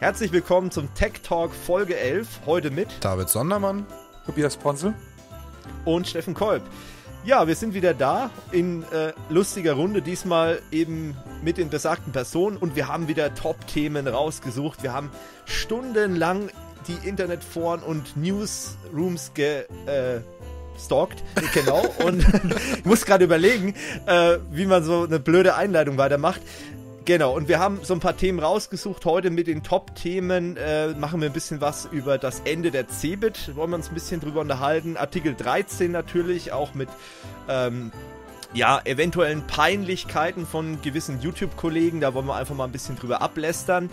Herzlich willkommen zum Tech Talk Folge 11. Heute mit David Sondermann, Tobias Ponzel und Steffen Kolb. Ja, wir sind wieder da in äh, lustiger Runde, diesmal eben mit den besagten Personen und wir haben wieder Top-Themen rausgesucht. Wir haben stundenlang die Internetforen und Newsrooms gestalkt. äh, Genau. Und ich muss gerade überlegen, äh, wie man so eine blöde Einleitung weitermacht. Genau, und wir haben so ein paar Themen rausgesucht. Heute mit den Top-Themen äh, machen wir ein bisschen was über das Ende der CeBIT. Wollen wir uns ein bisschen drüber unterhalten. Artikel 13 natürlich, auch mit ähm, ja, eventuellen Peinlichkeiten von gewissen YouTube-Kollegen. Da wollen wir einfach mal ein bisschen drüber ablästern.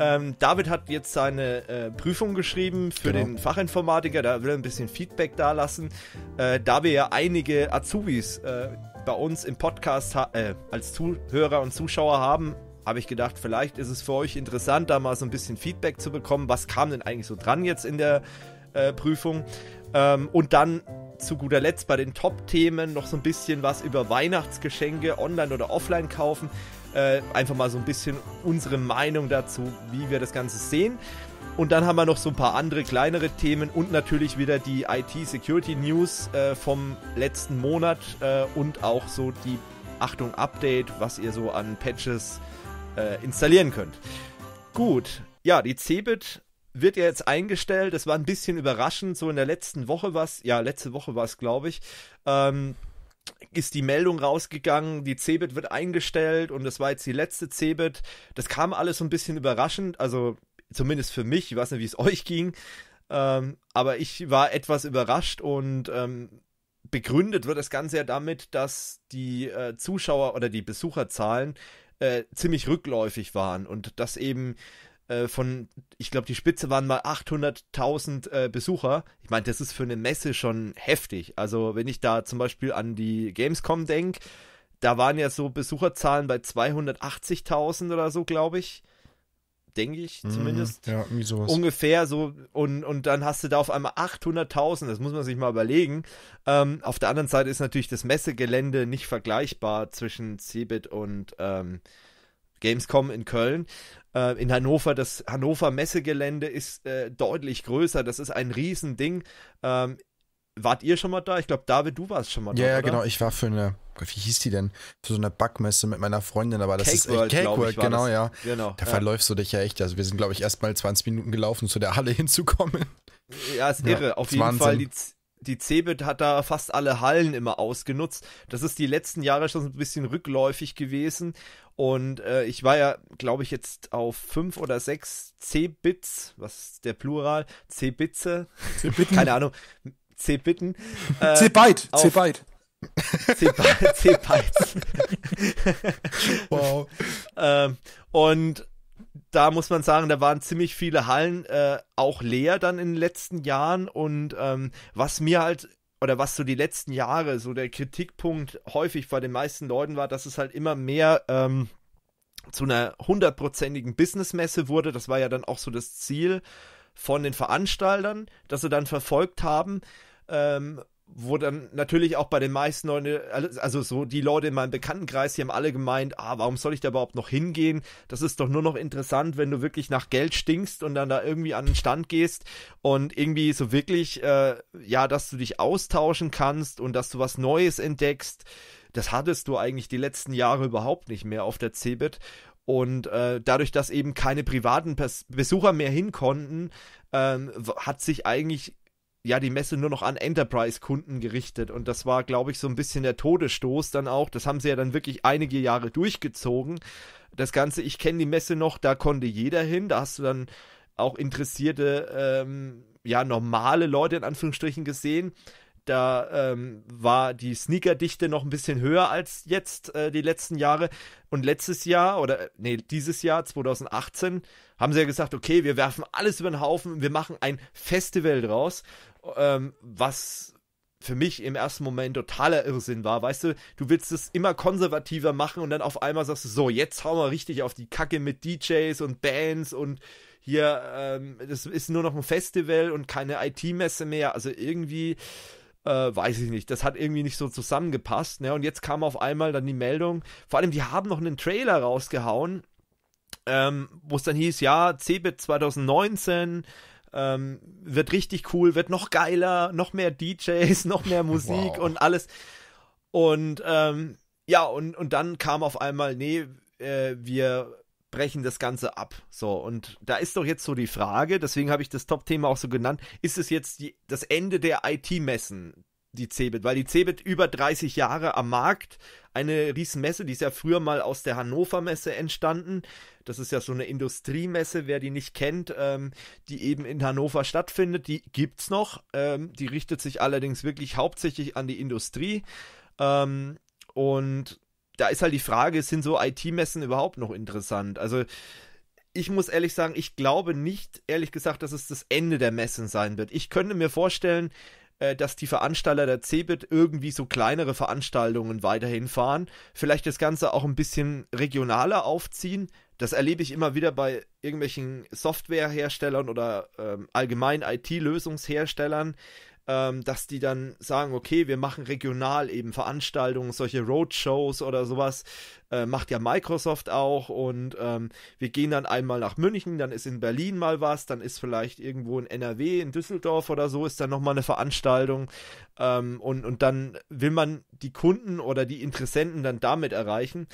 Ähm, David hat jetzt seine äh, Prüfung geschrieben für genau. den Fachinformatiker. Da will er ein bisschen Feedback dalassen. Äh, da wir ja einige Azubis äh, bei uns im Podcast äh, als Zuhörer und Zuschauer haben, habe ich gedacht, vielleicht ist es für euch interessant, da mal so ein bisschen Feedback zu bekommen. Was kam denn eigentlich so dran jetzt in der äh, Prüfung? Ähm, und dann zu guter Letzt bei den Top-Themen noch so ein bisschen was über Weihnachtsgeschenke online oder offline kaufen. Äh, einfach mal so ein bisschen unsere Meinung dazu, wie wir das Ganze sehen. Und dann haben wir noch so ein paar andere kleinere Themen und natürlich wieder die IT-Security-News äh, vom letzten Monat äh, und auch so die Achtung Update, was ihr so an Patches äh, installieren könnt. Gut, ja, die Cebit wird ja jetzt eingestellt. Das war ein bisschen überraschend, so in der letzten Woche war es, ja, letzte Woche war es, glaube ich. Ähm, ist die Meldung rausgegangen, die Cebit wird eingestellt und das war jetzt die letzte Cebit. Das kam alles so ein bisschen überraschend. Also zumindest für mich, ich weiß nicht, wie es euch ging, ähm, aber ich war etwas überrascht und ähm, begründet wird das Ganze ja damit, dass die äh, Zuschauer oder die Besucherzahlen äh, ziemlich rückläufig waren und dass eben äh, von, ich glaube, die Spitze waren mal 800.000 äh, Besucher. Ich meine, das ist für eine Messe schon heftig. Also wenn ich da zum Beispiel an die Gamescom denke, da waren ja so Besucherzahlen bei 280.000 oder so, glaube ich denke ich mhm, zumindest. Ja, irgendwie sowas. Ungefähr so. Und, und dann hast du da auf einmal 800.000, das muss man sich mal überlegen. Ähm, auf der anderen Seite ist natürlich das Messegelände nicht vergleichbar zwischen Cebit und ähm, Gamescom in Köln. Äh, in Hannover, das Hannover Messegelände ist äh, deutlich größer. Das ist ein Riesending. Ähm, Wart ihr schon mal da? Ich glaube, David, du warst schon mal da. Ja, genau. Ich war für eine, wie hieß die denn? Für so eine Backmesse mit meiner Freundin, aber das Cake ist echt World, Cake World, genau, das. ja. Genau, da ja. verläufst du dich ja echt. Also, wir sind, glaube ich, erst mal 20 Minuten gelaufen, zu der Halle hinzukommen. Ja, ist irre. Auf ist jeden Wahnsinn. Fall, die, die Cebit hat da fast alle Hallen immer ausgenutzt. Das ist die letzten Jahre schon so ein bisschen rückläufig gewesen. Und äh, ich war ja, glaube ich, jetzt auf fünf oder sechs Cebits, was ist der Plural? Cebitze? Keine Ahnung. C-Bitten. Äh, C-Byte, C-Byte. C-Bytes. wow. Ähm, und da muss man sagen, da waren ziemlich viele Hallen äh, auch leer dann in den letzten Jahren. Und ähm, was mir halt, oder was so die letzten Jahre, so der Kritikpunkt häufig bei den meisten Leuten war, dass es halt immer mehr ähm, zu einer hundertprozentigen Businessmesse wurde. Das war ja dann auch so das Ziel von den Veranstaltern, das sie dann verfolgt haben, ähm, wo dann natürlich auch bei den meisten Leuten, äh, also so die Leute in meinem Bekanntenkreis, die haben alle gemeint, ah, warum soll ich da überhaupt noch hingehen? Das ist doch nur noch interessant, wenn du wirklich nach Geld stinkst und dann da irgendwie an den Stand gehst und irgendwie so wirklich, äh, ja, dass du dich austauschen kannst und dass du was Neues entdeckst. Das hattest du eigentlich die letzten Jahre überhaupt nicht mehr auf der CeBIT. Und äh, dadurch, dass eben keine privaten Pers Besucher mehr hin konnten, ähm, hat sich eigentlich ja die Messe nur noch an Enterprise-Kunden gerichtet. Und das war, glaube ich, so ein bisschen der Todesstoß dann auch. Das haben sie ja dann wirklich einige Jahre durchgezogen. Das Ganze, ich kenne die Messe noch, da konnte jeder hin. Da hast du dann auch interessierte, ähm, ja, normale Leute in Anführungsstrichen gesehen da ähm, war die Sneakerdichte noch ein bisschen höher als jetzt äh, die letzten Jahre. Und letztes Jahr oder äh, nee, dieses Jahr 2018 haben sie ja gesagt, okay, wir werfen alles über den Haufen, wir machen ein Festival draus, ähm, was für mich im ersten Moment totaler Irrsinn war. Weißt du, du willst es immer konservativer machen und dann auf einmal sagst du, so, jetzt hauen wir richtig auf die Kacke mit DJs und Bands und hier, ähm, das ist nur noch ein Festival und keine IT-Messe mehr. Also irgendwie äh, weiß ich nicht, das hat irgendwie nicht so zusammengepasst. Ne? Und jetzt kam auf einmal dann die Meldung, vor allem die haben noch einen Trailer rausgehauen, ähm, wo es dann hieß, ja, CeBIT 2019 ähm, wird richtig cool, wird noch geiler, noch mehr DJs, noch mehr Musik wow. und alles. Und ähm, ja, und, und dann kam auf einmal, nee, äh, wir brechen das Ganze ab. So, und da ist doch jetzt so die Frage, deswegen habe ich das Top-Thema auch so genannt, ist es jetzt die, das Ende der IT-Messen, die Cebit? Weil die Cebit über 30 Jahre am Markt, eine Riesenmesse, die ist ja früher mal aus der Hannover Messe entstanden. Das ist ja so eine Industriemesse, wer die nicht kennt, ähm, die eben in Hannover stattfindet, die gibt es noch. Ähm, die richtet sich allerdings wirklich hauptsächlich an die Industrie. Ähm, und da ist halt die Frage, sind so IT-Messen überhaupt noch interessant? Also ich muss ehrlich sagen, ich glaube nicht, ehrlich gesagt, dass es das Ende der Messen sein wird. Ich könnte mir vorstellen, äh, dass die Veranstalter der CeBIT irgendwie so kleinere Veranstaltungen weiterhin fahren, vielleicht das Ganze auch ein bisschen regionaler aufziehen. Das erlebe ich immer wieder bei irgendwelchen Softwareherstellern oder ähm, allgemein IT-Lösungsherstellern, ähm, dass die dann sagen, okay, wir machen regional eben Veranstaltungen, solche Roadshows oder sowas, äh, macht ja Microsoft auch und ähm, wir gehen dann einmal nach München, dann ist in Berlin mal was, dann ist vielleicht irgendwo in NRW, in Düsseldorf oder so, ist dann nochmal eine Veranstaltung ähm, und, und dann will man die Kunden oder die Interessenten dann damit erreichen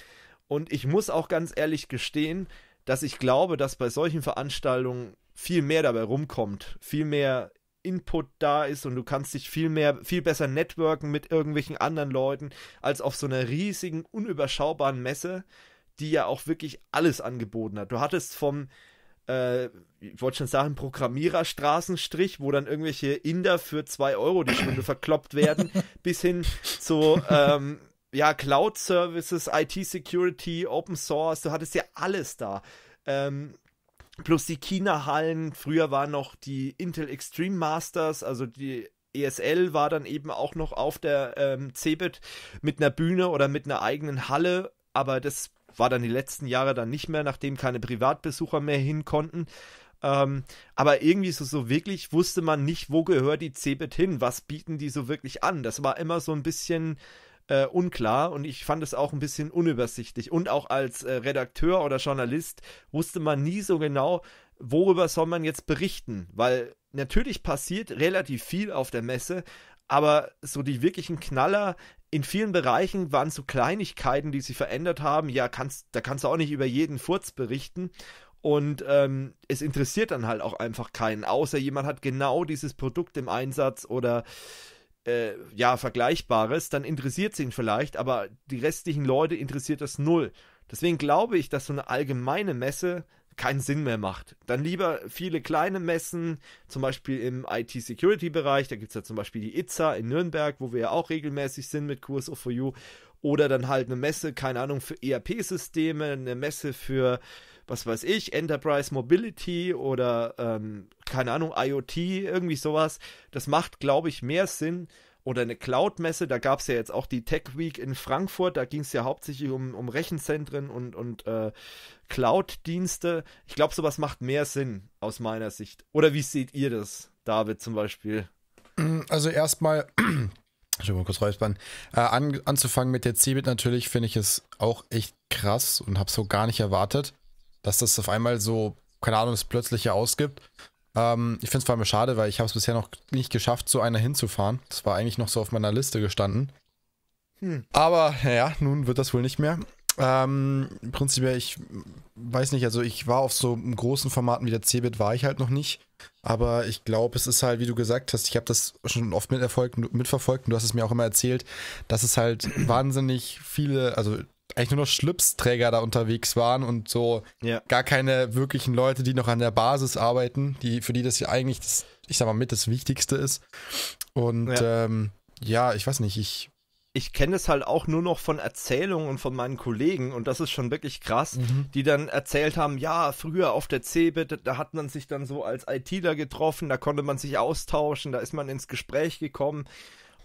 und ich muss auch ganz ehrlich gestehen, dass ich glaube, dass bei solchen Veranstaltungen viel mehr dabei rumkommt, viel mehr Input da ist und du kannst dich viel mehr, viel besser networken mit irgendwelchen anderen Leuten als auf so einer riesigen, unüberschaubaren Messe, die ja auch wirklich alles angeboten hat. Du hattest vom, äh, ich wollte schon sagen, Programmiererstraßenstrich, wo dann irgendwelche Inder für zwei Euro die Stunde verkloppt werden, bis hin zu ähm, ja, Cloud Services, IT Security, Open Source, du hattest ja alles da. Ähm, plus die China-Hallen. Früher waren noch die Intel Extreme Masters, also die ESL war dann eben auch noch auf der ähm, Cebit mit einer Bühne oder mit einer eigenen Halle, aber das war dann die letzten Jahre dann nicht mehr, nachdem keine Privatbesucher mehr hin konnten. Ähm, aber irgendwie so, so wirklich wusste man nicht, wo gehört die Cebit hin, was bieten die so wirklich an. Das war immer so ein bisschen äh, unklar und ich fand es auch ein bisschen unübersichtlich. Und auch als äh, Redakteur oder Journalist wusste man nie so genau, worüber soll man jetzt berichten, weil natürlich passiert relativ viel auf der Messe, aber so die wirklichen Knaller in vielen Bereichen waren so Kleinigkeiten, die sie verändert haben. Ja, kannst, da kannst du auch nicht über jeden Furz berichten. Und ähm, es interessiert dann halt auch einfach keinen, außer jemand hat genau dieses Produkt im Einsatz oder äh, ja, Vergleichbares, dann interessiert es ihn vielleicht, aber die restlichen Leute interessiert das null. Deswegen glaube ich, dass so eine allgemeine Messe keinen Sinn mehr macht. Dann lieber viele kleine Messen, zum Beispiel im IT-Security-Bereich, da gibt es ja zum Beispiel die ITSA in Nürnberg, wo wir ja auch regelmäßig sind mit Kurs of For You. Oder dann halt eine Messe, keine Ahnung, für ERP-Systeme, eine Messe für was weiß ich, Enterprise Mobility oder ähm, keine Ahnung, IoT, irgendwie sowas. Das macht, glaube ich, mehr Sinn. Oder eine Cloud-Messe, da gab es ja jetzt auch die Tech Week in Frankfurt, da ging es ja hauptsächlich um, um Rechenzentren und, und äh, Cloud-Dienste. Ich glaube, sowas macht mehr Sinn aus meiner Sicht. Oder wie seht ihr das, David zum Beispiel? Also erstmal Entschuldigung, kurz räuspern. Äh, an, anzufangen mit der Cebit natürlich finde ich es auch echt krass und habe so gar nicht erwartet dass das auf einmal so, keine Ahnung, das plötzliche ausgibt. Ähm, ich finde es vor allem schade, weil ich habe es bisher noch nicht geschafft, so einer hinzufahren. Das war eigentlich noch so auf meiner Liste gestanden. Hm. Aber naja, nun wird das wohl nicht mehr. Ähm, prinzipiell, ich weiß nicht, also ich war auf so großen Formaten wie der Cebit war ich halt noch nicht. Aber ich glaube, es ist halt, wie du gesagt hast, ich habe das schon oft miterfolgt, mitverfolgt und du hast es mir auch immer erzählt, dass es halt wahnsinnig viele, also eigentlich nur noch Schlipsträger da unterwegs waren und so ja. gar keine wirklichen Leute, die noch an der Basis arbeiten, die, für die das ja eigentlich, das, ich sag mal, mit das Wichtigste ist. Und ja, ähm, ja ich weiß nicht, ich. Ich kenne es halt auch nur noch von Erzählungen und von meinen Kollegen und das ist schon wirklich krass, mhm. die dann erzählt haben, ja, früher auf der CeBIT, da, da hat man sich dann so als ITler getroffen, da konnte man sich austauschen, da ist man ins Gespräch gekommen.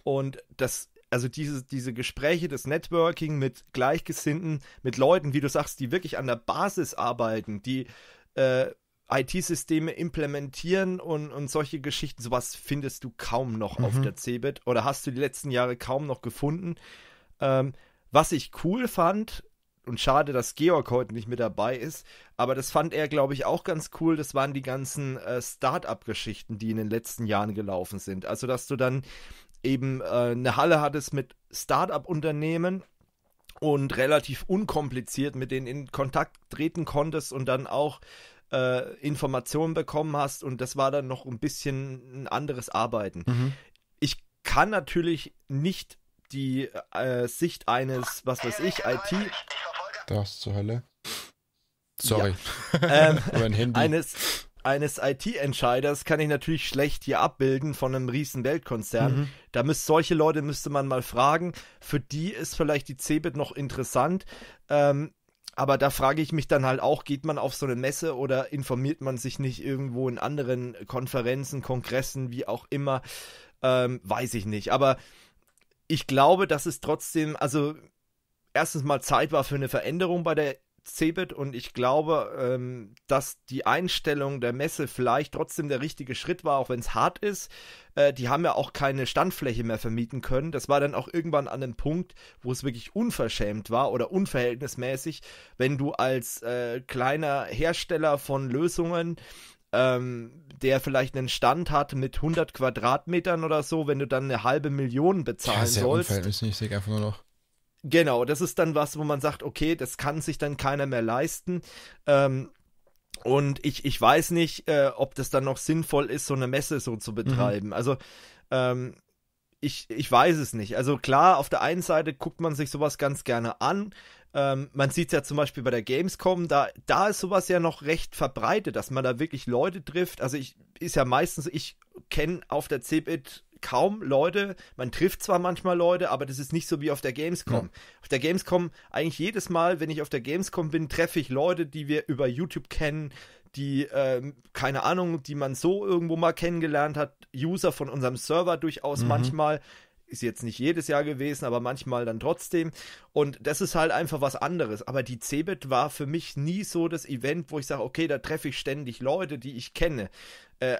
Und das also diese, diese Gespräche, das Networking mit Gleichgesinnten, mit Leuten, wie du sagst, die wirklich an der Basis arbeiten, die äh, IT-Systeme implementieren und, und solche Geschichten, sowas findest du kaum noch mhm. auf der CeBIT oder hast du die letzten Jahre kaum noch gefunden. Ähm, was ich cool fand, und schade, dass Georg heute nicht mit dabei ist, aber das fand er, glaube ich, auch ganz cool. Das waren die ganzen äh, Start-up-Geschichten, die in den letzten Jahren gelaufen sind. Also, dass du dann eben äh, eine Halle hattest mit Start-up-Unternehmen und relativ unkompliziert mit denen in Kontakt treten konntest und dann auch äh, Informationen bekommen hast und das war dann noch ein bisschen ein anderes Arbeiten. Mhm. Ich kann natürlich nicht die äh, Sicht eines, was weiß ich, IT. Das zur Hölle. Sorry. Ja. ähm, eines eines IT-Entscheiders kann ich natürlich schlecht hier abbilden von einem riesen Weltkonzern. Mhm. Da müsste solche Leute müsste man mal fragen. Für die ist vielleicht die CeBIT noch interessant. Ähm, aber da frage ich mich dann halt auch, geht man auf so eine Messe oder informiert man sich nicht irgendwo in anderen Konferenzen, Kongressen, wie auch immer? Ähm, weiß ich nicht. Aber ich glaube, dass es trotzdem, also erstens mal Zeit war für eine Veränderung bei der Cebit und ich glaube, ähm, dass die Einstellung der Messe vielleicht trotzdem der richtige Schritt war, auch wenn es hart ist. Äh, die haben ja auch keine Standfläche mehr vermieten können. Das war dann auch irgendwann an einem Punkt, wo es wirklich unverschämt war oder unverhältnismäßig, wenn du als äh, kleiner Hersteller von Lösungen ähm, der vielleicht einen Stand hat mit 100 Quadratmetern oder so, wenn du dann eine halbe Million bezahlen ja, ist ja sollst. Unverhältnismäßig einfach nur noch. Genau, das ist dann was, wo man sagt, okay, das kann sich dann keiner mehr leisten. Ähm, und ich, ich weiß nicht, äh, ob das dann noch sinnvoll ist, so eine Messe so zu mhm. betreiben. Mhm. Also ähm, ich, ich weiß es nicht. Also klar, auf der einen Seite guckt man sich sowas ganz gerne an ähm, man sieht es ja zum Beispiel bei der Gamescom, da, da ist sowas ja noch recht verbreitet, dass man da wirklich Leute trifft. Also ich ist ja meistens, ich kenne auf der CBIT kaum Leute. Man trifft zwar manchmal Leute, aber das ist nicht so wie auf der Gamescom. Mhm. Auf der Gamescom, eigentlich jedes Mal, wenn ich auf der Gamescom bin, treffe ich Leute, die wir über YouTube kennen, die, äh, keine Ahnung, die man so irgendwo mal kennengelernt hat, User von unserem Server durchaus mhm. manchmal, ist jetzt nicht jedes Jahr gewesen, aber manchmal dann trotzdem. Und das ist halt einfach was anderes. Aber die CeBIT war für mich nie so das Event, wo ich sage, okay, da treffe ich ständig Leute, die ich kenne. Äh,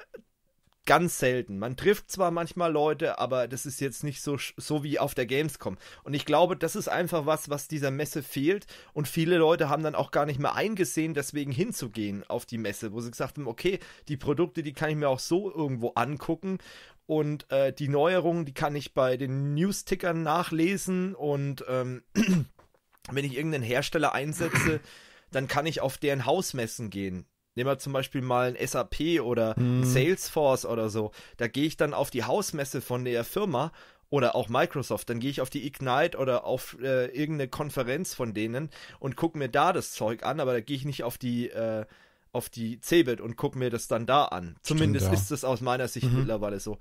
ganz selten. Man trifft zwar manchmal Leute, aber das ist jetzt nicht so, so wie auf der Gamescom. Und ich glaube, das ist einfach was, was dieser Messe fehlt. Und viele Leute haben dann auch gar nicht mehr eingesehen, deswegen hinzugehen auf die Messe, wo sie gesagt haben, okay, die Produkte, die kann ich mir auch so irgendwo angucken. Und äh, die Neuerungen, die kann ich bei den News-Tickern nachlesen. Und ähm, wenn ich irgendeinen Hersteller einsetze, dann kann ich auf deren Hausmessen gehen. Nehmen wir zum Beispiel mal ein SAP oder mm. Salesforce oder so. Da gehe ich dann auf die Hausmesse von der Firma oder auch Microsoft. Dann gehe ich auf die Ignite oder auf äh, irgendeine Konferenz von denen und gucke mir da das Zeug an, aber da gehe ich nicht auf die äh, auf die Cebit und gucke mir das dann da an. Zumindest Stimmt, ja. ist das aus meiner Sicht mhm. mittlerweile so.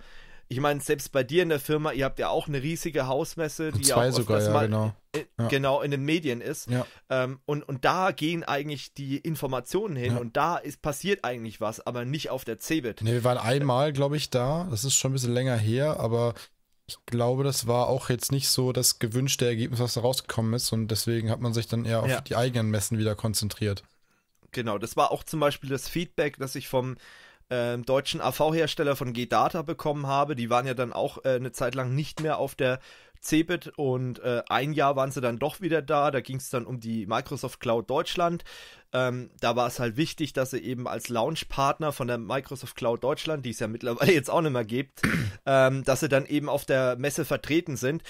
Ich meine, selbst bei dir in der Firma, ihr habt ja auch eine riesige Hausmesse, die ja auch sogar, ja, mal genau. Äh, ja. genau. in den Medien ist. Ähm, und, und da gehen eigentlich die Informationen hin und da ist, passiert eigentlich was, aber nicht auf der Cebit. Ne, wir waren einmal, glaube ich, da. Das ist schon ein bisschen länger her, aber ich glaube, das war auch jetzt nicht so das gewünschte Ergebnis, was da rausgekommen ist. Und deswegen hat man sich dann eher auf die eigenen Messen wieder konzentriert. Genau, das war auch zum Beispiel das Feedback, das ich vom ähm, deutschen AV-Hersteller von G-Data bekommen habe. Die waren ja dann auch äh, eine Zeit lang nicht mehr auf der CeBIT und äh, ein Jahr waren sie dann doch wieder da. Da ging es dann um die Microsoft Cloud Deutschland. Ähm, da war es halt wichtig, dass sie eben als Launchpartner von der Microsoft Cloud Deutschland, die es ja mittlerweile jetzt auch nicht mehr gibt, ähm, dass sie dann eben auf der Messe vertreten sind.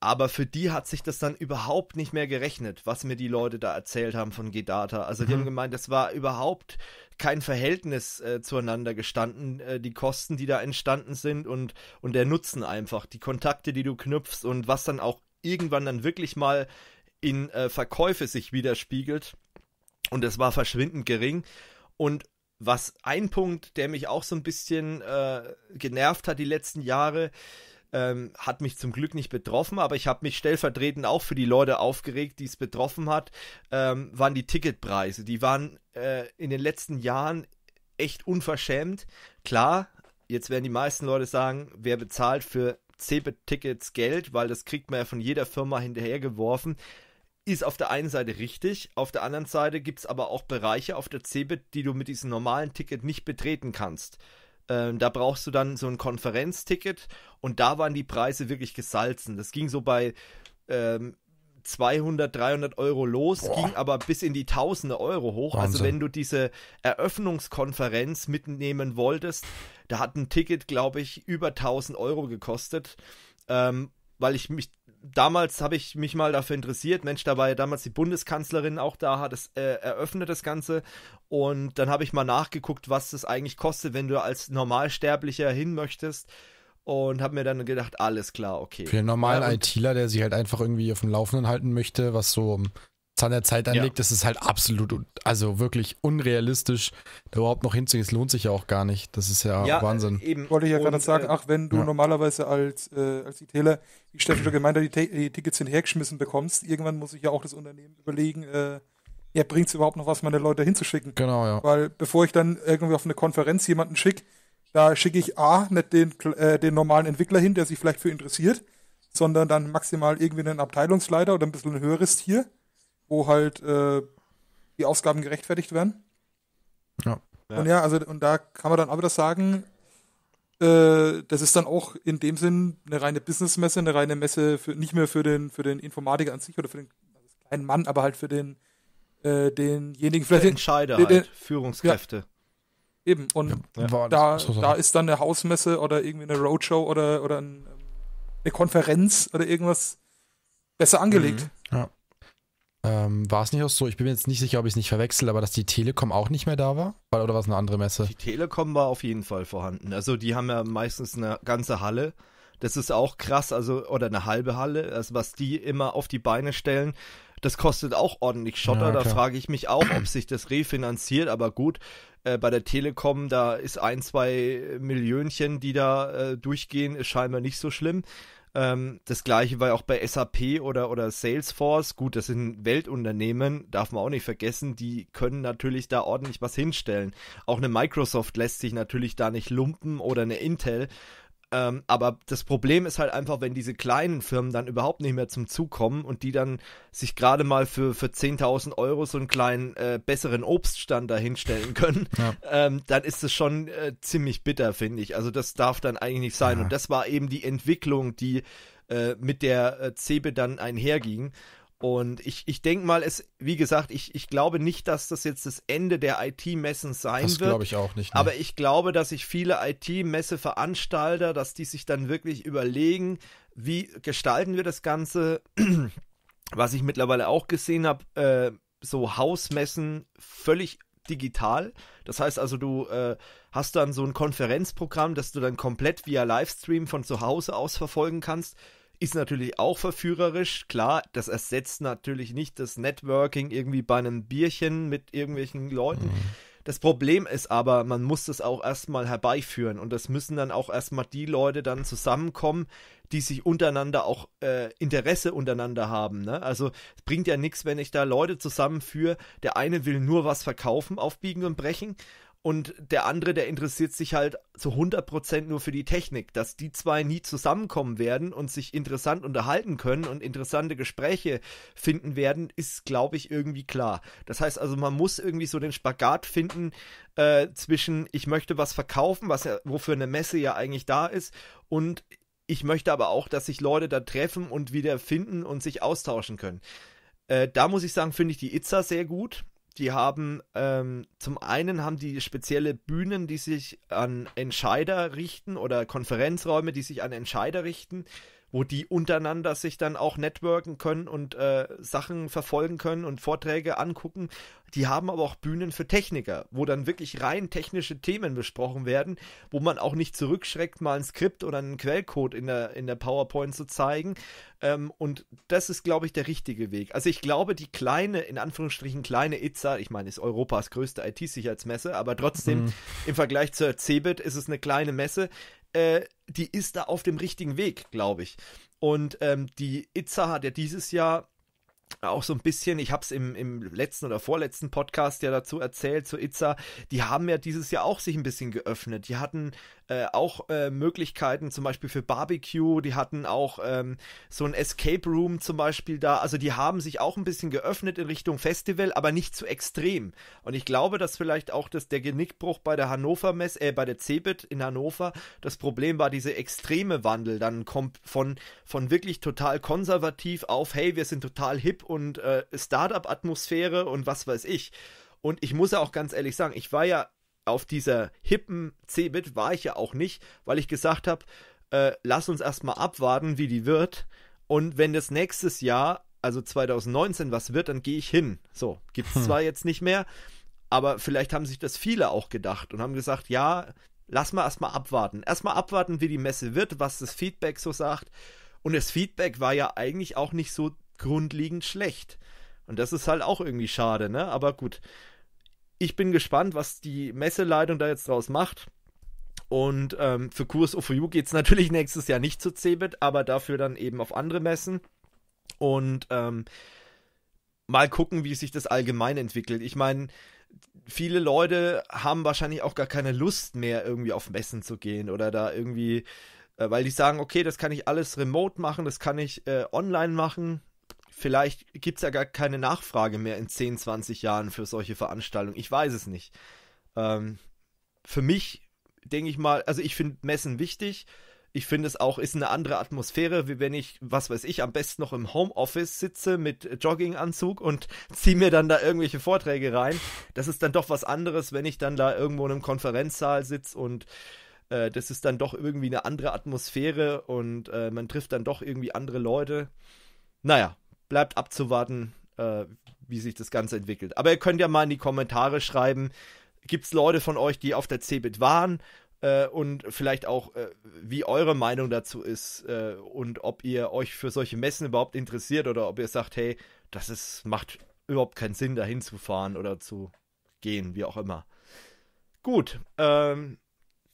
Aber für die hat sich das dann überhaupt nicht mehr gerechnet, was mir die Leute da erzählt haben von G-Data. Also die haben mhm. gemeint, das war überhaupt kein Verhältnis äh, zueinander gestanden, äh, die Kosten, die da entstanden sind und, und der Nutzen einfach, die Kontakte, die du knüpfst und was dann auch irgendwann dann wirklich mal in äh, Verkäufe sich widerspiegelt. Und das war verschwindend gering. Und was ein Punkt, der mich auch so ein bisschen äh, genervt hat die letzten Jahre, äh, ähm, hat mich zum Glück nicht betroffen, aber ich habe mich stellvertretend auch für die Leute aufgeregt, die es betroffen hat, ähm, waren die Ticketpreise. Die waren äh, in den letzten Jahren echt unverschämt. Klar, jetzt werden die meisten Leute sagen, wer bezahlt für CeBIT-Tickets Geld, weil das kriegt man ja von jeder Firma hinterhergeworfen. Ist auf der einen Seite richtig, auf der anderen Seite gibt es aber auch Bereiche auf der CeBIT, die du mit diesem normalen Ticket nicht betreten kannst. Ähm, da brauchst du dann so ein Konferenzticket und da waren die Preise wirklich gesalzen. Das ging so bei ähm, 200, 300 Euro los, Boah. ging aber bis in die tausende Euro hoch. Also Wahnsinn. Also wenn du diese Eröffnungskonferenz mitnehmen wolltest, da hat ein Ticket, glaube ich, über 1000 Euro gekostet. Ähm, weil ich mich damals habe ich mich mal dafür interessiert. Mensch, da war ja damals die Bundeskanzlerin auch da hat es äh, eröffnet das Ganze und dann habe ich mal nachgeguckt, was das eigentlich kostet, wenn du als Normalsterblicher hin möchtest und habe mir dann gedacht, alles klar, okay. Für einen normalen ja, ITler, der sich halt einfach irgendwie auf dem Laufenden halten möchte, was so an der Zeit anlegt, ja. das ist halt absolut, also wirklich unrealistisch, da überhaupt noch hinzugehen. Es lohnt sich ja auch gar nicht. Das ist ja, ja Wahnsinn. Äh, eben. Wollte ich ja gerade sagen, äh, ach, wenn du ja. normalerweise als, äh, als ITler, wie Stefan schon gemeint hat, die, die, Tickets hergeschmissen bekommst, irgendwann muss ich ja auch das Unternehmen überlegen, äh, ja, bringt es überhaupt noch was, meine Leute hinzuschicken? Genau, ja. Weil bevor ich dann irgendwie auf eine Konferenz jemanden schicke, da schicke ich A, nicht den, äh, den normalen Entwickler hin, der sich vielleicht für interessiert, sondern dann maximal irgendwie einen Abteilungsleiter oder ein bisschen ein höheres Tier wo halt äh, die Ausgaben gerechtfertigt werden. Ja. Und ja, also und da kann man dann aber das sagen, äh, das ist dann auch in dem Sinn eine reine Businessmesse, eine reine Messe für nicht mehr für den für den Informatiker an sich oder für den kleinen Mann, aber halt für den äh, denjenigen vielleicht den, Entscheider, den, halt, den, Führungskräfte. Ja. Eben, und ja, da, da ist dann eine Hausmesse oder irgendwie eine Roadshow oder, oder ein, eine Konferenz oder irgendwas besser angelegt. Mhm. Ähm, war es nicht auch so? Ich bin mir jetzt nicht sicher, ob ich es nicht verwechsel, aber dass die Telekom auch nicht mehr da war? Oder war es eine andere Messe? Die Telekom war auf jeden Fall vorhanden. Also die haben ja meistens eine ganze Halle. Das ist auch krass, also, oder eine halbe Halle, also was die immer auf die Beine stellen das kostet auch ordentlich Schotter. Ja, da frage ich mich auch, ob sich das refinanziert. Aber gut, äh, bei der Telekom, da ist ein, zwei Millionchen, die da äh, durchgehen, ist scheinbar nicht so schlimm. Ähm, das gleiche war auch bei SAP oder, oder Salesforce. Gut, das sind Weltunternehmen, darf man auch nicht vergessen. Die können natürlich da ordentlich was hinstellen. Auch eine Microsoft lässt sich natürlich da nicht lumpen oder eine Intel. Ähm, aber das Problem ist halt einfach, wenn diese kleinen Firmen dann überhaupt nicht mehr zum Zug kommen und die dann sich gerade mal für, für 10.000 Euro so einen kleinen äh, besseren Obststand dahinstellen können, ja. ähm, dann ist es schon äh, ziemlich bitter, finde ich. Also das darf dann eigentlich nicht sein. Ja. Und das war eben die Entwicklung, die äh, mit der äh, Zebe dann einherging. Und ich, ich denke mal, es, wie gesagt, ich, ich glaube nicht, dass das jetzt das Ende der IT-Messen sein das wird. Das glaube ich auch nicht. Ne? Aber ich glaube, dass sich viele IT-Messeveranstalter, dass die sich dann wirklich überlegen, wie gestalten wir das Ganze. Was ich mittlerweile auch gesehen habe, äh, so Hausmessen völlig digital. Das heißt also, du äh, hast dann so ein Konferenzprogramm, das du dann komplett via Livestream von zu Hause aus verfolgen kannst. Ist natürlich auch verführerisch, klar, das ersetzt natürlich nicht das Networking irgendwie bei einem Bierchen mit irgendwelchen Leuten. Mhm. Das Problem ist aber, man muss das auch erstmal herbeiführen und das müssen dann auch erstmal die Leute dann zusammenkommen, die sich untereinander auch äh, Interesse untereinander haben. Ne? Also es bringt ja nichts, wenn ich da Leute zusammenführe, der eine will nur was verkaufen, aufbiegen und brechen und der andere, der interessiert sich halt zu 100% nur für die Technik, dass die zwei nie zusammenkommen werden und sich interessant unterhalten können und interessante Gespräche finden werden, ist, glaube ich, irgendwie klar. Das heißt also, man muss irgendwie so den Spagat finden äh, zwischen, ich möchte was verkaufen, was ja, wofür eine Messe ja eigentlich da ist, und ich möchte aber auch, dass sich Leute da treffen und wieder finden und sich austauschen können. Äh, da muss ich sagen, finde ich die Itza sehr gut. Die haben ähm, zum einen haben die spezielle Bühnen, die sich an Entscheider richten oder Konferenzräume, die sich an Entscheider richten wo die untereinander sich dann auch networken können und äh, Sachen verfolgen können und Vorträge angucken. Die haben aber auch Bühnen für Techniker, wo dann wirklich rein technische Themen besprochen werden, wo man auch nicht zurückschreckt, mal ein Skript oder einen Quellcode in der, in der PowerPoint zu zeigen. Ähm, und das ist, glaube ich, der richtige Weg. Also ich glaube, die kleine, in Anführungsstrichen kleine ITSA, ich meine, ist Europas größte IT-Sicherheitsmesse, aber trotzdem mhm. im Vergleich zur CeBIT ist es eine kleine Messe, äh, die ist da auf dem richtigen Weg, glaube ich. Und ähm, die Itza hat ja dieses Jahr auch so ein bisschen, ich habe es im, im letzten oder vorletzten Podcast ja dazu erzählt, zu Itza, die haben ja dieses Jahr auch sich ein bisschen geöffnet. Die hatten äh, auch äh, Möglichkeiten, zum Beispiel für Barbecue, die hatten auch ähm, so ein Escape Room zum Beispiel da. Also die haben sich auch ein bisschen geöffnet in Richtung Festival, aber nicht zu extrem. Und ich glaube, dass vielleicht auch das, der Genickbruch bei der Hannover Messe, äh, bei der CeBIT in Hannover, das Problem war, dieser extreme Wandel dann kommt von, von wirklich total konservativ auf, hey, wir sind total hip und äh, Startup-Atmosphäre und was weiß ich. Und ich muss ja auch ganz ehrlich sagen, ich war ja auf dieser hippen Cebit war ich ja auch nicht, weil ich gesagt habe, äh, lass uns erstmal abwarten, wie die wird. Und wenn das nächstes Jahr, also 2019, was wird, dann gehe ich hin. So, gibt es hm. zwar jetzt nicht mehr, aber vielleicht haben sich das viele auch gedacht und haben gesagt, ja, lass mal erstmal abwarten. Erstmal abwarten, wie die Messe wird, was das Feedback so sagt. Und das Feedback war ja eigentlich auch nicht so grundlegend schlecht. Und das ist halt auch irgendwie schade, ne? Aber gut ich bin gespannt, was die Messeleitung da jetzt draus macht. Und ähm, für Kurs OFU geht es natürlich nächstes Jahr nicht zu CeBIT, aber dafür dann eben auf andere Messen. Und ähm, mal gucken, wie sich das allgemein entwickelt. Ich meine, viele Leute haben wahrscheinlich auch gar keine Lust mehr, irgendwie auf Messen zu gehen oder da irgendwie, äh, weil die sagen, okay, das kann ich alles remote machen, das kann ich äh, online machen vielleicht gibt es ja gar keine Nachfrage mehr in 10, 20 Jahren für solche Veranstaltungen. Ich weiß es nicht. Ähm, für mich denke ich mal, also ich finde Messen wichtig. Ich finde es auch, ist eine andere Atmosphäre, wie wenn ich, was weiß ich, am besten noch im Homeoffice sitze mit Jogginganzug und ziehe mir dann da irgendwelche Vorträge rein. Das ist dann doch was anderes, wenn ich dann da irgendwo in einem Konferenzsaal sitze und äh, das ist dann doch irgendwie eine andere Atmosphäre und äh, man trifft dann doch irgendwie andere Leute. Naja, bleibt abzuwarten, äh, wie sich das Ganze entwickelt. Aber ihr könnt ja mal in die Kommentare schreiben, gibt es Leute von euch, die auf der CeBIT waren äh, und vielleicht auch, äh, wie eure Meinung dazu ist äh, und ob ihr euch für solche Messen überhaupt interessiert oder ob ihr sagt, hey, das ist, macht überhaupt keinen Sinn, da hinzufahren oder zu gehen, wie auch immer. Gut, ähm,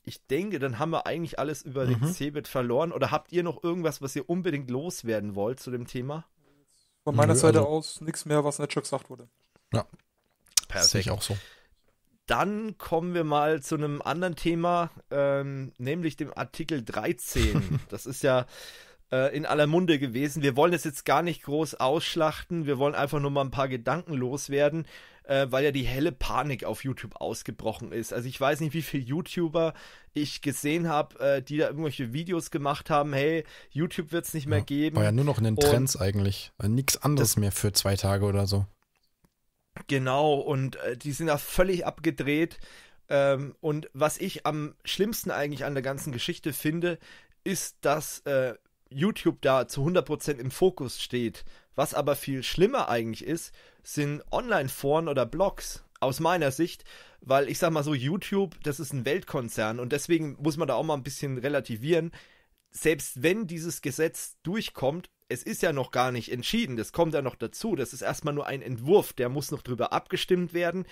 ich denke, dann haben wir eigentlich alles über mhm. den Cebit verloren. Oder habt ihr noch irgendwas, was ihr unbedingt loswerden wollt zu dem Thema? Von meiner Nö, Seite also, aus nichts mehr, was nicht schon gesagt wurde. Ja. Perfekt. Sehe ich auch so. Dann kommen wir mal zu einem anderen Thema, ähm, nämlich dem Artikel 13. das ist ja äh, in aller Munde gewesen. Wir wollen es jetzt gar nicht groß ausschlachten. Wir wollen einfach nur mal ein paar Gedanken loswerden, äh, weil ja die helle Panik auf YouTube ausgebrochen ist. Also ich weiß nicht, wie viele YouTuber ich gesehen habe, äh, die da irgendwelche Videos gemacht haben. Hey, YouTube wird es nicht mehr geben. War ja nur noch in den Trends und eigentlich. Äh, Nichts anderes mehr für zwei Tage oder so. Genau, und äh, die sind da völlig abgedreht. Ähm, und was ich am schlimmsten eigentlich an der ganzen Geschichte finde, ist, dass äh, YouTube da zu 100% im Fokus steht. Was aber viel schlimmer eigentlich ist, sind Online-Foren oder Blogs. Aus meiner Sicht, weil ich sag mal so, YouTube, das ist ein Weltkonzern und deswegen muss man da auch mal ein bisschen relativieren. Selbst wenn dieses Gesetz durchkommt, es ist ja noch gar nicht entschieden, das kommt ja noch dazu. Das ist erstmal nur ein Entwurf, der muss noch drüber abgestimmt werden.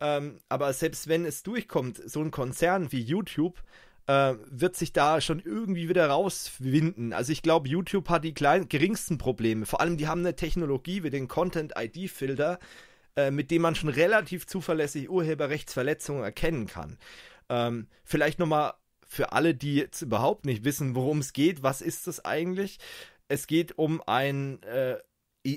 Ähm, aber selbst wenn es durchkommt, so ein Konzern wie YouTube, äh, wird sich da schon irgendwie wieder rauswinden. Also ich glaube, YouTube hat die klein, geringsten Probleme. Vor allem, die haben eine Technologie wie den Content-ID-Filter, äh, mit dem man schon relativ zuverlässig Urheberrechtsverletzungen erkennen kann. Ähm, vielleicht nochmal für alle, die jetzt überhaupt nicht wissen, worum es geht, was ist das eigentlich? Es geht um ein äh,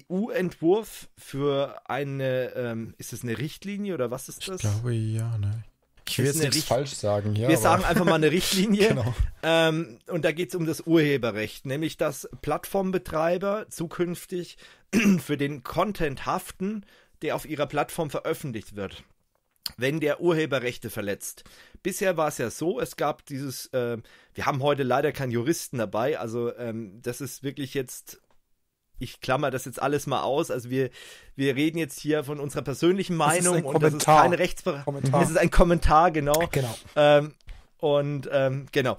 EU-Entwurf für eine, ähm, ist es eine Richtlinie oder was ist das? Ich glaube ja, ne? Ich will jetzt nichts falsch sagen hier. Wir sagen einfach mal eine Richtlinie. genau. Ähm, und da geht es um das Urheberrecht, nämlich dass Plattformbetreiber zukünftig für den Content haften, der auf ihrer Plattform veröffentlicht wird, wenn der Urheberrechte verletzt. Bisher war es ja so, es gab dieses, äh, wir haben heute leider keinen Juristen dabei, also ähm, das ist wirklich jetzt ich klammer das jetzt alles mal aus. Also wir, wir reden jetzt hier von unserer persönlichen Meinung und das ist kein Rechtsberatung. Es ist ein Kommentar, genau. Genau. Ähm, und ähm, genau.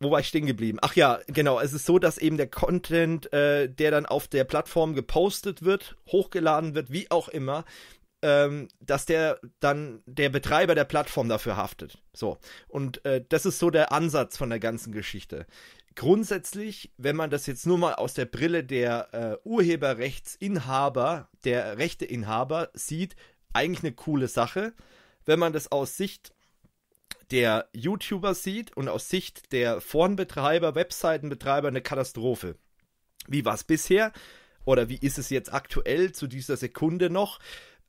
Wo war ich stehen geblieben? Ach ja, genau. Es ist so, dass eben der Content, äh, der dann auf der Plattform gepostet wird, hochgeladen wird, wie auch immer, ähm, dass der dann der Betreiber der Plattform dafür haftet. So. Und äh, das ist so der Ansatz von der ganzen Geschichte grundsätzlich, wenn man das jetzt nur mal aus der Brille der äh, Urheberrechtsinhaber, der Rechteinhaber sieht, eigentlich eine coole Sache. Wenn man das aus Sicht der YouTuber sieht und aus Sicht der Forenbetreiber, Webseitenbetreiber eine Katastrophe. Wie war es bisher? Oder wie ist es jetzt aktuell zu dieser Sekunde noch?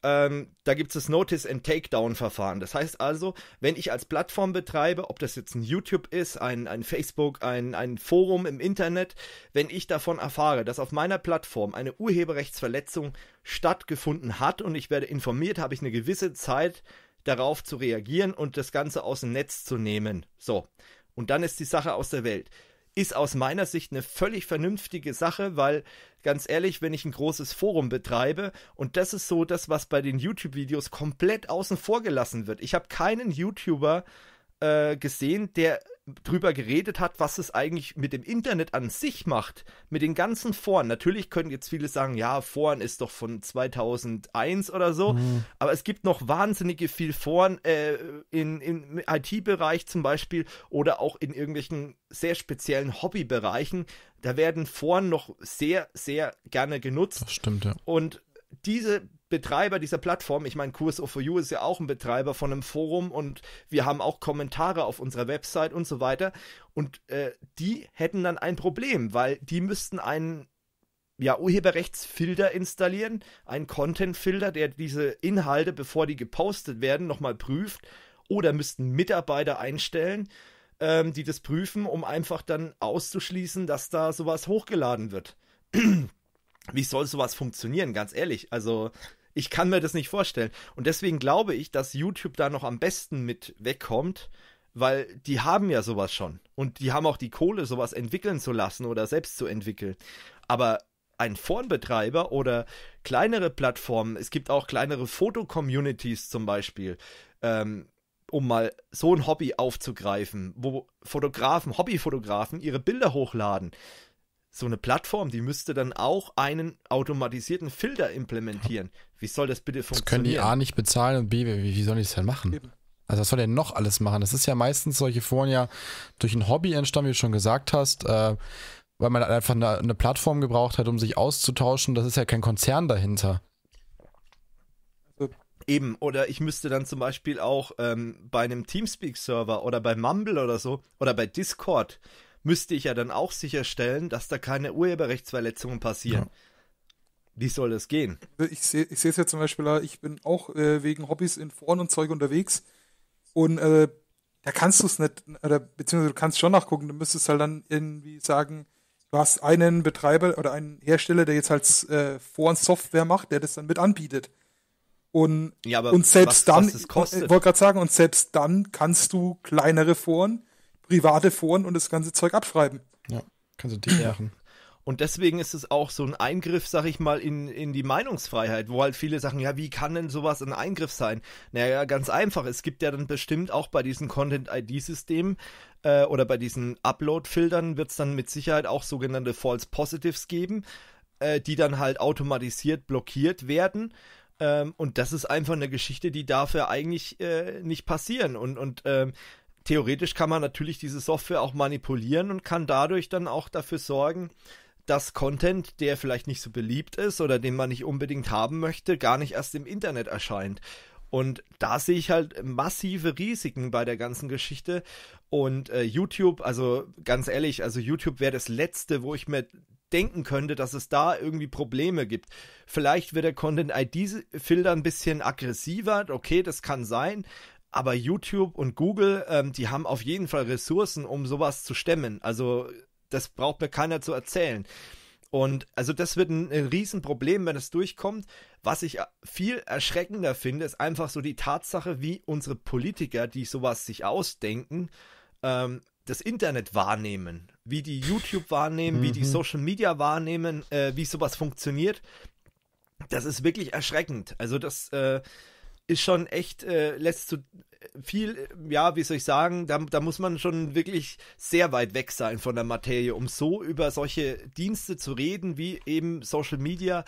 ähm, da gibt es das Notice and Takedown-Verfahren. Das heißt also, wenn ich als Plattform betreibe, ob das jetzt ein YouTube ist, ein, ein Facebook, ein, ein Forum im Internet, wenn ich davon erfahre, dass auf meiner Plattform eine Urheberrechtsverletzung stattgefunden hat und ich werde informiert, habe ich eine gewisse Zeit darauf zu reagieren und das Ganze aus dem Netz zu nehmen. So. Und dann ist die Sache aus der Welt ist aus meiner Sicht eine völlig vernünftige Sache, weil ganz ehrlich, wenn ich ein großes Forum betreibe und das ist so das, was bei den YouTube-Videos komplett außen vor gelassen wird. Ich habe keinen YouTuber, äh, äh, gesehen, der drüber geredet hat, was es eigentlich mit dem Internet an sich macht, mit den ganzen Foren. Natürlich können jetzt viele sagen, ja, Foren ist doch von 2001 oder so, mhm. aber es gibt noch wahnsinnige viel Foren äh, in, im IT-Bereich zum Beispiel oder auch in irgendwelchen sehr speziellen Hobbybereichen. Da werden Foren noch sehr, sehr gerne genutzt. Das stimmt, ja. Und diese Betreiber dieser Plattform, ich meine, QSO4U ist ja auch ein Betreiber von einem Forum und wir haben auch Kommentare auf unserer Website und so weiter. Und äh, die hätten dann ein Problem, weil die müssten einen ja, Urheberrechtsfilter installieren, einen Content-Filter, der diese Inhalte, bevor die gepostet werden, nochmal prüft. Oder müssten Mitarbeiter einstellen, ähm, die das prüfen, um einfach dann auszuschließen, dass da sowas hochgeladen wird. Wie soll sowas funktionieren, ganz ehrlich? Also, ich kann mir das nicht vorstellen. Und deswegen glaube ich, dass YouTube da noch am besten mit wegkommt, weil die haben ja sowas schon. Und die haben auch die Kohle, sowas entwickeln zu lassen oder selbst zu entwickeln. Aber ein Forenbetreiber oder kleinere Plattformen, es gibt auch kleinere Foto-Communities zum Beispiel, ähm, um mal so ein Hobby aufzugreifen, wo Fotografen, Hobbyfotografen ihre Bilder hochladen so eine Plattform, die müsste dann auch einen automatisierten Filter implementieren. Wie soll das bitte funktionieren? Das können die A nicht bezahlen und B, wie, wie sollen die das denn machen? Eben. Also was soll der noch alles machen? Das ist ja meistens solche Foren ja durch ein Hobby entstanden, wie du schon gesagt hast, äh, weil man einfach eine, eine Plattform gebraucht hat, um sich auszutauschen. Das ist ja kein Konzern dahinter. Eben, oder ich müsste dann zum Beispiel auch ähm, bei einem Teamspeak-Server oder bei Mumble oder so oder bei Discord müsste ich ja dann auch sicherstellen, dass da keine Urheberrechtsverletzungen passieren. Ja. Wie soll das gehen? Ich sehe ich es ja zum Beispiel, äh, ich bin auch äh, wegen Hobbys in Foren und Zeug unterwegs und äh, da kannst du es nicht, oder beziehungsweise du kannst schon nachgucken, du müsstest halt dann irgendwie sagen, du hast einen Betreiber oder einen Hersteller, der jetzt halt äh, Foren-Software macht, der das dann mit anbietet. Und, ja, und selbst was, dann, was ich wollte gerade sagen, und selbst dann kannst du kleinere Foren private Foren und das ganze Zeug abschreiben. Ja, kannst du dick machen. Und deswegen ist es auch so ein Eingriff, sag ich mal, in, in die Meinungsfreiheit, wo halt viele sagen, ja, wie kann denn sowas ein Eingriff sein? Naja, ganz einfach. Es gibt ja dann bestimmt auch bei diesen Content-ID-Systemen äh, oder bei diesen Upload-Filtern wird es dann mit Sicherheit auch sogenannte False Positives geben, äh, die dann halt automatisiert blockiert werden. Ähm, und das ist einfach eine Geschichte, die dafür eigentlich äh, nicht passieren. Und, und ähm, theoretisch kann man natürlich diese Software auch manipulieren und kann dadurch dann auch dafür sorgen, dass Content, der vielleicht nicht so beliebt ist oder den man nicht unbedingt haben möchte, gar nicht erst im Internet erscheint. Und da sehe ich halt massive Risiken bei der ganzen Geschichte. Und äh, YouTube, also ganz ehrlich, also YouTube wäre das Letzte, wo ich mir denken könnte, dass es da irgendwie Probleme gibt. Vielleicht wird der Content-ID-Filter ein bisschen aggressiver, okay, das kann sein, aber YouTube und Google, ähm, die haben auf jeden Fall Ressourcen, um sowas zu stemmen. Also das braucht mir keiner zu erzählen. Und also das wird ein, ein Riesenproblem, wenn es durchkommt. Was ich äh, viel erschreckender finde, ist einfach so die Tatsache, wie unsere Politiker, die sowas sich ausdenken, ähm, das Internet wahrnehmen, wie die YouTube wahrnehmen, mhm. wie die mhm. Social Media wahrnehmen, äh, wie sowas funktioniert. Das ist wirklich erschreckend. Also das äh, ist schon echt, äh, lässt zu äh, viel, äh, ja, wie soll ich sagen, da, da muss man schon wirklich sehr weit weg sein von der Materie, um so über solche Dienste zu reden, wie eben Social Media.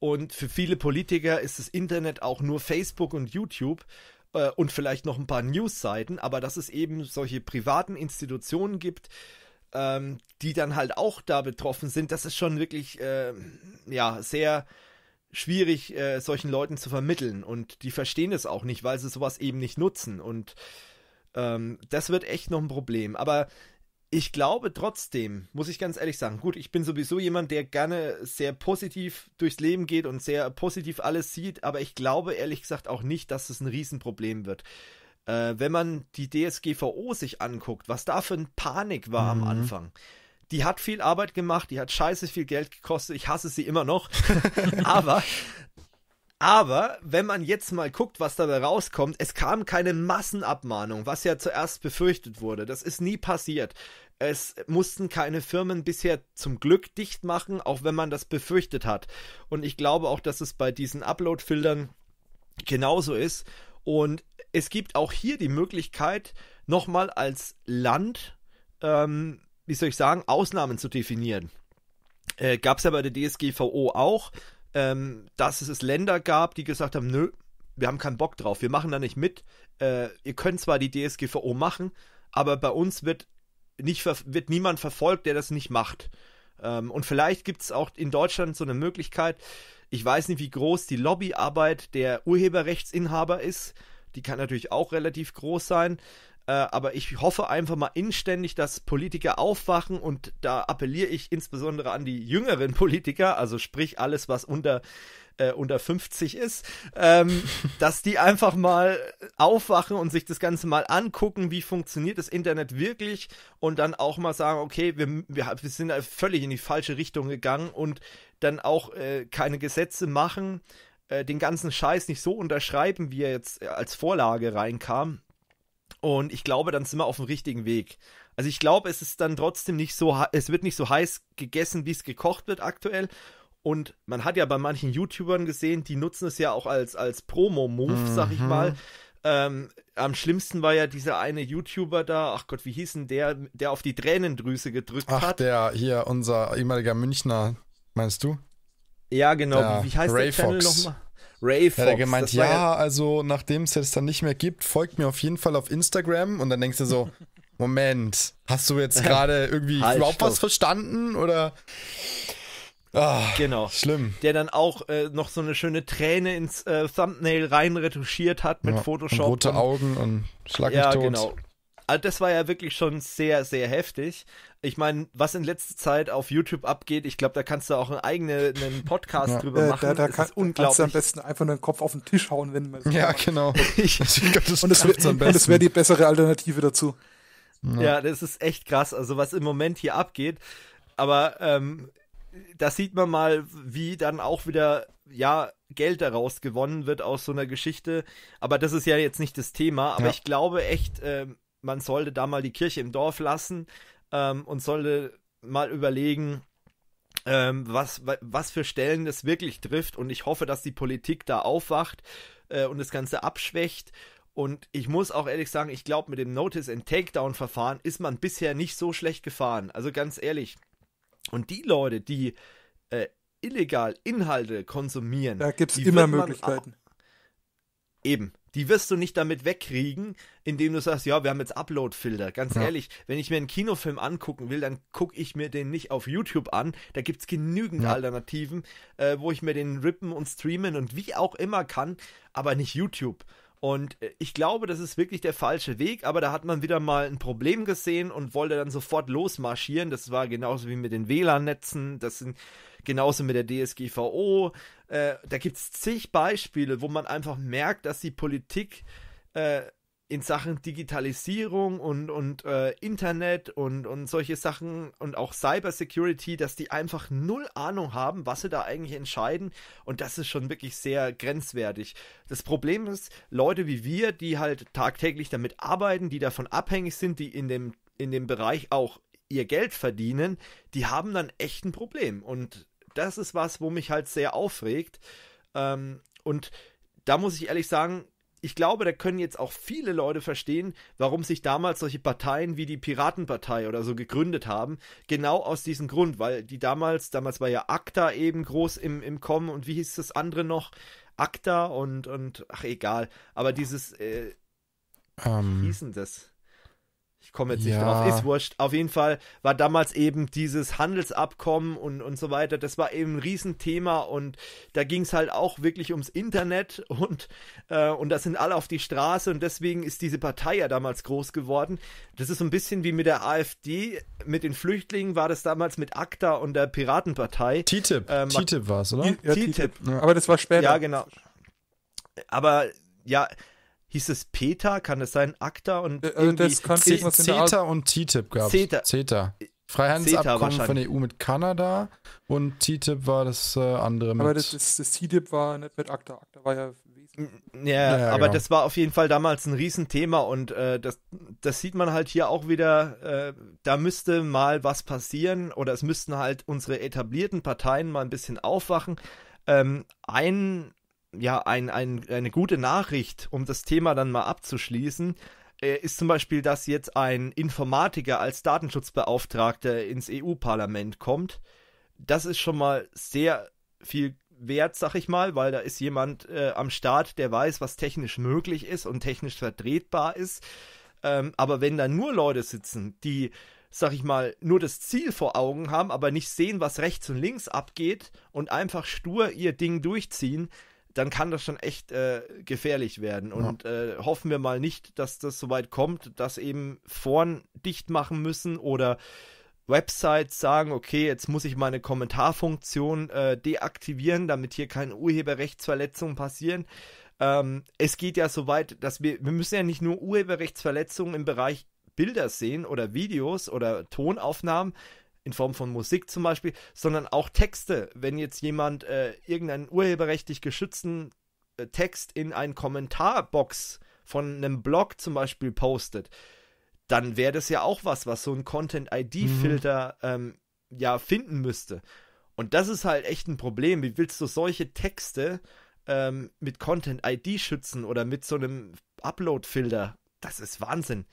Und für viele Politiker ist das Internet auch nur Facebook und YouTube äh, und vielleicht noch ein paar Newsseiten, aber dass es eben solche privaten Institutionen gibt, ähm, die dann halt auch da betroffen sind, das ist schon wirklich, äh, ja, sehr, äh, schwierig, äh, solchen Leuten zu vermitteln. Und die verstehen es auch nicht, weil sie sowas eben nicht nutzen. Und ähm, das wird echt noch ein Problem. Aber ich glaube trotzdem, muss ich ganz ehrlich sagen, gut, ich bin sowieso jemand, der gerne sehr positiv durchs Leben geht und sehr positiv alles sieht, aber ich glaube ehrlich gesagt auch nicht, dass es ein Riesenproblem wird. Äh, wenn man die DSGVO sich anguckt, was da für ein Panik war mhm. am Anfang die hat viel Arbeit gemacht, die hat scheiße viel Geld gekostet, ich hasse sie immer noch. aber, aber wenn man jetzt mal guckt, was dabei rauskommt, es kam keine Massenabmahnung, was ja zuerst befürchtet wurde. Das ist nie passiert. Es mussten keine Firmen bisher zum Glück dicht machen, auch wenn man das befürchtet hat. Und ich glaube auch, dass es bei diesen Upload-Filtern genauso ist. Und es gibt auch hier die Möglichkeit, nochmal als Land ähm, wie soll ich sagen, Ausnahmen zu definieren. Äh, gab es ja bei der DSGVO auch, ähm, dass es Länder gab, die gesagt haben, nö, wir haben keinen Bock drauf, wir machen da nicht mit. Äh, ihr könnt zwar die DSGVO machen, aber bei uns wird, nicht, wird niemand verfolgt, der das nicht macht. Ähm, und vielleicht gibt es auch in Deutschland so eine Möglichkeit, ich weiß nicht, wie groß die Lobbyarbeit der Urheberrechtsinhaber ist, die kann natürlich auch relativ groß sein. Äh, aber ich hoffe einfach mal inständig, dass Politiker aufwachen und da appelliere ich insbesondere an die jüngeren Politiker, also sprich alles, was unter äh, unter 50 ist, ähm, dass die einfach mal aufwachen und sich das Ganze mal angucken, wie funktioniert das Internet wirklich und dann auch mal sagen, okay, wir, wir, wir sind völlig in die falsche Richtung gegangen und dann auch äh, keine Gesetze machen, äh, den ganzen Scheiß nicht so unterschreiben, wie er jetzt äh, als Vorlage reinkam. Und ich glaube, dann sind wir auf dem richtigen Weg. Also ich glaube, es ist dann trotzdem nicht so, es wird nicht so heiß gegessen, wie es gekocht wird aktuell. Und man hat ja bei manchen YouTubern gesehen, die nutzen es ja auch als, als Promo-Move, mhm. sag ich mal. Mhm. Ähm, am schlimmsten war ja dieser eine YouTuber da, ach Gott, wie hieß denn der, der auf die Tränendrüse gedrückt ach, hat? Ach, der hier, unser ehemaliger Münchner, meinst du? Ja, genau. Der wie, heißt Ray der Channel nochmal? Ray Fox. Hat er gemeint, ja, ja, also nachdem es jetzt dann nicht mehr gibt, folgt mir auf jeden Fall auf Instagram. Und dann denkst du so, Moment, hast du jetzt gerade irgendwie halt, überhaupt stopp. was verstanden? Oder. Oh, genau. Schlimm. Der dann auch äh, noch so eine schöne Träne ins äh, Thumbnail reinretuschiert hat mit ja, Photoshop. Und rote und, Augen und Schlag mich ja, tot. Genau. Also das war ja wirklich schon sehr, sehr heftig. Ich meine, was in letzter Zeit auf YouTube abgeht, ich glaube, da kannst du auch einen eigenen einen Podcast ja, drüber äh, machen. Da, da kann, ist unglaublich. kannst du am besten einfach den Kopf auf den Tisch hauen, wenn man Ja, macht. genau. ich, ich glaub, das und das wäre die bessere Alternative dazu. Ja. ja, das ist echt krass. Also was im Moment hier abgeht. Aber ähm, da sieht man mal, wie dann auch wieder, ja, Geld daraus gewonnen wird aus so einer Geschichte. Aber das ist ja jetzt nicht das Thema. Aber ja. ich glaube echt, ähm, man sollte da mal die Kirche im Dorf lassen ähm, und sollte mal überlegen, ähm, was, was für Stellen das wirklich trifft. Und ich hoffe, dass die Politik da aufwacht äh, und das Ganze abschwächt. Und ich muss auch ehrlich sagen, ich glaube, mit dem Notice and Takedown Verfahren ist man bisher nicht so schlecht gefahren. Also ganz ehrlich. Und die Leute, die äh, illegal Inhalte konsumieren, da gibt es immer Möglichkeiten. Auch, eben die wirst du nicht damit wegkriegen, indem du sagst, ja, wir haben jetzt Upload-Filter. Ganz ja. ehrlich, wenn ich mir einen Kinofilm angucken will, dann gucke ich mir den nicht auf YouTube an. Da gibt es genügend ja. Alternativen, äh, wo ich mir den rippen und streamen und wie auch immer kann, aber nicht YouTube. Und äh, ich glaube, das ist wirklich der falsche Weg, aber da hat man wieder mal ein Problem gesehen und wollte dann sofort losmarschieren. Das war genauso wie mit den WLAN-Netzen. Das sind Genauso mit der DSGVO. Äh, da gibt es zig Beispiele, wo man einfach merkt, dass die Politik äh, in Sachen Digitalisierung und, und äh, Internet und, und solche Sachen und auch Cybersecurity, dass die einfach null Ahnung haben, was sie da eigentlich entscheiden. Und das ist schon wirklich sehr grenzwertig. Das Problem ist, Leute wie wir, die halt tagtäglich damit arbeiten, die davon abhängig sind, die in dem, in dem Bereich auch ihr Geld verdienen, die haben dann echt ein Problem. Und das ist was, wo mich halt sehr aufregt. Ähm, und da muss ich ehrlich sagen, ich glaube, da können jetzt auch viele Leute verstehen, warum sich damals solche Parteien wie die Piratenpartei oder so gegründet haben. Genau aus diesem Grund, weil die damals, damals war ja ACTA eben groß im, im Kommen und wie hieß das andere noch? ACTA und, und ach egal. Aber dieses, äh, um, wie ähm, hieß denn das? Ich komme jetzt nicht ja. drauf, ist wurscht. Auf jeden Fall war damals eben dieses Handelsabkommen und, und so weiter, das war eben ein Riesenthema und da ging es halt auch wirklich ums Internet und, äh, und da sind alle auf die Straße und deswegen ist diese Partei ja damals groß geworden. Das ist so ein bisschen wie mit der AfD, mit den Flüchtlingen war das damals mit ACTA und der Piratenpartei. TTIP, ähm, TTIP war es, oder? Ja, TTIP. Ja, aber das war später. Ja, genau. Aber ja, Hieß es PETA? Kann es sein? ACTA und äh, äh irgendwie das kann C CETA und TTIP gab es. CETA. Freihandelsabkommen CETA von der EU mit Kanada und TTIP war das äh, andere mit. Aber das, das, das TTIP war nicht mit ACTA. ACTA war ja ja, naja, aber genau. das war auf jeden Fall damals ein Riesenthema und äh, das, das sieht man halt hier auch wieder, äh, da müsste mal was passieren oder es müssten halt unsere etablierten Parteien mal ein bisschen aufwachen. Ähm, ein ja, ein, ein, eine gute Nachricht, um das Thema dann mal abzuschließen, äh, ist zum Beispiel, dass jetzt ein Informatiker als Datenschutzbeauftragter ins EU-Parlament kommt. Das ist schon mal sehr viel wert, sag ich mal, weil da ist jemand äh, am Start, der weiß, was technisch möglich ist und technisch vertretbar ist. Ähm, aber wenn da nur Leute sitzen, die, sag ich mal, nur das Ziel vor Augen haben, aber nicht sehen, was rechts und links abgeht und einfach stur ihr Ding durchziehen, dann kann das schon echt äh, gefährlich werden. Und ja. äh, hoffen wir mal nicht, dass das so weit kommt, dass eben vorn dicht machen müssen oder Websites sagen, okay, jetzt muss ich meine Kommentarfunktion äh, deaktivieren, damit hier keine Urheberrechtsverletzungen passieren. Ähm, es geht ja so weit, dass wir, wir müssen ja nicht nur Urheberrechtsverletzungen im Bereich Bilder sehen oder Videos oder Tonaufnahmen, in Form von Musik zum Beispiel, sondern auch Texte. Wenn jetzt jemand äh, irgendeinen urheberrechtlich geschützten äh, Text in einen Kommentarbox von einem Blog zum Beispiel postet, dann wäre das ja auch was, was so ein Content-ID-Filter mhm. ähm, ja finden müsste. Und das ist halt echt ein Problem. Wie willst du solche Texte ähm, mit Content-ID schützen oder mit so einem Upload-Filter? Das ist Wahnsinn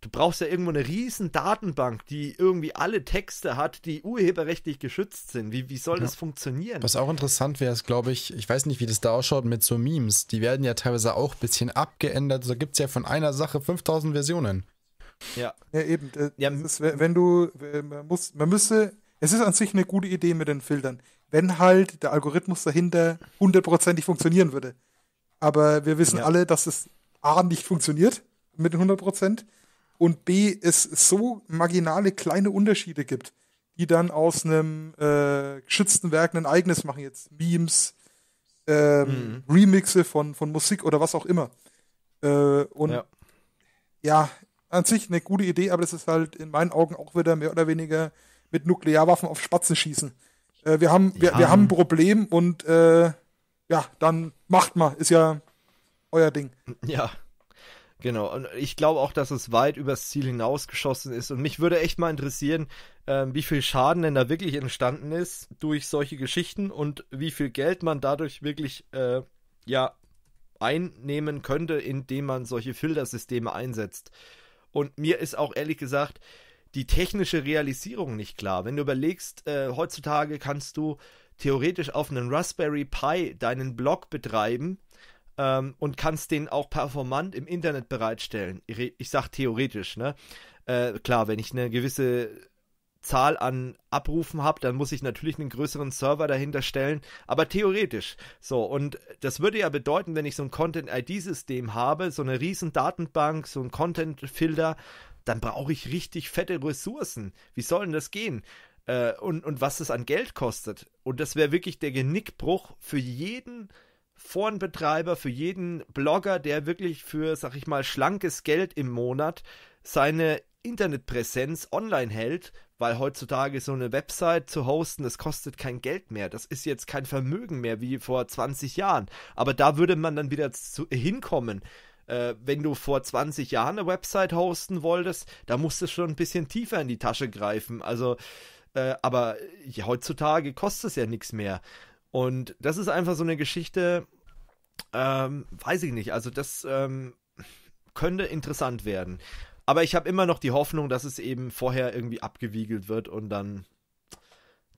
du brauchst ja irgendwo eine riesen Datenbank, die irgendwie alle Texte hat, die urheberrechtlich geschützt sind. Wie, wie soll ja. das funktionieren? Was auch interessant wäre, ist, glaube ich, ich weiß nicht, wie das da ausschaut mit so Memes. Die werden ja teilweise auch ein bisschen abgeändert. Da gibt es ja von einer Sache 5000 Versionen. Ja. Ja, eben. Äh, ja. Ist, wenn du, man, muss, man müsste, es ist an sich eine gute Idee mit den Filtern, wenn halt der Algorithmus dahinter hundertprozentig funktionieren würde. Aber wir wissen ja. alle, dass es A nicht funktioniert mit den 100 Prozent und B, es so marginale kleine Unterschiede gibt, die dann aus einem äh, geschützten Werk ein eigenes machen, jetzt Memes, ähm, mhm. Remixe von, von Musik oder was auch immer. Äh, und ja. ja. an sich eine gute Idee, aber das ist halt in meinen Augen auch wieder mehr oder weniger mit Nuklearwaffen auf Spatzen schießen. Äh, wir, haben, wir, ja. wir haben ein Problem und äh, ja, dann macht mal, ist ja euer Ding. Ja. Genau, und ich glaube auch, dass es weit übers Ziel hinausgeschossen ist. Und mich würde echt mal interessieren, äh, wie viel Schaden denn da wirklich entstanden ist durch solche Geschichten und wie viel Geld man dadurch wirklich äh, ja einnehmen könnte, indem man solche Filtersysteme einsetzt. Und mir ist auch ehrlich gesagt die technische Realisierung nicht klar. Wenn du überlegst, äh, heutzutage kannst du theoretisch auf einem Raspberry Pi deinen Blog betreiben ähm, und kannst den auch performant im Internet bereitstellen. Ich sag theoretisch, ne? Äh, klar, wenn ich eine gewisse Zahl an Abrufen habe, dann muss ich natürlich einen größeren Server dahinter stellen, aber theoretisch. So, und das würde ja bedeuten, wenn ich so ein Content-ID-System habe, so eine riesen Datenbank, so ein Content-Filter, dann brauche ich richtig fette Ressourcen. Wie soll denn das gehen? Äh, und, und was das an Geld kostet. Und das wäre wirklich der Genickbruch für jeden Forenbetreiber, für jeden Blogger, der wirklich für, sag ich mal, schlankes Geld im Monat seine Internetpräsenz online hält, weil heutzutage so eine Website zu hosten, das kostet kein Geld mehr. Das ist jetzt kein Vermögen mehr wie vor 20 Jahren. Aber da würde man dann wieder zu, hinkommen. Äh, wenn du vor 20 Jahren eine Website hosten wolltest, da musst du schon ein bisschen tiefer in die Tasche greifen. Also, äh, aber ja, heutzutage kostet es ja nichts mehr. Und das ist einfach so eine Geschichte, ähm, weiß ich nicht, also das ähm, könnte interessant werden. Aber ich habe immer noch die Hoffnung, dass es eben vorher irgendwie abgewiegelt wird und dann,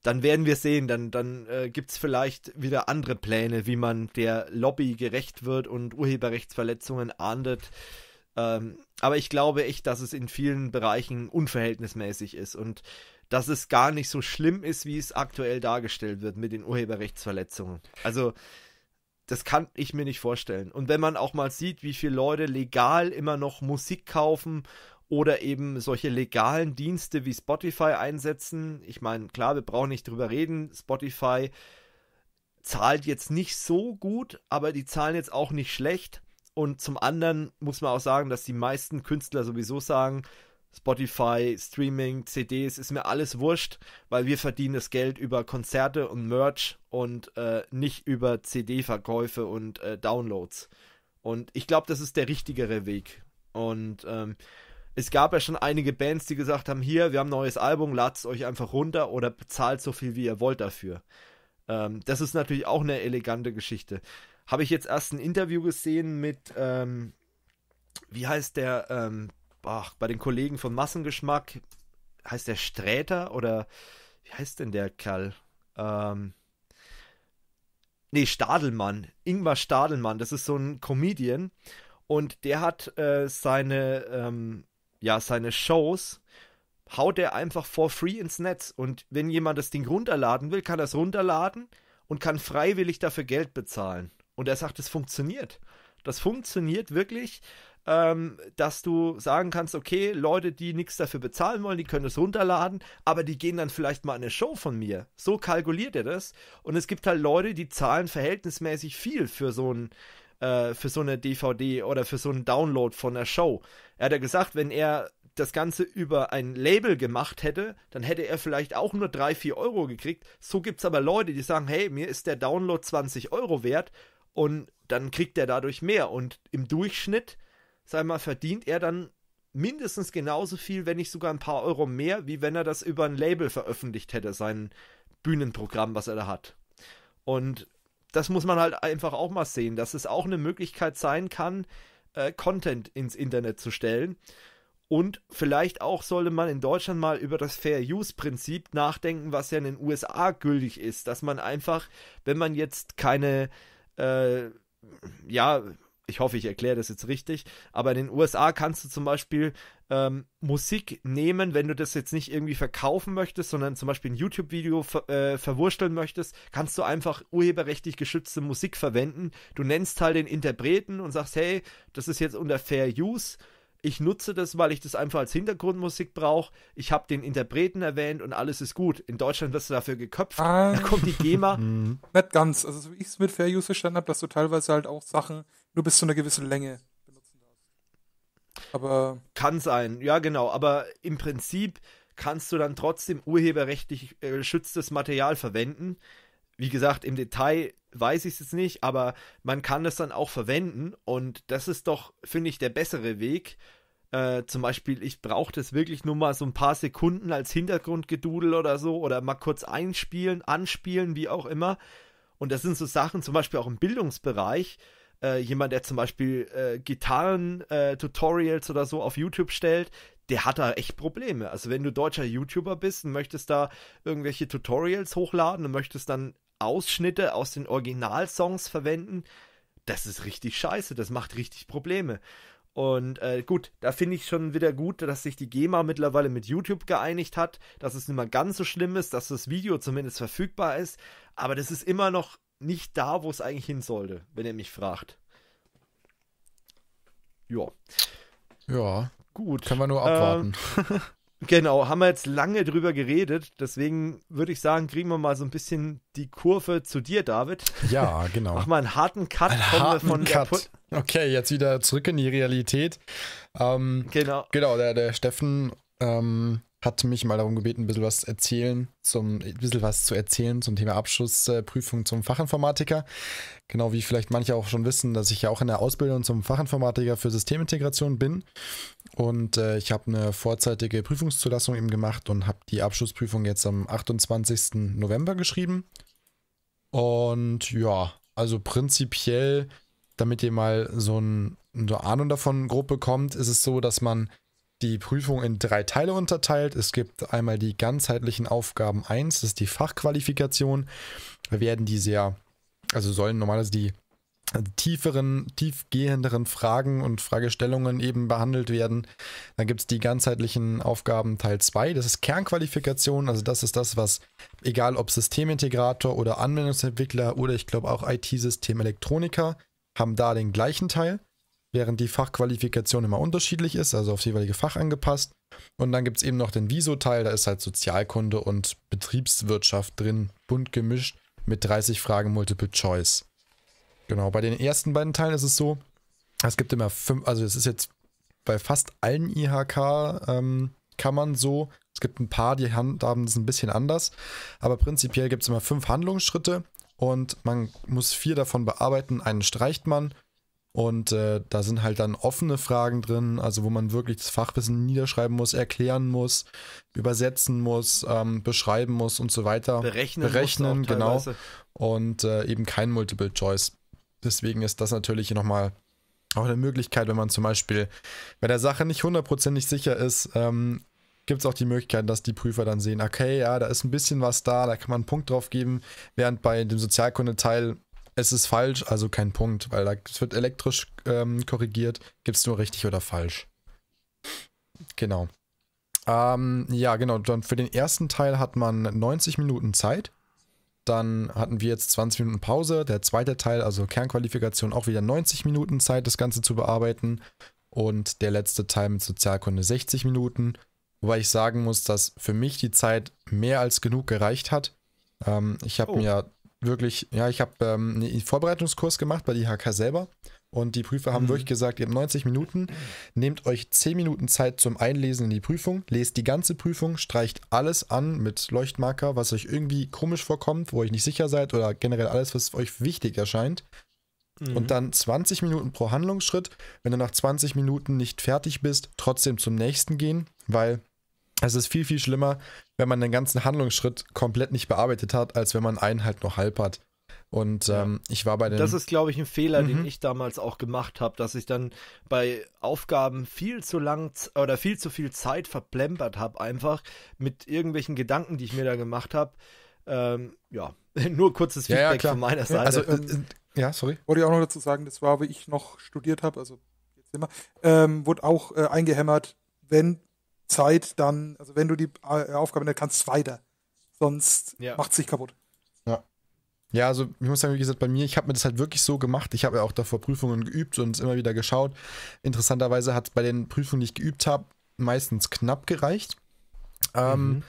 dann werden wir sehen. Dann, dann äh, gibt es vielleicht wieder andere Pläne, wie man der Lobby gerecht wird und Urheberrechtsverletzungen ahndet. Ähm, aber ich glaube echt, dass es in vielen Bereichen unverhältnismäßig ist. Und dass es gar nicht so schlimm ist, wie es aktuell dargestellt wird mit den Urheberrechtsverletzungen. Also das kann ich mir nicht vorstellen. Und wenn man auch mal sieht, wie viele Leute legal immer noch Musik kaufen oder eben solche legalen Dienste wie Spotify einsetzen, ich meine, klar, wir brauchen nicht drüber reden, Spotify zahlt jetzt nicht so gut, aber die zahlen jetzt auch nicht schlecht. Und zum anderen muss man auch sagen, dass die meisten Künstler sowieso sagen, Spotify, Streaming, CDs, ist mir alles wurscht, weil wir verdienen das Geld über Konzerte und Merch und äh, nicht über CD-Verkäufe und äh, Downloads. Und ich glaube, das ist der richtigere Weg. Und ähm, es gab ja schon einige Bands, die gesagt haben, hier, wir haben ein neues Album, lad's euch einfach runter oder bezahlt so viel, wie ihr wollt dafür. Ähm, das ist natürlich auch eine elegante Geschichte. Habe ich jetzt erst ein Interview gesehen mit, ähm, wie heißt der ähm, ach, bei den Kollegen von Massengeschmack, heißt der Sträter oder wie heißt denn der Kerl? Ähm, nee, Stadelmann, Ingmar Stadelmann, das ist so ein Comedian und der hat äh, seine, ähm, ja, seine Shows haut er einfach for free ins Netz. Und wenn jemand das Ding runterladen will, kann er es runterladen und kann freiwillig dafür Geld bezahlen. Und er sagt, es funktioniert. Das funktioniert wirklich ähm, dass du sagen kannst, okay, Leute, die nichts dafür bezahlen wollen, die können es runterladen, aber die gehen dann vielleicht mal eine Show von mir. So kalkuliert er das. Und es gibt halt Leute, die zahlen verhältnismäßig viel für so ein äh, für so eine DVD oder für so einen Download von einer Show. Er hat ja gesagt, wenn er das Ganze über ein Label gemacht hätte, dann hätte er vielleicht auch nur 3, 4 Euro gekriegt. So gibt es aber Leute, die sagen, hey, mir ist der Download 20 Euro wert und dann kriegt er dadurch mehr. Und im Durchschnitt sag mal, verdient er dann mindestens genauso viel, wenn nicht sogar ein paar Euro mehr, wie wenn er das über ein Label veröffentlicht hätte, sein Bühnenprogramm, was er da hat. Und das muss man halt einfach auch mal sehen, dass es auch eine Möglichkeit sein kann, äh, Content ins Internet zu stellen. Und vielleicht auch sollte man in Deutschland mal über das Fair Use Prinzip nachdenken, was ja in den USA gültig ist, dass man einfach, wenn man jetzt keine, äh, ja, ich hoffe, ich erkläre das jetzt richtig, aber in den USA kannst du zum Beispiel ähm, Musik nehmen, wenn du das jetzt nicht irgendwie verkaufen möchtest, sondern zum Beispiel ein YouTube-Video ver äh, verwursteln möchtest, kannst du einfach urheberrechtlich geschützte Musik verwenden. Du nennst halt den Interpreten und sagst, hey, das ist jetzt unter Fair Use ich nutze das, weil ich das einfach als Hintergrundmusik brauche. Ich habe den Interpreten erwähnt und alles ist gut. In Deutschland wirst du dafür geköpft. Ah, da kommt die GEMA. Mhm. Nicht ganz. Also, so wie ich es mit Fair Use verstanden habe, dass du teilweise halt auch Sachen nur bis zu einer gewissen Länge benutzen darfst. Aber. Kann sein, ja, genau. Aber im Prinzip kannst du dann trotzdem urheberrechtlich äh, geschütztes äh, Material verwenden. Wie gesagt, im Detail weiß ich es jetzt nicht, aber man kann es dann auch verwenden und das ist doch, finde ich, der bessere Weg. Äh, zum Beispiel, ich brauche das wirklich nur mal so ein paar Sekunden als Hintergrundgedudel oder so oder mal kurz einspielen, anspielen, wie auch immer. Und das sind so Sachen, zum Beispiel auch im Bildungsbereich. Äh, jemand, der zum Beispiel äh, Gitarren-Tutorials äh, oder so auf YouTube stellt, der hat da echt Probleme. Also wenn du deutscher YouTuber bist und möchtest da irgendwelche Tutorials hochladen und möchtest dann Ausschnitte aus den Originalsongs verwenden, das ist richtig scheiße, das macht richtig Probleme. Und äh, gut, da finde ich schon wieder gut, dass sich die GEMA mittlerweile mit YouTube geeinigt hat, dass es nicht mehr ganz so schlimm ist, dass das Video zumindest verfügbar ist. Aber das ist immer noch nicht da, wo es eigentlich hin sollte, wenn ihr mich fragt. Ja. Ja. Gut. Kann man nur abwarten. Ähm, Genau, haben wir jetzt lange drüber geredet. Deswegen würde ich sagen, kriegen wir mal so ein bisschen die Kurve zu dir, David. Ja, genau. Mach mal einen harten Cut. Einen harten von Cut. okay, jetzt wieder zurück in die Realität. Ähm, genau. Genau, der, der Steffen ähm, hat mich mal darum gebeten, ein bisschen was erzählen, zum, ein bisschen was zu erzählen zum Thema Abschlussprüfung zum Fachinformatiker. Genau wie vielleicht manche auch schon wissen, dass ich ja auch in der Ausbildung zum Fachinformatiker für Systemintegration bin. Und äh, ich habe eine vorzeitige Prüfungszulassung eben gemacht und habe die Abschlussprüfung jetzt am 28. November geschrieben. Und ja, also prinzipiell, damit ihr mal so, ein, so eine Ahnung davon grob bekommt, ist es so, dass man die Prüfung in drei Teile unterteilt. Es gibt einmal die ganzheitlichen Aufgaben 1, das ist die Fachqualifikation. Wir werden die sehr, also sollen normalerweise die tieferen, tiefgehenderen Fragen und Fragestellungen eben behandelt werden. Dann gibt es die ganzheitlichen Aufgaben Teil 2, das ist Kernqualifikation, also das ist das, was egal ob Systemintegrator oder Anwendungsentwickler oder ich glaube auch IT-Systemelektroniker haben da den gleichen Teil während die Fachqualifikation immer unterschiedlich ist, also auf das jeweilige Fach angepasst. Und dann gibt es eben noch den Viso-Teil, da ist halt Sozialkunde und Betriebswirtschaft drin, bunt gemischt mit 30 Fragen Multiple Choice. Genau, bei den ersten beiden Teilen ist es so, es gibt immer fünf, also es ist jetzt bei fast allen IHK-Kammern ähm, so, es gibt ein paar, die handhaben es ein bisschen anders, aber prinzipiell gibt es immer fünf Handlungsschritte und man muss vier davon bearbeiten, einen streicht man und äh, da sind halt dann offene Fragen drin, also wo man wirklich das Fachwissen niederschreiben muss, erklären muss, übersetzen muss, ähm, beschreiben muss und so weiter. Berechnen, Berechnen genau. Und äh, eben kein Multiple Choice. Deswegen ist das natürlich nochmal auch eine Möglichkeit, wenn man zum Beispiel bei der Sache nicht hundertprozentig sicher ist, ähm, gibt es auch die Möglichkeit, dass die Prüfer dann sehen, okay, ja, da ist ein bisschen was da, da kann man einen Punkt drauf geben, während bei dem Sozialkundeteil es ist falsch, also kein Punkt, weil es wird elektrisch ähm, korrigiert, gibt es nur richtig oder falsch. Genau. Ähm, ja, genau, dann für den ersten Teil hat man 90 Minuten Zeit. Dann hatten wir jetzt 20 Minuten Pause. Der zweite Teil, also Kernqualifikation, auch wieder 90 Minuten Zeit, das Ganze zu bearbeiten. Und der letzte Teil mit Sozialkunde 60 Minuten. Wobei ich sagen muss, dass für mich die Zeit mehr als genug gereicht hat. Ähm, ich habe oh. mir wirklich, ja, ich habe ähm, ne, einen Vorbereitungskurs gemacht bei der IHK selber und die Prüfer haben mhm. wirklich gesagt, ihr habt 90 Minuten, nehmt euch 10 Minuten Zeit zum Einlesen in die Prüfung, lest die ganze Prüfung, streicht alles an mit Leuchtmarker, was euch irgendwie komisch vorkommt, wo ihr nicht sicher seid oder generell alles, was euch wichtig erscheint. Mhm. Und dann 20 Minuten pro Handlungsschritt. Wenn du nach 20 Minuten nicht fertig bist, trotzdem zum nächsten gehen, weil es ist viel, viel schlimmer, wenn man den ganzen Handlungsschritt komplett nicht bearbeitet hat, als wenn man einen halt noch halb hat. Und ja. Ähm, ich war bei den. Das ist, glaube ich, ein Fehler, mhm. den ich damals auch gemacht habe, dass ich dann bei Aufgaben viel zu lang oder viel zu viel Zeit verplempert habe, einfach mit irgendwelchen Gedanken, die ich mir da gemacht habe. Ähm, ja, nur kurzes Feedback ja, ja, von meiner also, Seite. Also, äh, ja, sorry. Wollte ich auch noch dazu sagen, das war, wie ich noch studiert habe, also jetzt immer, ähm, wurde auch äh, eingehämmert, wenn Zeit dann, also wenn du die äh, Aufgabe nicht kannst, weiter. Sonst ja. macht sich kaputt. Ja. Ja, also ich muss sagen, wie gesagt, bei mir, ich habe mir das halt wirklich so gemacht. Ich habe ja auch davor Prüfungen geübt und immer wieder geschaut. Interessanterweise hat es bei den Prüfungen, die ich geübt habe, meistens knapp gereicht. Ähm, mhm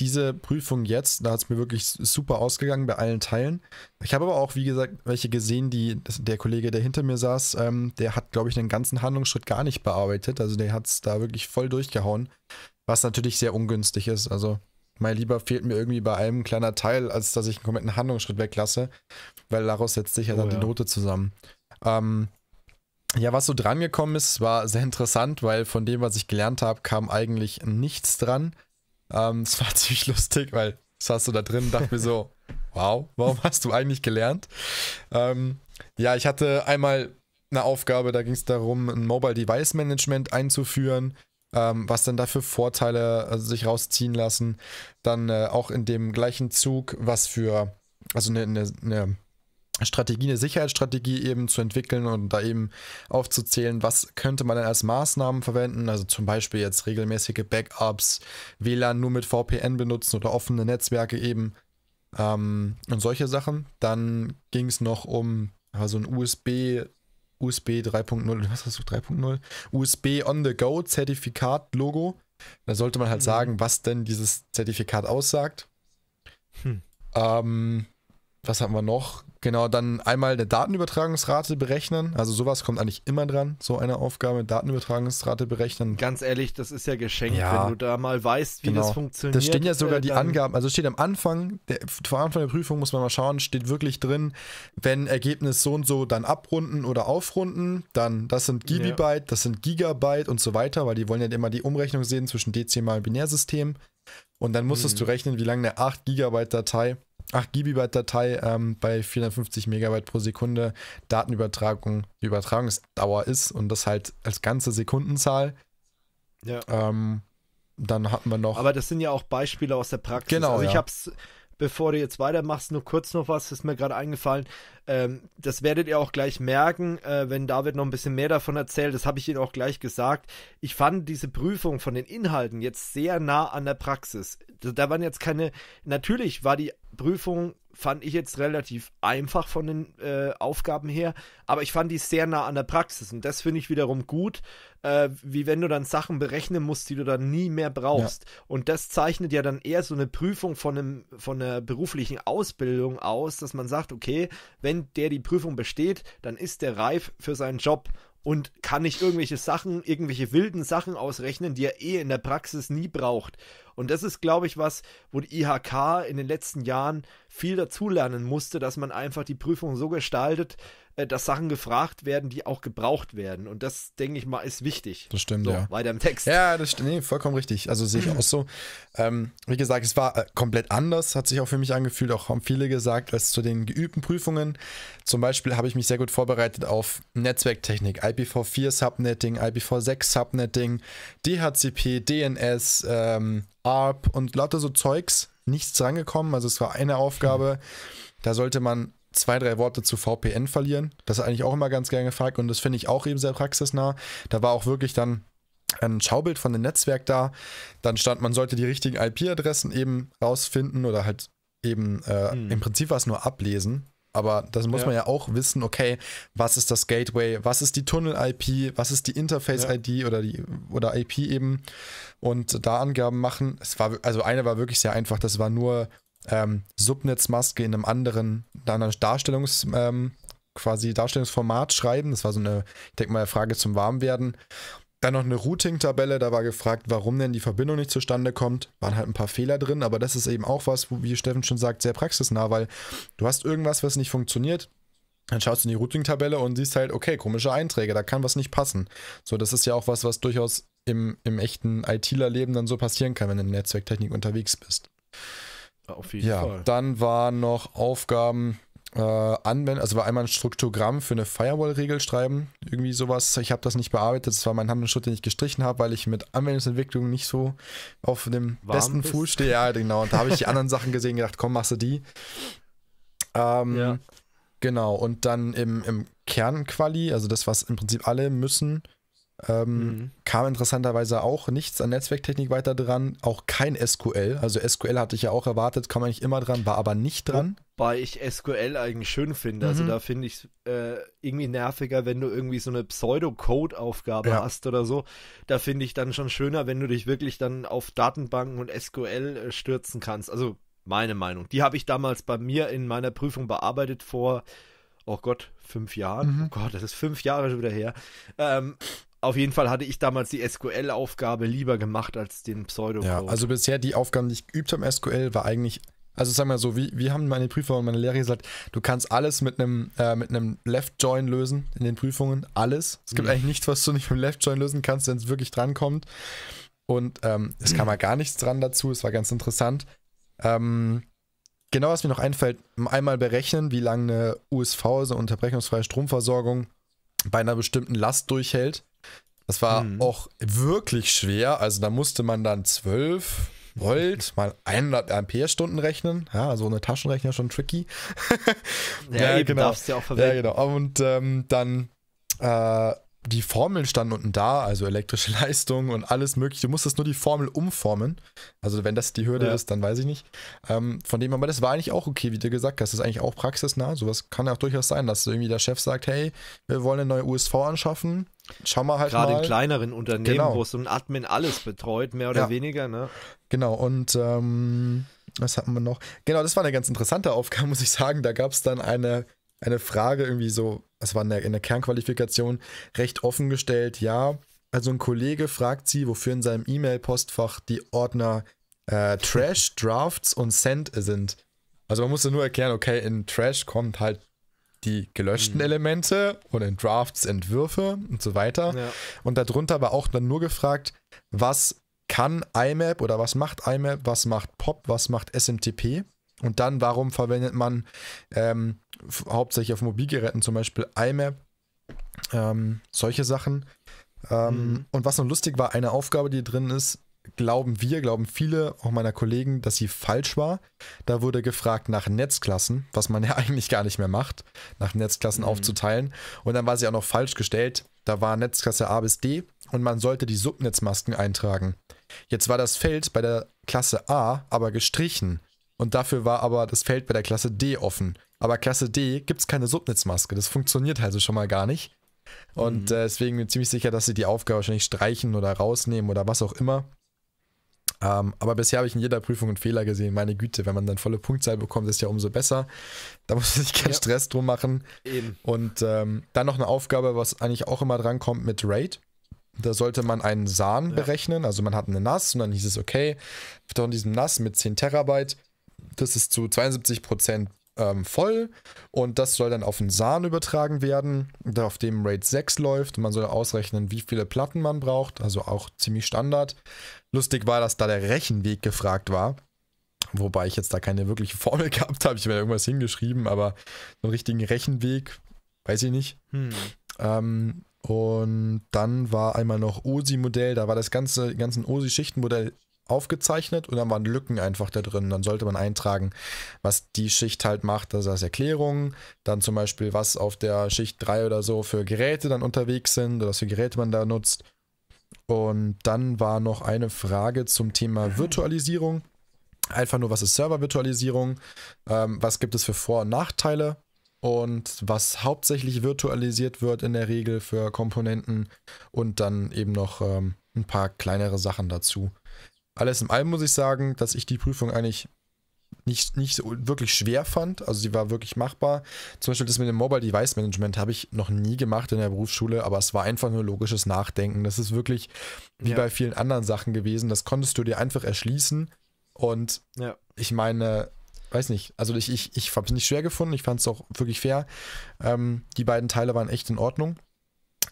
diese Prüfung jetzt, da hat es mir wirklich super ausgegangen bei allen Teilen. Ich habe aber auch, wie gesagt, welche gesehen, die der Kollege, der hinter mir saß, ähm, der hat, glaube ich, den ganzen Handlungsschritt gar nicht bearbeitet. Also der hat es da wirklich voll durchgehauen, was natürlich sehr ungünstig ist. Also mein Lieber fehlt mir irgendwie bei einem kleiner Teil, als dass ich einen kompletten Handlungsschritt weglasse, weil daraus setzt sich ja dann oh, ja. die Note zusammen. Ähm, ja, was so dran gekommen ist, war sehr interessant, weil von dem, was ich gelernt habe, kam eigentlich nichts dran. Ähm, es war ziemlich lustig, weil saß so da drin und dachte mir so, wow, warum hast du eigentlich gelernt? Ähm, ja, ich hatte einmal eine Aufgabe, da ging es darum, ein Mobile Device Management einzuführen, ähm, was dann dafür Vorteile also sich rausziehen lassen. Dann äh, auch in dem gleichen Zug, was für, also eine, eine, eine Strategie, eine Sicherheitsstrategie eben zu entwickeln und da eben aufzuzählen, was könnte man denn als Maßnahmen verwenden, also zum Beispiel jetzt regelmäßige Backups, WLAN nur mit VPN benutzen oder offene Netzwerke eben ähm, und solche Sachen. Dann ging es noch um also ein USB, USB 3.0, was hast du 3.0? USB on the go Zertifikat Logo. Da sollte man halt mhm. sagen, was denn dieses Zertifikat aussagt. Hm. Ähm, was haben wir noch? Genau, dann einmal eine Datenübertragungsrate berechnen. Also sowas kommt eigentlich immer dran, so eine Aufgabe, Datenübertragungsrate berechnen. Ganz ehrlich, das ist ja geschenkt, ja, wenn du da mal weißt, wie genau. das funktioniert. Das stehen ja sogar äh, die Angaben, also steht am Anfang, der, vor Anfang der Prüfung muss man mal schauen, steht wirklich drin, wenn Ergebnis so und so, dann abrunden oder aufrunden, dann das sind Gibibyte, ja. das sind Gigabyte und so weiter, weil die wollen ja immer die Umrechnung sehen zwischen dezimal und Binärsystem. Und dann musstest hm. du rechnen, wie lange eine 8 Gigabyte Datei 8 gb Datei ähm, bei 450 Megabyte pro Sekunde Datenübertragung, die Übertragungsdauer ist und das halt als ganze Sekundenzahl. Ja. Ähm, dann hatten wir noch. Aber das sind ja auch Beispiele aus der Praxis. Genau. Also ich ja. hab's, bevor du jetzt weitermachst, nur kurz noch was, ist mir gerade eingefallen. Ähm, das werdet ihr auch gleich merken, äh, wenn David noch ein bisschen mehr davon erzählt. Das habe ich Ihnen auch gleich gesagt. Ich fand diese Prüfung von den Inhalten jetzt sehr nah an der Praxis. da waren jetzt keine. Natürlich war die Prüfung fand ich jetzt relativ einfach von den äh, Aufgaben her, aber ich fand die sehr nah an der Praxis und das finde ich wiederum gut, äh, wie wenn du dann Sachen berechnen musst, die du dann nie mehr brauchst. Ja. Und das zeichnet ja dann eher so eine Prüfung von, einem, von einer beruflichen Ausbildung aus, dass man sagt, okay, wenn der die Prüfung besteht, dann ist der reif für seinen Job und kann nicht irgendwelche Sachen, irgendwelche wilden Sachen ausrechnen, die er eh in der Praxis nie braucht. Und das ist, glaube ich, was, wo die IHK in den letzten Jahren viel dazulernen musste, dass man einfach die Prüfung so gestaltet, äh, dass Sachen gefragt werden, die auch gebraucht werden. Und das, denke ich mal, ist wichtig. Das stimmt, so, ja. Weiter im Text. Ja, das stimmt. Nee, vollkommen richtig. Also sehe ich auch so. Ähm, wie gesagt, es war äh, komplett anders, hat sich auch für mich angefühlt, auch haben viele gesagt, als zu den geübten Prüfungen. Zum Beispiel habe ich mich sehr gut vorbereitet auf Netzwerktechnik, IPv4 Subnetting, IPv6 Subnetting, DHCP, DNS, ähm, ARP und lauter so Zeugs. Nichts rangekommen. Also es war eine Aufgabe. Mhm. Da sollte man zwei, drei Worte zu VPN verlieren. Das ist eigentlich auch immer ganz gerne gefragt und das finde ich auch eben sehr praxisnah. Da war auch wirklich dann ein Schaubild von dem Netzwerk da. Dann stand, man sollte die richtigen IP-Adressen eben rausfinden oder halt eben äh, hm. im Prinzip was nur ablesen. Aber das muss ja. man ja auch wissen, okay, was ist das Gateway, was ist die Tunnel-IP, was ist die Interface-ID ja. oder die oder IP eben und da Angaben machen. Es war, also eine war wirklich sehr einfach, das war nur ähm, Subnetzmaske in einem anderen, in Darstellungs, ähm, quasi Darstellungsformat schreiben. Das war so eine, ich denke mal, Frage zum Warmwerden. Dann noch eine Routing-Tabelle, da war gefragt, warum denn die Verbindung nicht zustande kommt. Waren halt ein paar Fehler drin, aber das ist eben auch was, wie Steffen schon sagt, sehr praxisnah, weil du hast irgendwas, was nicht funktioniert. Dann schaust du in die Routing-Tabelle und siehst halt, okay, komische Einträge, da kann was nicht passen. So, das ist ja auch was, was durchaus im, im echten ITler-Leben dann so passieren kann, wenn du in Netzwerktechnik unterwegs bist. Auf jeden ja, Fall. Dann waren noch Aufgaben äh, anwenden, also war einmal ein Struktogramm für eine Firewall-Regel schreiben, irgendwie sowas. Ich habe das nicht bearbeitet, das war mein Handelsschritt, den ich gestrichen habe, weil ich mit Anwendungsentwicklung nicht so auf dem Warm besten Fuß stehe. Ja, genau. Und da habe ich die anderen Sachen gesehen und gedacht, komm, machst du die. Ähm, ja. Genau, und dann im, im Kernquali, also das, was im Prinzip alle müssen, ähm, mhm. Kam interessanterweise auch nichts an Netzwerktechnik weiter dran, auch kein SQL. Also SQL hatte ich ja auch erwartet, kam eigentlich immer dran, war aber nicht dran. Wobei ich SQL eigentlich schön finde. Also mhm. Also da finde ich es äh, irgendwie nerviger, wenn du irgendwie so eine pseudocode aufgabe ja. hast oder so. Da finde ich dann schon schöner, wenn du dich wirklich dann auf Datenbanken und SQL äh, stürzen kannst. Also meine Meinung. Die habe ich damals bei mir in meiner Prüfung bearbeitet vor oh Gott, fünf Jahren. Mhm. Oh Gott, das ist fünf Jahre schon wieder her. Ähm, auf jeden Fall hatte ich damals die SQL-Aufgabe lieber gemacht als den Pseudo. -Code. Ja, also bisher die Aufgaben, die ich geübt habe im SQL, war eigentlich, also sagen wir so, wie, wie haben meine Prüfer und meine Lehrer gesagt, du kannst alles mit einem, äh, mit einem Left-Join lösen in den Prüfungen, alles. Es gibt mhm. eigentlich nichts, was du nicht mit einem Left-Join lösen kannst, wenn es wirklich drankommt. Und ähm, es kam mal halt gar nichts dran dazu, es war ganz interessant. Ähm, genau, was mir noch einfällt, einmal berechnen, wie lange eine USV, also unterbrechungsfreie Stromversorgung, bei einer bestimmten Last durchhält. Das war mhm. auch wirklich schwer. Also da musste man dann 12 Volt mal 100 Ampere-Stunden rechnen. Ja, so eine Taschenrechner schon tricky. ja, ja genau. darfst du ja auch verwenden. Ja, genau. Und ähm, dann äh, die Formeln standen unten da, also elektrische Leistung und alles mögliche. Du musstest nur die Formel umformen. Also wenn das die Hürde ja. ist, dann weiß ich nicht. Ähm, von dem aber das war eigentlich auch okay, wie du gesagt hast. Das ist eigentlich auch praxisnah. Sowas kann ja auch durchaus sein, dass irgendwie der Chef sagt, hey, wir wollen eine neue USV anschaffen. Schau mal halt Gerade mal. in kleineren Unternehmen, genau. wo so ein Admin alles betreut, mehr oder ja. weniger, ne? Genau, und ähm, was hatten wir noch? Genau, das war eine ganz interessante Aufgabe, muss ich sagen. Da gab es dann eine, eine Frage irgendwie so, das war in der, in der Kernqualifikation, recht offen gestellt, ja. Also ein Kollege fragt sie, wofür in seinem E-Mail-Postfach die Ordner äh, Trash, Drafts und Send sind. Also man musste nur erklären, okay, in Trash kommt halt die gelöschten mhm. Elemente und in Drafts Entwürfe und so weiter. Ja. Und darunter war auch dann nur gefragt, was kann IMAP oder was macht IMAP, was macht POP, was macht SMTP. Und dann, warum verwendet man ähm, hauptsächlich auf Mobilgeräten zum Beispiel IMAP, ähm, solche Sachen. Ähm, mhm. Und was noch lustig war, eine Aufgabe, die drin ist, glauben wir, glauben viele auch meiner Kollegen, dass sie falsch war. Da wurde gefragt nach Netzklassen, was man ja eigentlich gar nicht mehr macht, nach Netzklassen mhm. aufzuteilen. Und dann war sie auch noch falsch gestellt. Da war Netzklasse A bis D und man sollte die Subnetzmasken eintragen. Jetzt war das Feld bei der Klasse A aber gestrichen. Und dafür war aber das Feld bei der Klasse D offen. Aber Klasse D gibt es keine Subnetzmaske. Das funktioniert also schon mal gar nicht. Und mhm. Äh, deswegen bin ich ziemlich sicher, dass sie die Aufgabe wahrscheinlich streichen oder rausnehmen oder was auch immer. Ähm, aber bisher habe ich in jeder Prüfung einen Fehler gesehen. Meine Güte, wenn man dann volle Punktzahl bekommt, ist ja umso besser. Da muss man sich keinen ja. Stress drum machen. Eben. Und ähm, dann noch eine Aufgabe, was eigentlich auch immer drankommt mit Raid. Da sollte man einen Sahn ja. berechnen. Also man hat eine NAS und dann hieß es, okay, von diesem NAS mit 10 Terabyte, das ist zu 72% Prozent ähm, voll und das soll dann auf den Sahn übertragen werden, auf dem RAID 6 läuft. Man soll ausrechnen, wie viele Platten man braucht, also auch ziemlich Standard. Lustig war, dass da der Rechenweg gefragt war. Wobei ich jetzt da keine wirkliche Formel gehabt habe. Ich habe ja irgendwas hingeschrieben, aber einen richtigen Rechenweg, weiß ich nicht. Hm. Ähm, und dann war einmal noch OSI-Modell, da war das ganze ganzen OSI-Schichtenmodell aufgezeichnet und dann waren Lücken einfach da drin. Dann sollte man eintragen, was die Schicht halt macht, also als Erklärung, dann zum Beispiel, was auf der Schicht 3 oder so für Geräte dann unterwegs sind oder was für Geräte man da nutzt. Und dann war noch eine Frage zum Thema Virtualisierung. Einfach nur, was ist Server-Virtualisierung? Ähm, was gibt es für Vor- und Nachteile? Und was hauptsächlich virtualisiert wird in der Regel für Komponenten und dann eben noch ähm, ein paar kleinere Sachen dazu. Alles im allem muss ich sagen, dass ich die Prüfung eigentlich nicht, nicht so wirklich schwer fand. Also sie war wirklich machbar. Zum Beispiel das mit dem Mobile Device Management habe ich noch nie gemacht in der Berufsschule, aber es war einfach nur logisches Nachdenken. Das ist wirklich wie ja. bei vielen anderen Sachen gewesen. Das konntest du dir einfach erschließen. Und ja. ich meine, weiß nicht, also ich, ich, ich habe es nicht schwer gefunden, ich fand es auch wirklich fair. Ähm, die beiden Teile waren echt in Ordnung.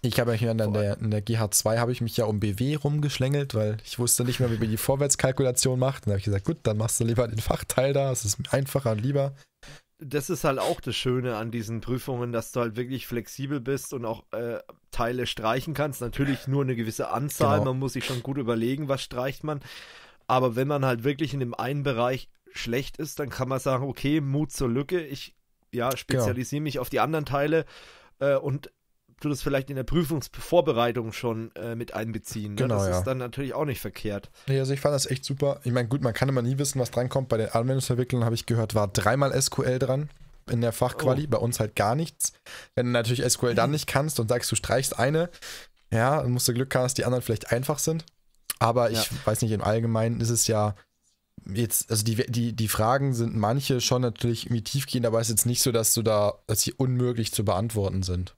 Ich habe ja in der, in der GH2 habe ich mich ja um BW rumgeschlängelt, weil ich wusste nicht mehr, wie man die Vorwärtskalkulation macht. Und dann habe ich gesagt, gut, dann machst du lieber den Fachteil da, es ist einfacher und lieber. Das ist halt auch das Schöne an diesen Prüfungen, dass du halt wirklich flexibel bist und auch äh, Teile streichen kannst. Natürlich nur eine gewisse Anzahl, genau. man muss sich schon gut überlegen, was streicht man. Aber wenn man halt wirklich in dem einen Bereich schlecht ist, dann kann man sagen, okay, Mut zur Lücke, ich ja, genau. spezialisiere genau. mich auf die anderen Teile äh, und du das vielleicht in der Prüfungsvorbereitung schon äh, mit einbeziehen. Ne? Genau, das ja. ist dann natürlich auch nicht verkehrt. Nee, also ich fand das echt super. Ich meine, gut, man kann immer nie wissen, was drankommt. Bei den Anwendungsentwicklern habe ich gehört, war dreimal SQL dran in der Fachquali, oh. bei uns halt gar nichts. Wenn du natürlich SQL dann mhm. nicht kannst und sagst, du streichst eine, ja, dann musst du Glück haben, dass die anderen vielleicht einfach sind. Aber ich weiß nicht, im Allgemeinen ist es ja jetzt, also die, die, die Fragen sind manche schon natürlich irgendwie tiefgehend, aber es ist jetzt nicht so, dass du da, dass sie unmöglich zu beantworten sind.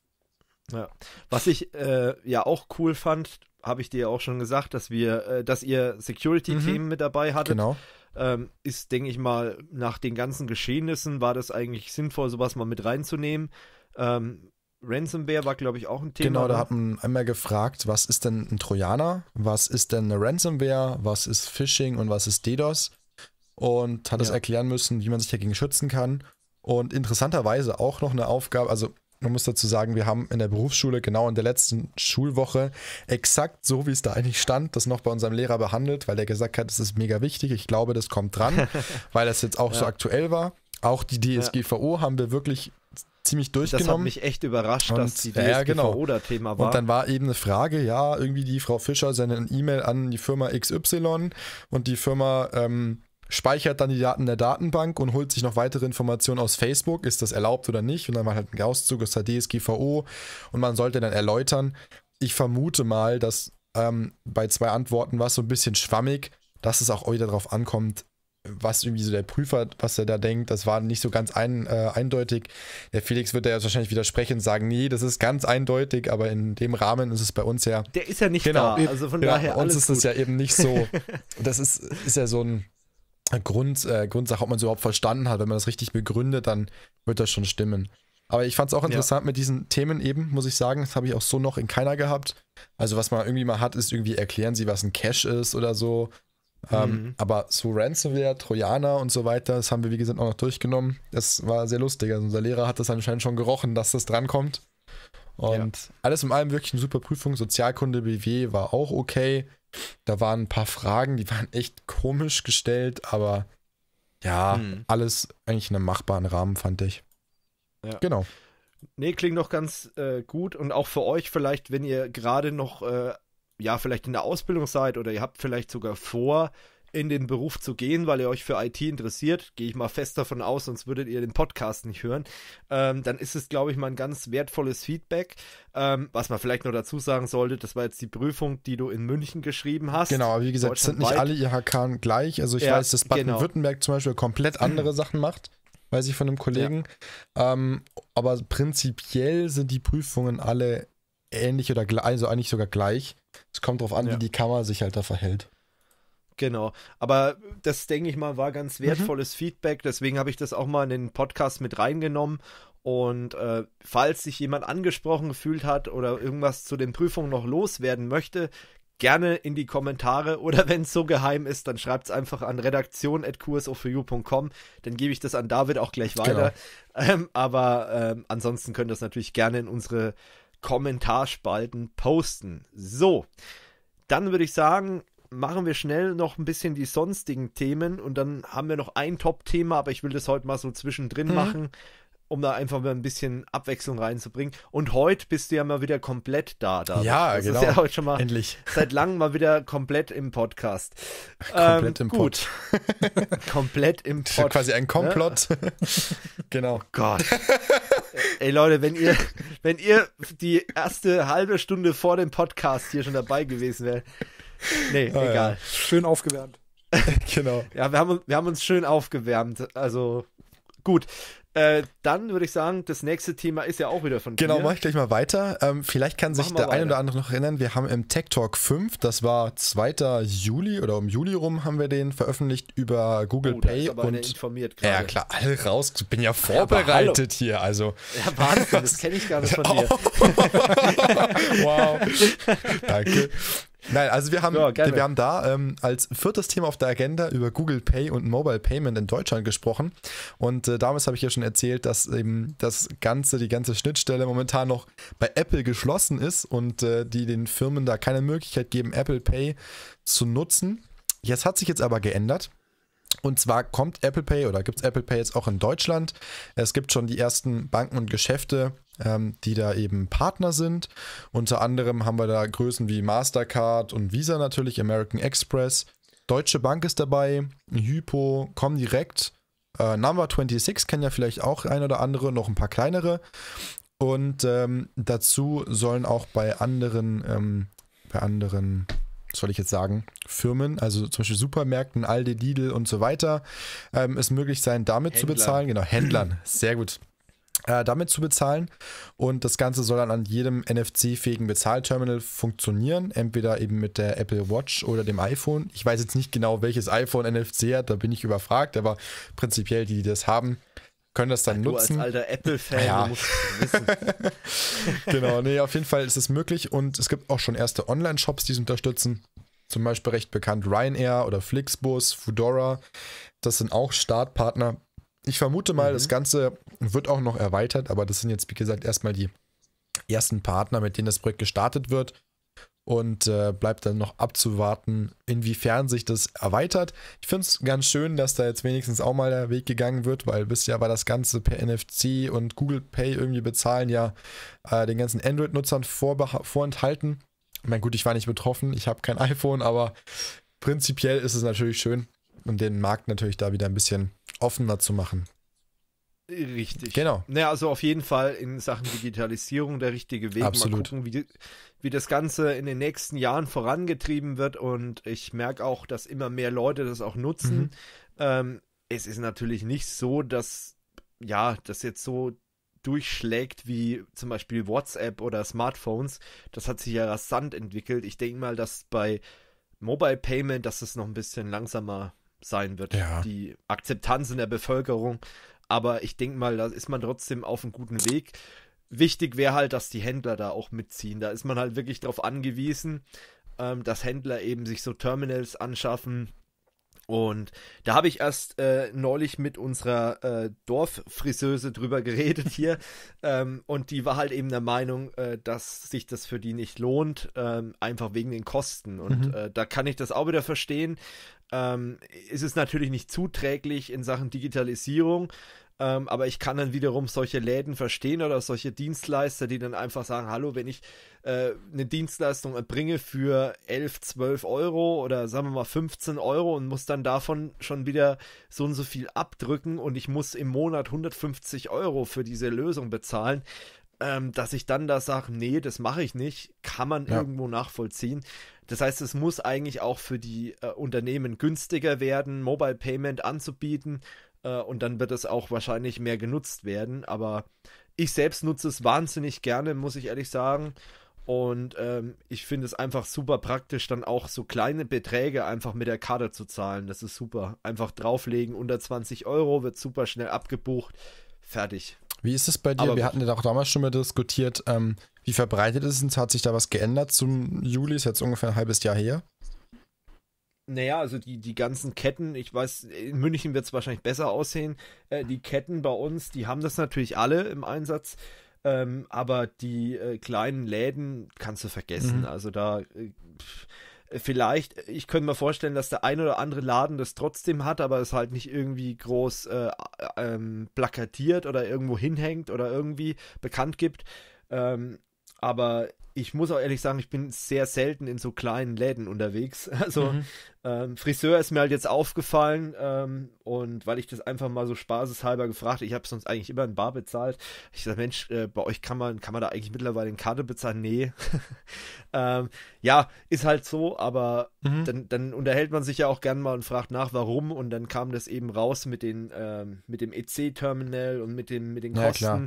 Ja. Was ich äh, ja auch cool fand, habe ich dir auch schon gesagt, dass wir, äh, dass ihr Security-Themen mhm. mit dabei hattet. Genau. Ähm, ist, denke ich mal, nach den ganzen Geschehnissen war das eigentlich sinnvoll, sowas mal mit reinzunehmen. Ähm, Ransomware war, glaube ich, auch ein Thema. Genau, da ne? hat man einmal gefragt, was ist denn ein Trojaner? Was ist denn eine Ransomware? Was ist Phishing und was ist DDoS? Und hat es erklären müssen, wie man sich dagegen schützen kann. Und interessanterweise auch noch eine Aufgabe, also man muss dazu sagen, wir haben in der Berufsschule genau in der letzten Schulwoche exakt so, wie es da eigentlich stand, das noch bei unserem Lehrer behandelt, weil der gesagt hat, das ist mega wichtig. Ich glaube, das kommt dran, weil das jetzt auch ja. so aktuell war. Auch die DSGVO ja. haben wir wirklich ziemlich durchgenommen. Das hat mich echt überrascht, und, dass die DSGVO ja, genau. das Thema war. Und dann war eben eine Frage, ja, irgendwie die Frau Fischer sendet ein E-Mail an die Firma XY und die Firma ähm, speichert dann die Daten in der Datenbank und holt sich noch weitere Informationen aus Facebook, ist das erlaubt oder nicht. Und dann war halt einen Auszug aus der DSGVO und man sollte dann erläutern. Ich vermute mal, dass ähm, bei zwei Antworten war es so ein bisschen schwammig, dass es auch wieder darauf ankommt, was irgendwie so der Prüfer, was er da denkt, das war nicht so ganz ein, äh, eindeutig. Der Felix wird da jetzt wahrscheinlich widersprechen und sagen, nee, das ist ganz eindeutig, aber in dem Rahmen ist es bei uns ja. Der ist ja nicht genau, da, also von genau, daher. Bei uns ist es ja eben nicht so. das ist, ist ja so ein Grund, äh, Grundsache, ob man es überhaupt verstanden hat. Wenn man das richtig begründet, dann wird das schon stimmen. Aber ich fand es auch interessant ja. mit diesen Themen eben, muss ich sagen. Das habe ich auch so noch in keiner gehabt. Also, was man irgendwie mal hat, ist irgendwie erklären sie, was ein Cache ist oder so. Ähm, mhm. Ähm, aber so Ransomware, Trojaner und so weiter, das haben wir, wie gesagt, auch noch durchgenommen. Das war sehr lustig. Also, unser Lehrer hat das anscheinend schon gerochen, dass das drankommt. Und ja. alles in allem wirklich eine super Prüfung. Sozialkunde BW war auch okay. Da waren ein paar Fragen, die waren echt komisch gestellt, aber ja, hm. alles eigentlich in einem machbaren Rahmen, fand ich. Ja. Genau. Nee, klingt noch ganz äh, gut und auch für euch vielleicht, wenn ihr gerade noch, äh, ja, vielleicht in der Ausbildung seid oder ihr habt vielleicht sogar vor, in den Beruf zu gehen, weil ihr euch für IT interessiert, gehe ich mal fest davon aus, sonst würdet ihr den Podcast nicht hören, ähm, dann ist es, glaube ich, mal ein ganz wertvolles Feedback. Ähm, was man vielleicht noch dazu sagen sollte, das war jetzt die Prüfung, die du in München geschrieben hast. Genau, wie gesagt, sind nicht alle IHK gleich. Also ich ja, weiß, dass Baden-Württemberg genau. zum Beispiel komplett andere Sachen macht, weiß ich von einem Kollegen. Ja. Ähm, aber prinzipiell sind die Prüfungen alle ähnlich oder also eigentlich sogar gleich. Es kommt darauf an, ja. wie die Kammer sich halt da verhält. Genau, aber das denke ich mal war ganz mhm. wertvolles mhm. Feedback, deswegen habe ich das auch mal in den Podcast mit reingenommen und äh, falls sich jemand angesprochen gefühlt hat oder irgendwas zu den Prüfungen noch loswerden möchte, gerne in die Kommentare oder wenn es so geheim ist, dann schreibt es einfach an redaktion.qso4u.com, dann gebe ich das an David auch gleich weiter. Genau. Ähm, aber ähm, ansonsten könnt ihr das natürlich gerne in unsere Kommentarspalten posten. So, dann würde ich sagen, machen wir schnell noch ein bisschen die sonstigen Themen und dann haben wir noch ein Top-Thema, aber ich will das heute mal so zwischendrin mhm. machen, um da einfach mal ein bisschen Abwechslung reinzubringen. Und heute bist du ja mal wieder komplett da. David. Ja, das genau. Ist ja heute schon mal Endlich. Seit langem mal wieder komplett im Podcast. Komplett ähm, im Podcast. komplett im Podcast. Quasi ein Komplott. genau. Oh Gott. Ey Leute, wenn ihr, wenn ihr die erste halbe Stunde vor dem Podcast hier schon dabei gewesen wärt, nee, ah, egal. Ja. Schön aufgewärmt. genau. Ja, wir haben, wir haben uns schön aufgewärmt. Also gut. Äh, dann würde ich sagen, das nächste Thema ist ja auch wieder von Genau, mache ich gleich mal weiter. Ähm, vielleicht kann sich der ein oder andere noch erinnern, wir haben im Tech Talk 5, das war 2. Juli oder um Juli rum haben wir den veröffentlicht über Google oh, Pay und informiert grade. Ja, klar, alle raus, ich bin ja vorbereitet ja, hier, also. Ja, Wahnsinn, das kenne ich gar nicht von dir. wow. Danke. Nein, also wir haben, so, wir haben da ähm, als viertes Thema auf der Agenda über Google Pay und Mobile Payment in Deutschland gesprochen. Und äh, damals habe ich ja schon erzählt, dass eben das ganze, die ganze Schnittstelle momentan noch bei Apple geschlossen ist und äh, die den Firmen da keine Möglichkeit geben, Apple Pay zu nutzen. Jetzt hat sich jetzt aber geändert. Und zwar kommt Apple Pay oder gibt es Apple Pay jetzt auch in Deutschland. Es gibt schon die ersten Banken und Geschäfte, ähm, die da eben Partner sind. Unter anderem haben wir da Größen wie Mastercard und Visa natürlich, American Express. Deutsche Bank ist dabei, Hypo, Comdirect, äh, Number 26 kennen ja vielleicht auch ein oder andere, noch ein paar kleinere. Und ähm, dazu sollen auch bei anderen, ähm, bei anderen, soll ich jetzt sagen, Firmen, also zum Beispiel Supermärkten, Aldi, Lidl und so weiter, ähm, es möglich sein, damit Händler. zu bezahlen. Genau, Händlern. Sehr gut äh, damit zu bezahlen. Und das Ganze soll dann an jedem NFC-fähigen Bezahlterminal funktionieren, entweder eben mit der Apple Watch oder dem iPhone. Ich weiß jetzt nicht genau, welches iPhone NFC hat, da bin ich überfragt, aber prinzipiell die, die das haben, können das dann Ach, nutzen. Du als alter Apple-Fan ja. musst wissen. genau, nee, auf jeden Fall ist es möglich und es gibt auch schon erste Online-Shops, die es unterstützen. Zum Beispiel recht bekannt Ryanair oder Flixbus, Foodora. Das sind auch Startpartner ich vermute mal, mhm. das Ganze wird auch noch erweitert, aber das sind jetzt, wie gesagt, erstmal die ersten Partner, mit denen das Projekt gestartet wird. Und äh, bleibt dann noch abzuwarten, inwiefern sich das erweitert. Ich finde es ganz schön, dass da jetzt wenigstens auch mal der Weg gegangen wird, weil bisher war das Ganze per NFC und Google Pay irgendwie bezahlen ja äh, den ganzen Android-Nutzern vorenthalten. Ich meine, gut, ich war nicht betroffen, ich habe kein iPhone, aber prinzipiell ist es natürlich schön und den Markt natürlich da wieder ein bisschen offener zu machen. Richtig. Genau. Naja, also auf jeden Fall in Sachen Digitalisierung der richtige Weg. Absolut. Mal gucken, wie, wie das Ganze in den nächsten Jahren vorangetrieben wird. Und ich merke auch, dass immer mehr Leute das auch nutzen. Mhm. Ähm, es ist natürlich nicht so, dass, ja, das jetzt so durchschlägt wie zum Beispiel WhatsApp oder Smartphones. Das hat sich ja rasant entwickelt. Ich denke mal, dass bei Mobile Payment, dass es das noch ein bisschen langsamer sein wird, ja. die Akzeptanz in der Bevölkerung. Aber ich denke mal, da ist man trotzdem auf einem guten Weg. Wichtig wäre halt, dass die Händler da auch mitziehen. Da ist man halt wirklich darauf angewiesen, ähm, dass Händler eben sich so Terminals anschaffen. Und da habe ich erst äh, neulich mit unserer äh, Dorffriseuse drüber geredet hier. Ähm, und die war halt eben der Meinung, äh, dass sich das für die nicht lohnt, ähm, einfach wegen den Kosten. Und mhm. Äh, da kann ich das auch wieder verstehen ähm, ist es natürlich nicht zuträglich in Sachen Digitalisierung. Ähm, aber ich kann dann wiederum solche Läden verstehen oder solche Dienstleister, die dann einfach sagen, hallo, wenn ich äh, eine Dienstleistung erbringe für 11, 12 Euro oder sagen wir mal 15 Euro und muss dann davon schon wieder so und so viel abdrücken und ich muss im Monat 150 Euro für diese Lösung bezahlen, ähm, dass ich dann da sage, nee, das mache ich nicht, kann man ja. irgendwo nachvollziehen. Das heißt, es muss eigentlich auch für die äh, Unternehmen günstiger werden, Mobile Payment anzubieten äh, und dann wird es auch wahrscheinlich mehr genutzt werden. Aber ich selbst nutze es wahnsinnig gerne, muss ich ehrlich sagen. Und ähm, ich finde es einfach super praktisch, dann auch so kleine Beträge einfach mit der Karte zu zahlen. Das ist super. Einfach drauflegen, unter 20 Euro, wird super schnell abgebucht. Fertig. Wie ist es bei dir? Aber Wir hatten ja auch damals schon mal diskutiert, ähm, wie verbreitet ist es? Hat sich da was geändert zum Juli? Ist jetzt ungefähr ein halbes Jahr her. Naja, also die, die ganzen Ketten, ich weiß, in München wird es wahrscheinlich besser aussehen. Äh, die Ketten bei uns, die haben das natürlich alle im Einsatz. Ähm, aber die äh, kleinen Läden kannst du vergessen. Mhm. Also da. Äh, pff, Vielleicht, äh, ich könnte mir vorstellen, dass der ein oder andere Laden das trotzdem hat, aber es halt nicht irgendwie groß äh, ähm, plakatiert oder irgendwo hinhängt oder irgendwie bekannt gibt. Ähm, aber ich muss auch ehrlich sagen, ich bin sehr selten in so kleinen Läden unterwegs. Also mhm. ähm, Friseur ist mir halt jetzt aufgefallen ähm, und weil ich das einfach mal so spaßeshalber gefragt, ich habe sonst eigentlich immer in Bar bezahlt. Ich sage, Mensch, äh, bei euch kann man kann man da eigentlich mittlerweile in Karte bezahlen? Nee. ähm, ja, ist halt so, aber mhm. dann, dann, unterhält man sich ja auch gern mal und fragt nach, warum und dann kam das eben raus mit den ähm, mit dem EC Terminal und mit den mit den Kosten. Ja,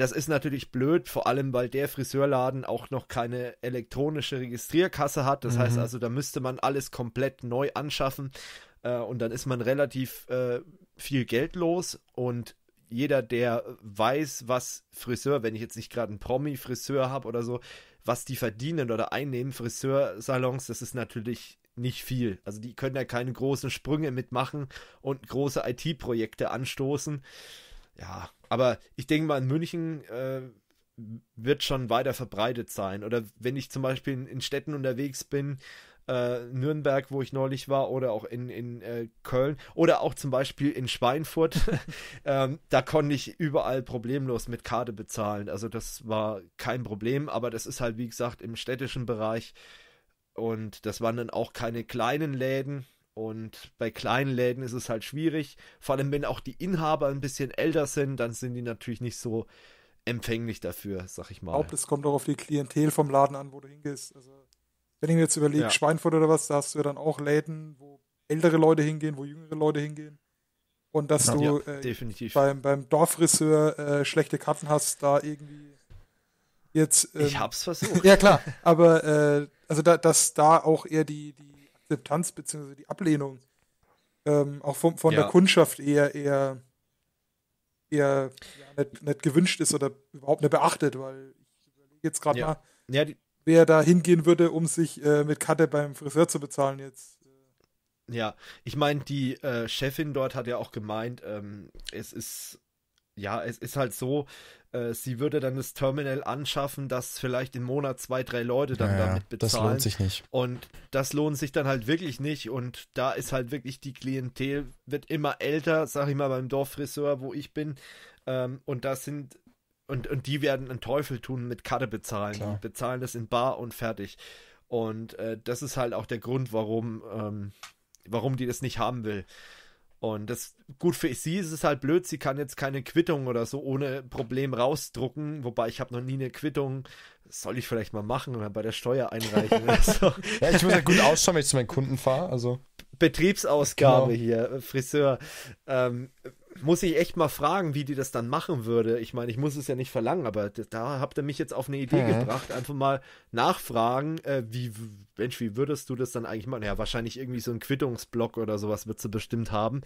das ist natürlich blöd, vor allem weil der Friseurladen auch noch keine elektronische Registrierkasse hat. Das mhm. heißt also, da müsste man alles komplett neu anschaffen äh, und dann ist man relativ äh, viel Geld los und jeder, der weiß, was Friseur, wenn ich jetzt nicht gerade einen Promi-Friseur habe oder so, was die verdienen oder einnehmen, Friseursalons, das ist natürlich nicht viel. Also die können ja keine großen Sprünge mitmachen und große IT-Projekte anstoßen ja, aber ich denke mal, in München äh, wird schon weiter verbreitet sein. Oder wenn ich zum Beispiel in, in Städten unterwegs bin, äh, Nürnberg, wo ich neulich war, oder auch in, in äh, Köln, oder auch zum Beispiel in Schweinfurt, ähm, da konnte ich überall problemlos mit Karte bezahlen. Also das war kein Problem, aber das ist halt, wie gesagt, im städtischen Bereich. Und das waren dann auch keine kleinen Läden, und bei kleinen Läden ist es halt schwierig. Vor allem, wenn auch die Inhaber ein bisschen älter sind, dann sind die natürlich nicht so empfänglich dafür, sag ich mal. Ich glaube, das kommt auch auf die Klientel vom Laden an, wo du hingehst. Also, wenn ich mir jetzt überlege, ja. Schweinfurt oder was, da hast du ja dann auch Läden, wo ältere Leute hingehen, wo jüngere Leute hingehen. Und dass ja, du ja, äh, beim, beim Dorfrisseur äh, schlechte Karten hast, da irgendwie jetzt. Ähm, ich hab's versucht. ja, klar. Aber äh, also da, dass da auch eher die, die Akzeptanz bzw. die Ablehnung ähm, auch von, von ja. der Kundschaft eher, eher, eher ja, nicht, nicht, gewünscht ist oder überhaupt nicht beachtet, weil ich überlege jetzt gerade ja. mal, wer da hingehen würde, um sich äh, mit Karte beim Friseur zu bezahlen jetzt. Ja, ich meine, die äh, Chefin dort hat ja auch gemeint, ähm, es ist ja, es ist halt so, äh, sie würde dann das Terminal anschaffen, dass vielleicht im Monat zwei, drei Leute dann naja, damit bezahlen. Das lohnt sich nicht. Und das lohnt sich dann halt wirklich nicht. Und da ist halt wirklich die Klientel, wird immer älter, sag ich mal, beim Dorffriseur, wo ich bin. Ähm, und das sind, und, und die werden einen Teufel tun mit Karte bezahlen. Klar. bezahlen das in Bar und fertig. Und äh, das ist halt auch der Grund, warum, ähm, warum die das nicht haben will. Und das gut für sie ist es halt blöd, sie kann jetzt keine Quittung oder so ohne Problem rausdrucken, wobei ich habe noch nie eine Quittung, das soll ich vielleicht mal machen oder bei der Steuer einreichen oder so. ja, ich muss ja gut ausschauen, wenn ich zu meinen Kunden fahre, also Betriebsausgabe genau. hier, Friseur. Ähm, muss ich echt mal fragen, wie die das dann machen würde. Ich meine, ich muss es ja nicht verlangen, aber da habt ihr mich jetzt auf eine Idee mhm. gebracht. Einfach mal nachfragen, äh, wie, Mensch, wie würdest du das dann eigentlich machen? Ja, wahrscheinlich irgendwie so ein Quittungsblock oder sowas wird sie bestimmt haben.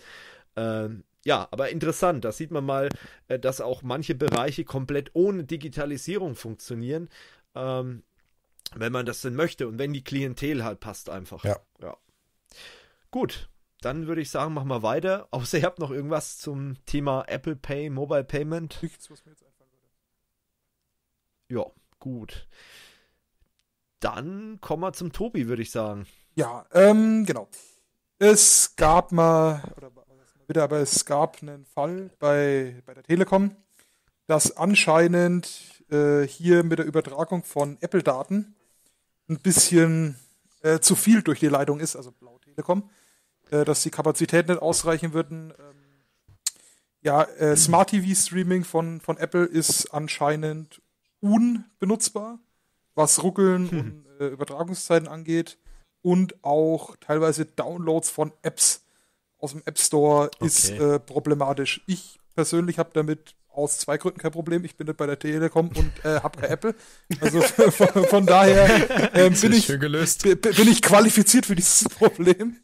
Ähm, ja, aber interessant. Da sieht man mal, äh, dass auch manche Bereiche komplett ohne Digitalisierung funktionieren, ähm, wenn man das denn möchte und wenn die Klientel halt passt einfach. Ja. ja. Gut, dann würde ich sagen, machen wir weiter. Außer ihr habt noch irgendwas zum Thema Apple Pay, Mobile Payment. Nichts, was mir jetzt einfallen würde. Ja, gut. Dann kommen wir zum Tobi, würde ich sagen. Ja, ähm, genau. Es gab mal, oder mal wieder, aber es gab einen Fall bei, bei der Telekom, dass anscheinend äh, hier mit der Übertragung von Apple-Daten ein bisschen äh, zu viel durch die Leitung ist, also blau Telekom. Äh, dass die Kapazität nicht ausreichen würden. Ähm, ja, äh, Smart TV Streaming von, von Apple ist anscheinend unbenutzbar, was Ruckeln hm. und äh, Übertragungszeiten angeht und auch teilweise Downloads von Apps aus dem App Store okay. ist äh, problematisch. Ich persönlich habe damit aus zwei Gründen kein Problem. Ich bin nicht bei der Telekom und äh, habe kein Apple. Also von, von daher äh, bin, ich, bin ich qualifiziert für dieses Problem.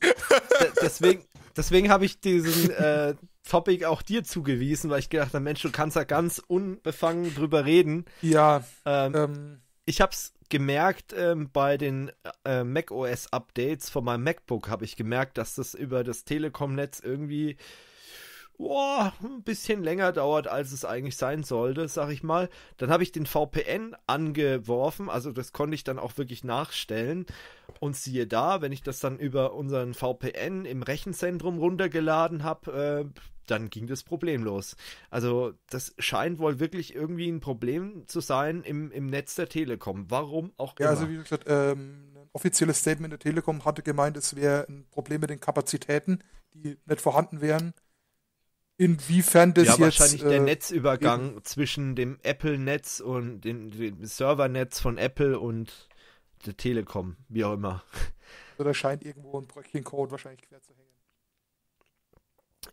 Deswegen, deswegen habe ich diesen äh, Topic auch dir zugewiesen, weil ich gedacht habe, Mensch, du kannst da ganz unbefangen drüber reden. Ja. Ähm, ähm, ich habe es gemerkt ähm, bei den äh, macOS-Updates von meinem MacBook, habe ich gemerkt, dass das über das Telekom-Netz irgendwie boah, ein bisschen länger dauert, als es eigentlich sein sollte, sag ich mal. Dann habe ich den VPN angeworfen, also das konnte ich dann auch wirklich nachstellen. Und siehe da, wenn ich das dann über unseren VPN im Rechenzentrum runtergeladen habe, äh, dann ging das problemlos. Also das scheint wohl wirklich irgendwie ein Problem zu sein im, im Netz der Telekom. Warum auch immer. Ja, also wie gesagt, ähm, ein offizielles Statement der Telekom hatte gemeint, es wäre ein Problem mit den Kapazitäten, die nicht vorhanden wären inwiefern das ja, jetzt. wahrscheinlich der äh, Netzübergang eben. zwischen dem Apple-Netz und dem, dem Servernetz von Apple und der Telekom, wie auch immer. Oder also scheint irgendwo ein Bröckchen Code wahrscheinlich quer zu hängen.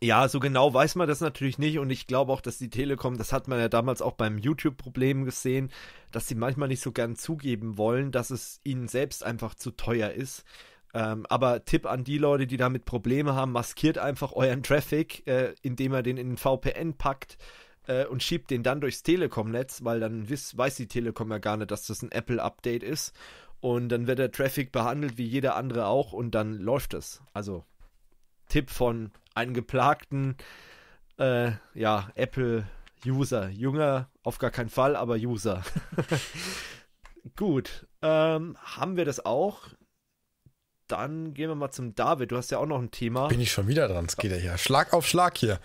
Ja, so genau weiß man das natürlich nicht und ich glaube auch, dass die Telekom, das hat man ja damals auch beim YouTube-Problem gesehen, dass sie manchmal nicht so gern zugeben wollen, dass es ihnen selbst einfach zu teuer ist ähm, aber Tipp an die Leute, die damit Probleme haben, maskiert einfach euren Traffic, äh, indem ihr den in den VPN packt äh, und schiebt den dann durchs Telekom-Netz, weil dann wiss, weiß die Telekom ja gar nicht, dass das ein Apple-Update ist. Und dann wird der Traffic behandelt wie jeder andere auch und dann läuft es. Also Tipp von einem geplagten äh, ja, Apple-User. Junger, auf gar keinen Fall, aber User. Gut, ähm, haben wir das auch? dann gehen wir mal zum David. Du hast ja auch noch ein Thema. Bin ich schon wieder dran. Es geht ja hier Schlag auf Schlag hier.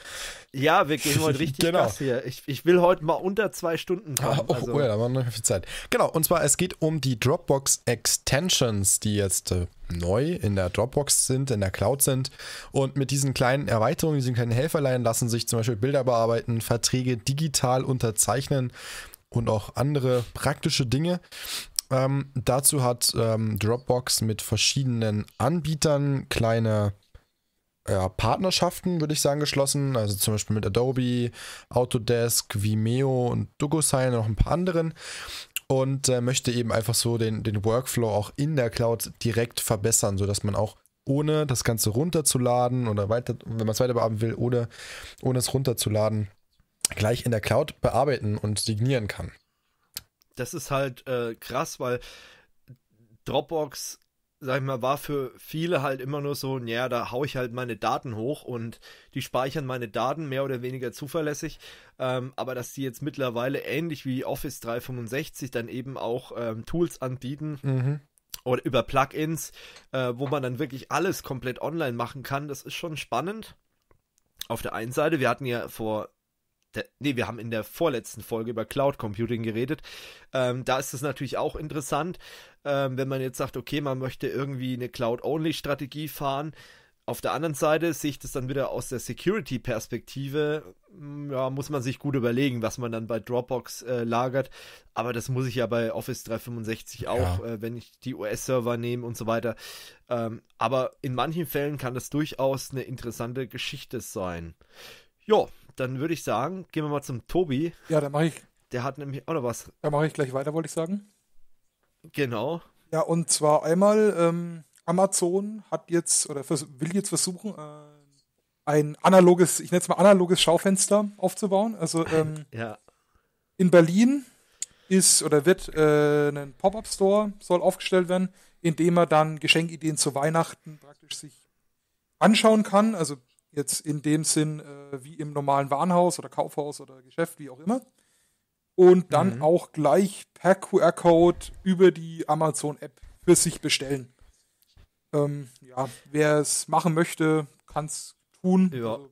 Ja, wir gehen heute richtig genau. Gas hier. Ich, ich will heute mal unter zwei Stunden kommen. Ah, oh, also. oh, ja, da haben wir noch viel Zeit. Genau, und zwar es geht um die Dropbox Extensions, die jetzt äh, neu in der Dropbox sind, in der Cloud sind. Und mit diesen kleinen Erweiterungen, diesen kleinen Helferlein lassen sich zum Beispiel Bilder bearbeiten, Verträge digital unterzeichnen und auch andere praktische Dinge. Ähm, dazu hat ähm, Dropbox mit verschiedenen Anbietern kleine ja, Partnerschaften, würde ich sagen, geschlossen. Also zum Beispiel mit Adobe, Autodesk, Vimeo und DocuSign und noch ein paar anderen. Und äh, möchte eben einfach so den, den Workflow auch in der Cloud direkt verbessern, sodass man auch ohne das Ganze runterzuladen oder weiter, wenn man es weiter bearbeiten will, ohne, ohne es runterzuladen, gleich in der Cloud bearbeiten und signieren kann das ist halt äh, krass, weil Dropbox, sag ich mal, war für viele halt immer nur so, naja, da haue ich halt meine Daten hoch und die speichern meine Daten mehr oder weniger zuverlässig. Ähm, aber dass die jetzt mittlerweile ähnlich wie Office 365 dann eben auch ähm, Tools anbieten, mhm oder über Plugins, äh, wo man dann wirklich alles komplett online machen kann. Das ist schon spannend. Auf der einen Seite, wir hatten ja vor der, nee, wir haben in der vorletzten Folge über Cloud Computing geredet. Ähm, da ist es natürlich auch interessant, ähm, wenn man jetzt sagt, okay, man möchte irgendwie eine Cloud-Only-Strategie fahren. Auf der anderen Seite sehe ich das dann wieder aus der Security-Perspektive. Hm, ja, muss man sich gut überlegen, was man dann bei Dropbox äh, lagert. Aber das muss ich ja bei Office 365 auch, ja. äh, wenn ich die US-Server nehme und so weiter. Ähm, aber in manchen Fällen kann das durchaus eine interessante Geschichte sein. Ja, dann würde ich sagen, gehen wir mal zum Tobi. Ja, dann mache ich. Der hat nämlich auch noch was. Da mache ich gleich weiter, wollte ich sagen. Genau. Ja, und zwar einmal, ähm, Amazon hat jetzt oder will jetzt versuchen, äh, ein analoges, ich nenne es mal analoges Schaufenster aufzubauen. Also ähm, ja. in Berlin ist oder wird äh, ein Pop-up-Store soll aufgestellt werden, in dem man dann Geschenkideen zu Weihnachten praktisch sich anschauen kann. Also Jetzt in dem Sinn äh, wie im normalen Warenhaus oder Kaufhaus oder Geschäft, wie auch immer. Und dann mhm. auch gleich per QR-Code über die Amazon-App für sich bestellen. Ähm, ja, wer es machen möchte, kann es tun. Ja. Also,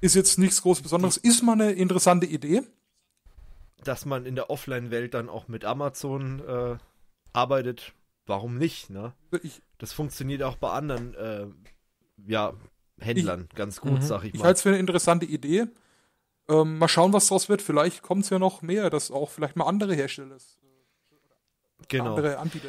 ist jetzt nichts groß Besonderes. Ist mal eine interessante Idee. Dass man in der Offline-Welt dann auch mit Amazon äh, arbeitet, warum nicht? Ne? Also ich, das funktioniert auch bei anderen äh, ja, Händlern ich, ganz gut, mhm. sag ich mal. Ich halte es für eine interessante Idee. Ähm, mal schauen, was draus wird. Vielleicht kommt es ja noch mehr, dass auch vielleicht mal andere Hersteller, äh, genau. andere Anbieter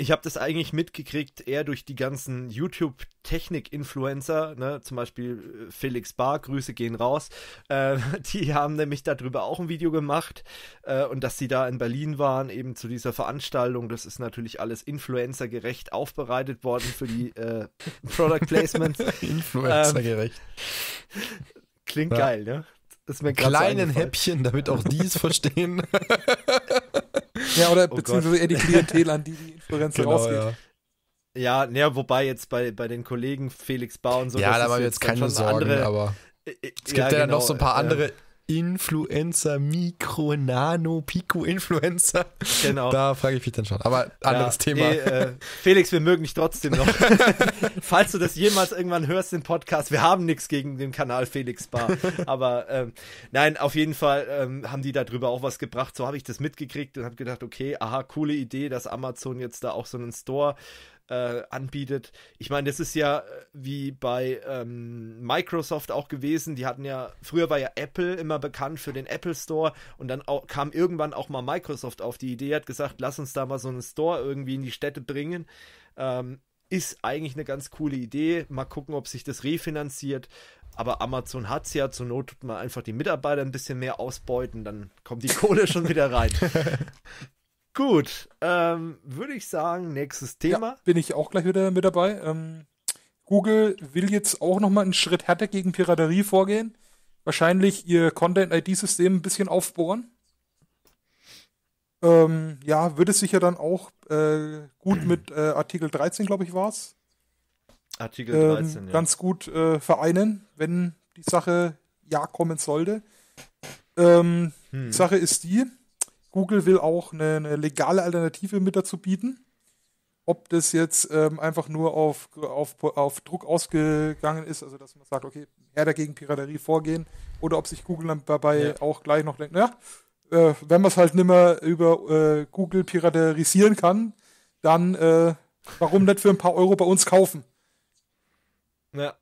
ich habe das eigentlich mitgekriegt eher durch die ganzen YouTube-Technik-Influencer, ne? zum Beispiel äh, Felix Bar, Grüße gehen raus. Äh, die haben nämlich darüber auch ein Video gemacht äh, und dass sie da in Berlin waren, eben zu dieser Veranstaltung. Das ist natürlich alles influencergerecht aufbereitet worden für die äh, Product Placements. influencergerecht. Ähm, klingt ja. geil, ne? Ist mir Kleinen so Häppchen, damit auch die es verstehen. ja, oder oh beziehungsweise Gott. eher die Klientel an die, die Lorenz genau, rausgeht. Ja. Ja, ne, wobei jetzt bei, bei den Kollegen Felix Bar und so. Ja, da haben wir jetzt keine Sorgen, andere, aber äh, äh, es gibt ja, ja genau, noch so ein paar andere Influencer, Mikro, Nano, Pico-Influencer. Genau. Da frage ich mich dann schon. Aber anderes ja, Thema. Nee, äh, Felix, wir mögen dich trotzdem noch. Falls du das jemals irgendwann hörst, den Podcast, wir haben nichts gegen den Kanal Felix Bar. Aber ähm, nein, auf jeden Fall ähm, haben die darüber auch was gebracht. So habe ich das mitgekriegt und habe gedacht, okay, aha, coole Idee, dass Amazon jetzt da auch so einen Store äh, anbietet. Ich meine, das ist ja äh, wie bei ähm, Microsoft auch gewesen. Die hatten ja, früher war ja Apple immer bekannt für den Apple Store und dann auch, kam irgendwann auch mal Microsoft auf die Idee, hat gesagt, lass uns da mal so einen Store irgendwie in die Städte bringen. Ähm, ist eigentlich eine ganz coole Idee. Mal gucken, ob sich das refinanziert. Aber Amazon hat es ja, zur Not tut man einfach die Mitarbeiter ein bisschen mehr ausbeuten, dann kommt die Kohle schon wieder rein. Gut, ähm, würde ich sagen, nächstes Thema. Ja, bin ich auch gleich wieder mit dabei. Ähm, Google will jetzt auch nochmal einen Schritt härter gegen Piraterie vorgehen. Wahrscheinlich ihr Content-ID-System ein bisschen aufbohren. Ähm, ja, würde sich ja dann auch äh, gut mit äh, Artikel 13, glaube ich, war es. Artikel 13, ähm, ja. Ganz gut äh, vereinen, wenn die Sache ja kommen sollte. Ähm, hm. Sache ist die, Google will auch eine, eine legale Alternative mit dazu bieten. Ob das jetzt ähm, einfach nur auf, auf, auf Druck ausgegangen ist, also dass man sagt, okay, eher dagegen Piraterie vorgehen, oder ob sich Google dann dabei ja. auch gleich noch denkt, naja, äh, wenn man es halt nicht mehr über äh, Google piraterisieren kann, dann äh, warum nicht für ein paar Euro bei uns kaufen? Ja.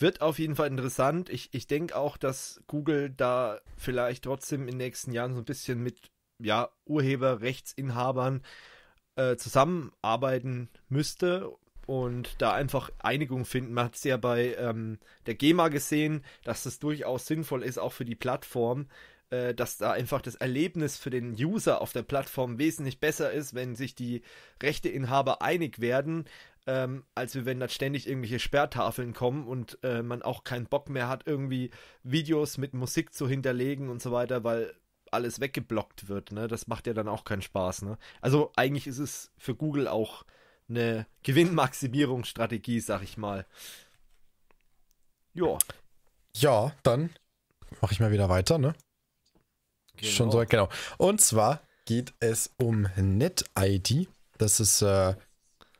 Wird auf jeden Fall interessant. Ich, ich denke auch, dass Google da vielleicht trotzdem in den nächsten Jahren so ein bisschen mit ja, Urheberrechtsinhabern äh, zusammenarbeiten müsste und da einfach Einigung finden. Man hat es ja bei ähm, der GEMA gesehen, dass das durchaus sinnvoll ist, auch für die Plattform, äh, dass da einfach das Erlebnis für den User auf der Plattform wesentlich besser ist, wenn sich die Rechteinhaber einig werden, ähm, als wenn dann ständig irgendwelche Sperrtafeln kommen und äh, man auch keinen Bock mehr hat, irgendwie Videos mit Musik zu hinterlegen und so weiter, weil alles weggeblockt wird. Ne? Das macht ja dann auch keinen Spaß. Ne? Also eigentlich ist es für Google auch eine Gewinnmaximierungsstrategie, sag ich mal. Ja. Ja, dann mache ich mal wieder weiter, ne? Genau. Schon so, genau. Und zwar geht es um NetID. Das ist äh,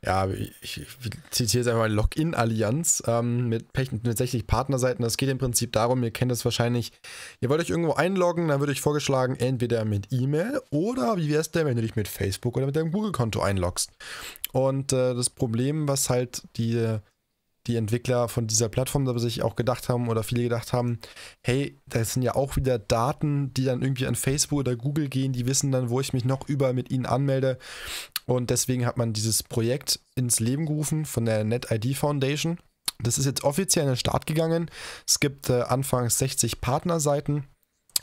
ja, ich, ich zitiere jetzt einfach mal Login-Allianz ähm, mit tatsächlich Partnerseiten. Das geht im Prinzip darum, ihr kennt das wahrscheinlich, ihr wollt euch irgendwo einloggen, dann würde ich vorgeschlagen, entweder mit E-Mail oder wie wäre es denn, wenn du dich mit Facebook oder mit deinem Google-Konto einloggst. Und äh, das Problem, was halt die die Entwickler von dieser Plattform da sich auch gedacht haben oder viele gedacht haben, hey, das sind ja auch wieder Daten, die dann irgendwie an Facebook oder Google gehen, die wissen dann, wo ich mich noch über mit ihnen anmelde. Und deswegen hat man dieses Projekt ins Leben gerufen von der NetID Foundation. Das ist jetzt offiziell in den Start gegangen. Es gibt äh, anfangs 60 Partnerseiten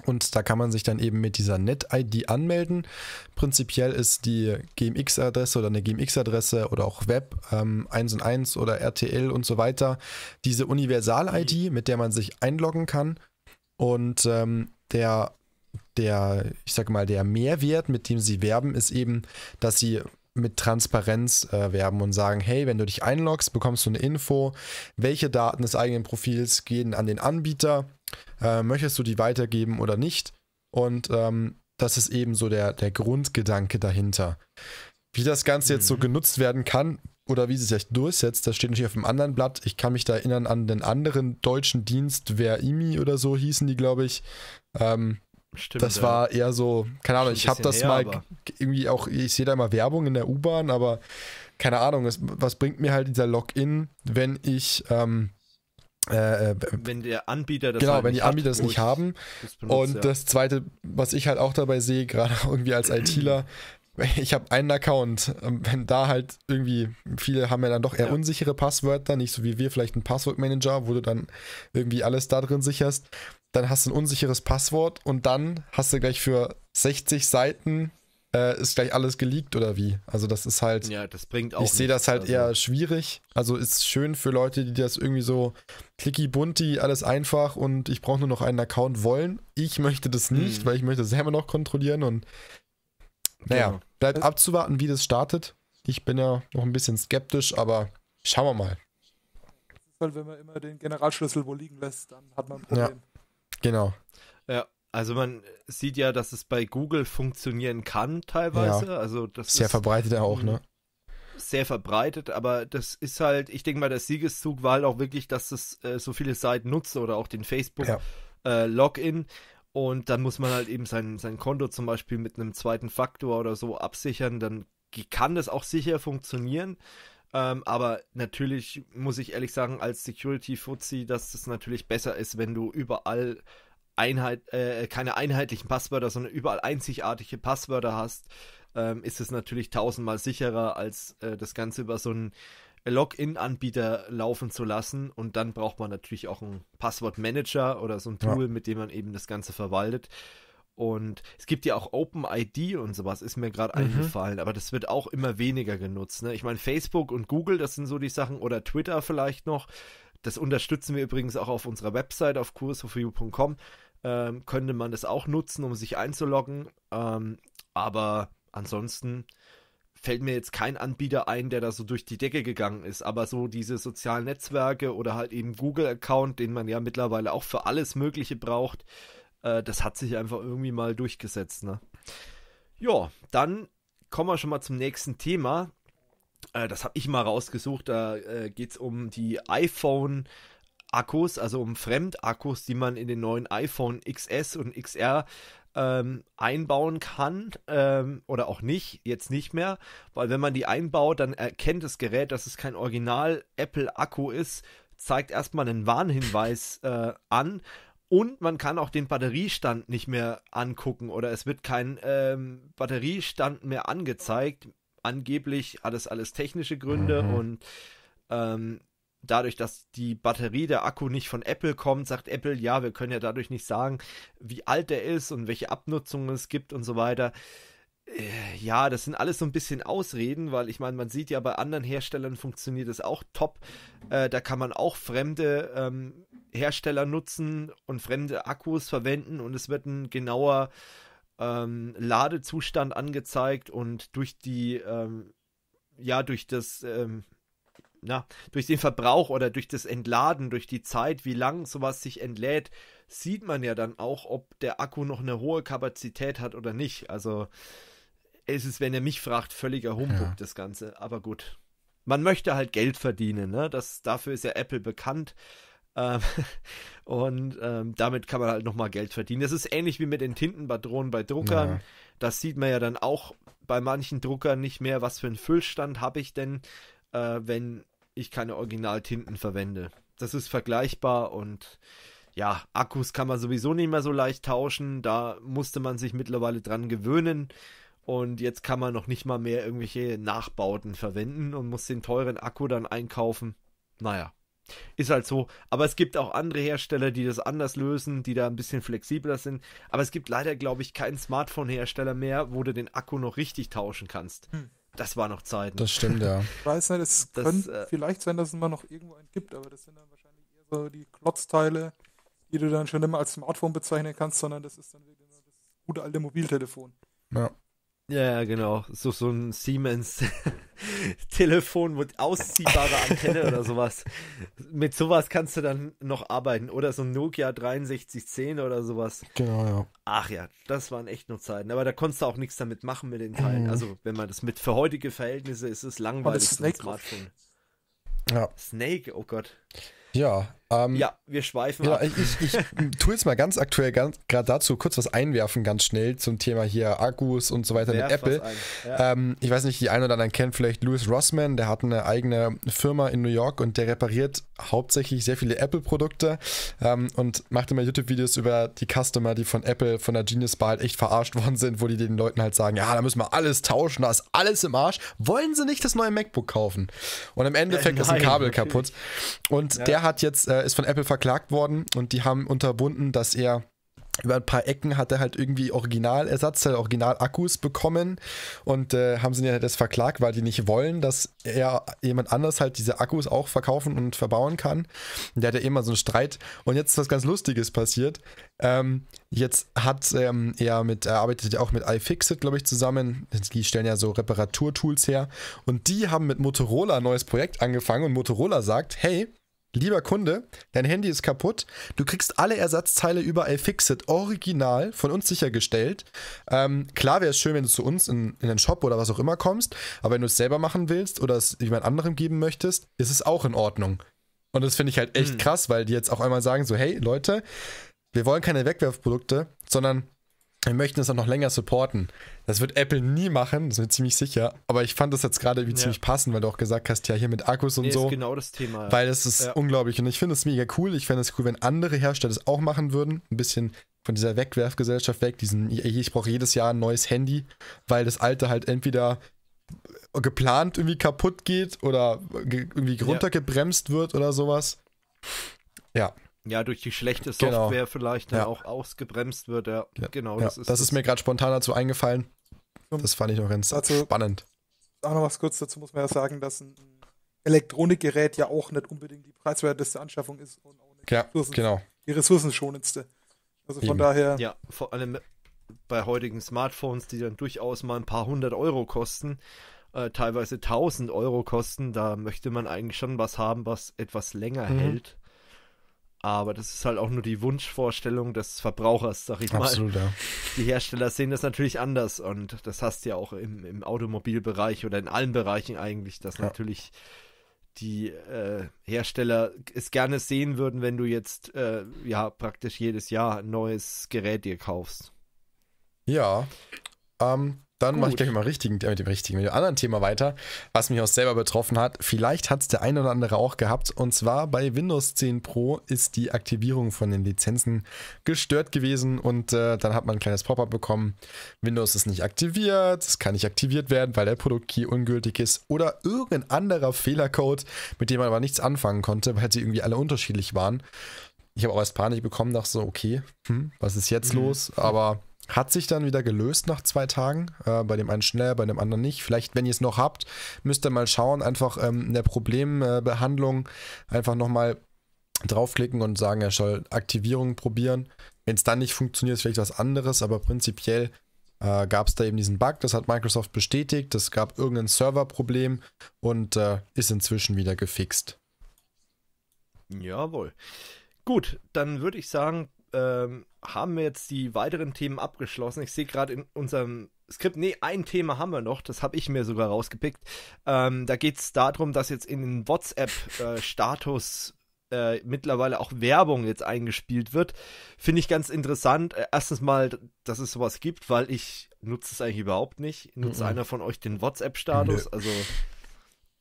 und da kann man sich dann eben mit dieser Net-ID anmelden. Prinzipiell ist die GMX-Adresse oder eine GMX-Adresse oder auch Web ähm, 1 und 1 oder RTL und so weiter diese Universal-ID, mit der man sich einloggen kann. Und ähm, der, der, ich sage mal, der Mehrwert, mit dem sie werben, ist eben, dass sie mit Transparenz äh, werben und sagen, hey, wenn du dich einloggst, bekommst du eine Info, welche Daten des eigenen Profils gehen an den Anbieter äh, möchtest du die weitergeben oder nicht? Und ähm, das ist eben so der, der Grundgedanke dahinter. Wie das Ganze mhm. jetzt so mhm. genutzt werden kann oder wie sie sich durchsetzt, das steht natürlich auf dem anderen Blatt. Ich kann mich da erinnern an den anderen deutschen Dienst, wer IMI oder so hießen die, glaube ich. Ähm, Stimmt, das war eher so, keine Ahnung, ich habe das her, mal irgendwie auch, ich sehe da immer Werbung in der U-Bahn, aber keine Ahnung, was bringt mir halt dieser Login, wenn ich ähm, äh, äh, wenn der Anbieter das genau, halt wenn die Anbieter hat, das nicht haben. Das benutze, und ja. das zweite, was ich halt auch dabei sehe, gerade irgendwie als ITler, ich habe einen Account. Ähm, wenn da halt irgendwie, viele haben ja dann doch eher ja. unsichere Passwörter, nicht so wie wir vielleicht einen Passwortmanager, wo du dann irgendwie alles da drin sicherst, dann hast du ein unsicheres Passwort und dann hast du gleich für 60 Seiten äh, ist gleich alles geleakt oder wie? Also das ist halt. Ja, das bringt auch. Ich sehe das halt also. eher schwierig. Also ist schön für Leute, die das irgendwie so clicky bunti, alles einfach und ich brauche nur noch einen Account wollen. Ich möchte das nicht, mhm. weil ich möchte das immer noch kontrollieren und naja, ja. Genau. bleibt also abzuwarten, wie das startet. Ich bin ja noch ein bisschen skeptisch, aber schauen wir mal. Weil halt, wenn man immer den Generalschlüssel wo liegen lässt, dann hat man ein Problem. Ja, genau. Also man sieht ja, dass es bei Google funktionieren kann teilweise. Ja. Also das sehr ist, verbreitet auch, ne? Sehr verbreitet, aber das ist halt, ich denke mal, der Siegeszug war halt auch wirklich, dass es äh, so viele Seiten nutzt oder auch den Facebook ja. äh, Login. Und dann muss man halt eben sein, sein Konto zum Beispiel mit einem zweiten Faktor oder so absichern. Dann kann das auch sicher funktionieren. Ähm, aber natürlich muss ich ehrlich sagen, als Security-Fuzzi, dass es das natürlich besser ist, wenn du überall Einheit, äh, keine einheitlichen Passwörter, sondern überall einzigartige Passwörter hast, ähm, ist es natürlich tausendmal sicherer, als äh, das Ganze über so einen Login-Anbieter laufen zu lassen. Und dann braucht man natürlich auch einen Passwortmanager oder so ein Tool, ja. mit dem man eben das Ganze verwaltet. Und es gibt ja auch OpenID und sowas, ist mir gerade mhm. eingefallen, aber das wird auch immer weniger genutzt. Ne? Ich meine, Facebook und Google, das sind so die Sachen, oder Twitter vielleicht noch. Das unterstützen wir übrigens auch auf unserer Website auf kursofview.com ähm, könnte man das auch nutzen, um sich einzuloggen. Ähm, aber ansonsten fällt mir jetzt kein Anbieter ein, der da so durch die Decke gegangen ist. Aber so diese sozialen Netzwerke oder halt eben Google-Account, den man ja mittlerweile auch für alles Mögliche braucht, äh, das hat sich einfach irgendwie mal durchgesetzt. Ne? Ja, dann kommen wir schon mal zum nächsten Thema. Äh, das habe ich mal rausgesucht. Da äh, geht es um die iPhone. Akkus, also um Fremdakkus, die man in den neuen iPhone XS und XR ähm, einbauen kann ähm, oder auch nicht, jetzt nicht mehr, weil wenn man die einbaut, dann erkennt das Gerät, dass es kein Original Apple Akku ist, zeigt erstmal einen Warnhinweis äh, an und man kann auch den Batteriestand nicht mehr angucken oder es wird kein ähm, Batteriestand mehr angezeigt. Angeblich hat es alles technische Gründe mhm. und ähm, dadurch, dass die Batterie, der Akku nicht von Apple kommt, sagt Apple, ja, wir können ja dadurch nicht sagen, wie alt der ist und welche Abnutzungen es gibt und so weiter. Äh, ja, das sind alles so ein bisschen Ausreden, weil ich meine, man sieht ja bei anderen Herstellern funktioniert das auch top. Äh, da kann man auch fremde ähm, Hersteller nutzen und fremde Akkus verwenden und es wird ein genauer ähm, Ladezustand angezeigt und durch die ähm, ja durch das ähm, na, durch den Verbrauch oder durch das Entladen, durch die Zeit, wie lang sowas sich entlädt, sieht man ja dann auch, ob der Akku noch eine hohe Kapazität hat oder nicht. Also es ist, wenn er mich fragt, völliger Humbug, ja. das Ganze. Aber gut. Man möchte halt Geld verdienen, ne? Das, dafür ist ja Apple bekannt. Ähm, und ähm, damit kann man halt nochmal Geld verdienen. Das ist ähnlich wie mit den Tintenpatronen bei Druckern. Ja. Das sieht man ja dann auch bei manchen Druckern nicht mehr, was für einen Füllstand habe ich denn äh, wenn ich keine Originaltinten verwende. Das ist vergleichbar und ja, Akkus kann man sowieso nicht mehr so leicht tauschen. Da musste man sich mittlerweile dran gewöhnen. Und jetzt kann man noch nicht mal mehr irgendwelche Nachbauten verwenden und muss den teuren Akku dann einkaufen. Naja, ist halt so. Aber es gibt auch andere Hersteller, die das anders lösen, die da ein bisschen flexibler sind. Aber es gibt leider, glaube ich, keinen Smartphone-Hersteller mehr, wo du den Akku noch richtig tauschen kannst. Hm. Das war noch Zeit. Das stimmt, ja. ich weiß nicht, es das, könnte äh, vielleicht sein, dass es immer noch irgendwo einen gibt, aber das sind dann wahrscheinlich eher so die Klotzteile, die du dann schon immer als Smartphone bezeichnen kannst, sondern das ist dann wieder das gute alte Mobiltelefon. Ja. Ja, genau. So, so ein Siemens-Telefon mit ausziehbarer Antenne oder sowas. Mit sowas kannst du dann noch arbeiten. Oder so ein Nokia 6310 oder sowas. Genau, ja. Ach ja, das waren echt nur Zeiten. Aber da konntest du auch nichts damit machen mit den Teilen. Mhm. Also, wenn man das mit für heutige Verhältnisse ist, ist es langweilig. das Snake. Smartphone. Ja. Snake, oh Gott. Ja, ähm, ja, wir schweifen genau, ab. Ich, ich tue jetzt mal ganz aktuell gerade dazu kurz was einwerfen, ganz schnell zum Thema hier Akkus und so weiter Werf mit Apple. Ja. Ähm, ich weiß nicht, die einen oder anderen kennen vielleicht Louis Rossman, der hat eine eigene Firma in New York und der repariert hauptsächlich sehr viele Apple-Produkte ähm, und macht immer YouTube-Videos über die Customer, die von Apple, von der Genius Bar halt echt verarscht worden sind, wo die den Leuten halt sagen, ja, da müssen wir alles tauschen, da ist alles im Arsch. Wollen sie nicht das neue MacBook kaufen? Und im Endeffekt äh, ja, nein, ist ein Kabel natürlich. kaputt. Und ja. der hat jetzt äh, äh, ist von Apple verklagt worden und die haben unterbunden, dass er über ein paar Ecken hat er halt irgendwie Originalersatz, äh, Originalakkus bekommen und äh, haben sie ja das verklagt, weil die nicht wollen, dass er jemand anders halt diese Akkus auch verkaufen und verbauen kann. Und der hat ja immer so einen Streit. Und jetzt ist was ganz Lustiges passiert. Ähm, jetzt hat ähm, er mit, er arbeitet ja auch mit iFixit, glaube ich, zusammen. Die stellen ja so Reparaturtools her. Und die haben mit Motorola ein neues Projekt angefangen und Motorola sagt, hey, Lieber Kunde, dein Handy ist kaputt. Du kriegst alle Ersatzteile überall iFixit original von uns sichergestellt. Ähm, klar wäre es schön, wenn du zu uns in, in, den Shop oder was auch immer kommst, aber wenn du es selber machen willst oder es jemand anderem geben möchtest, ist es auch in Ordnung. Und das finde ich halt echt mhm. krass, weil die jetzt auch einmal sagen so, hey Leute, wir wollen keine Wegwerfprodukte, sondern wir möchten es auch noch länger supporten. Das wird Apple nie machen, das ist mir ziemlich sicher. Aber ich fand das jetzt gerade wie ja. ziemlich passend, weil du auch gesagt hast, ja, hier mit Akkus und nee, so. Ist genau das Thema. Weil es ist ja. unglaublich. Und ich finde es mega cool. Ich fände es cool, wenn andere Hersteller es auch machen würden. Ein bisschen von dieser Wegwerfgesellschaft weg. Diesen, ich, ich brauche jedes Jahr ein neues Handy, weil das alte halt entweder geplant irgendwie kaputt geht oder irgendwie runtergebremst ja. wird oder sowas. Ja, ja, durch die schlechte genau. Software genau. vielleicht ja. auch ausgebremst wird. Ja, ja. genau. Ja. Das, ist, das ist mir gerade spontan dazu eingefallen. Das fand ich noch ganz dazu, spannend. Auch noch was kurz dazu muss man ja sagen, dass ein Elektronikgerät ja auch nicht unbedingt die preiswerteste Anschaffung ist und auch nicht ja, Ressourcen, genau. die ressourcenschonendste. Also von Eben. daher. Ja, vor allem bei heutigen Smartphones, die dann durchaus mal ein paar hundert Euro kosten, äh, teilweise tausend Euro kosten, da möchte man eigentlich schon was haben, was etwas länger mhm. hält. Aber das ist halt auch nur die Wunschvorstellung des Verbrauchers, sag ich Absolut, mal. Ja. Die Hersteller sehen das natürlich anders und das hast du ja auch im, im Automobilbereich oder in allen Bereichen eigentlich, dass ja. natürlich die äh, Hersteller es gerne sehen würden, wenn du jetzt äh, ja praktisch jedes Jahr ein neues Gerät dir kaufst. Ja. Ähm, dann mache ich gleich mal richtigen, äh, mit dem richtigen, mit dem anderen Thema weiter, was mich auch selber betroffen hat. Vielleicht hat es der ein oder andere auch gehabt. Und zwar bei Windows 10 Pro ist die Aktivierung von den Lizenzen gestört gewesen und äh, dann hat man ein kleines Pop-up bekommen. Windows ist nicht aktiviert, es kann nicht aktiviert werden, weil der Produktkey ungültig ist oder irgendein anderer Fehlercode, mit dem man aber nichts anfangen konnte, weil sie irgendwie alle unterschiedlich waren. Ich habe auch erst Panik bekommen, dachte so, okay, hm, was ist jetzt mhm. los? Aber hat sich dann wieder gelöst nach zwei Tagen. Äh, bei dem einen schnell, bei dem anderen nicht. Vielleicht, wenn ihr es noch habt, müsst ihr mal schauen. Einfach ähm, in der Problembehandlung äh, einfach nochmal draufklicken und sagen, er soll Aktivierung probieren. Wenn es dann nicht funktioniert, ist vielleicht was anderes, aber prinzipiell äh, gab es da eben diesen Bug. Das hat Microsoft bestätigt. Es gab irgendein Serverproblem und äh, ist inzwischen wieder gefixt. Jawohl. Gut, dann würde ich sagen, ähm, haben wir jetzt die weiteren Themen abgeschlossen. Ich sehe gerade in unserem Skript, nee, ein Thema haben wir noch, das habe ich mir sogar rausgepickt. Ähm, da geht es darum, dass jetzt in den WhatsApp-Status äh, mittlerweile auch Werbung jetzt eingespielt wird. Finde ich ganz interessant. Äh, erstens mal, dass es sowas gibt, weil ich nutze es eigentlich überhaupt nicht. Nutzt mhm. einer von euch den WhatsApp-Status? Also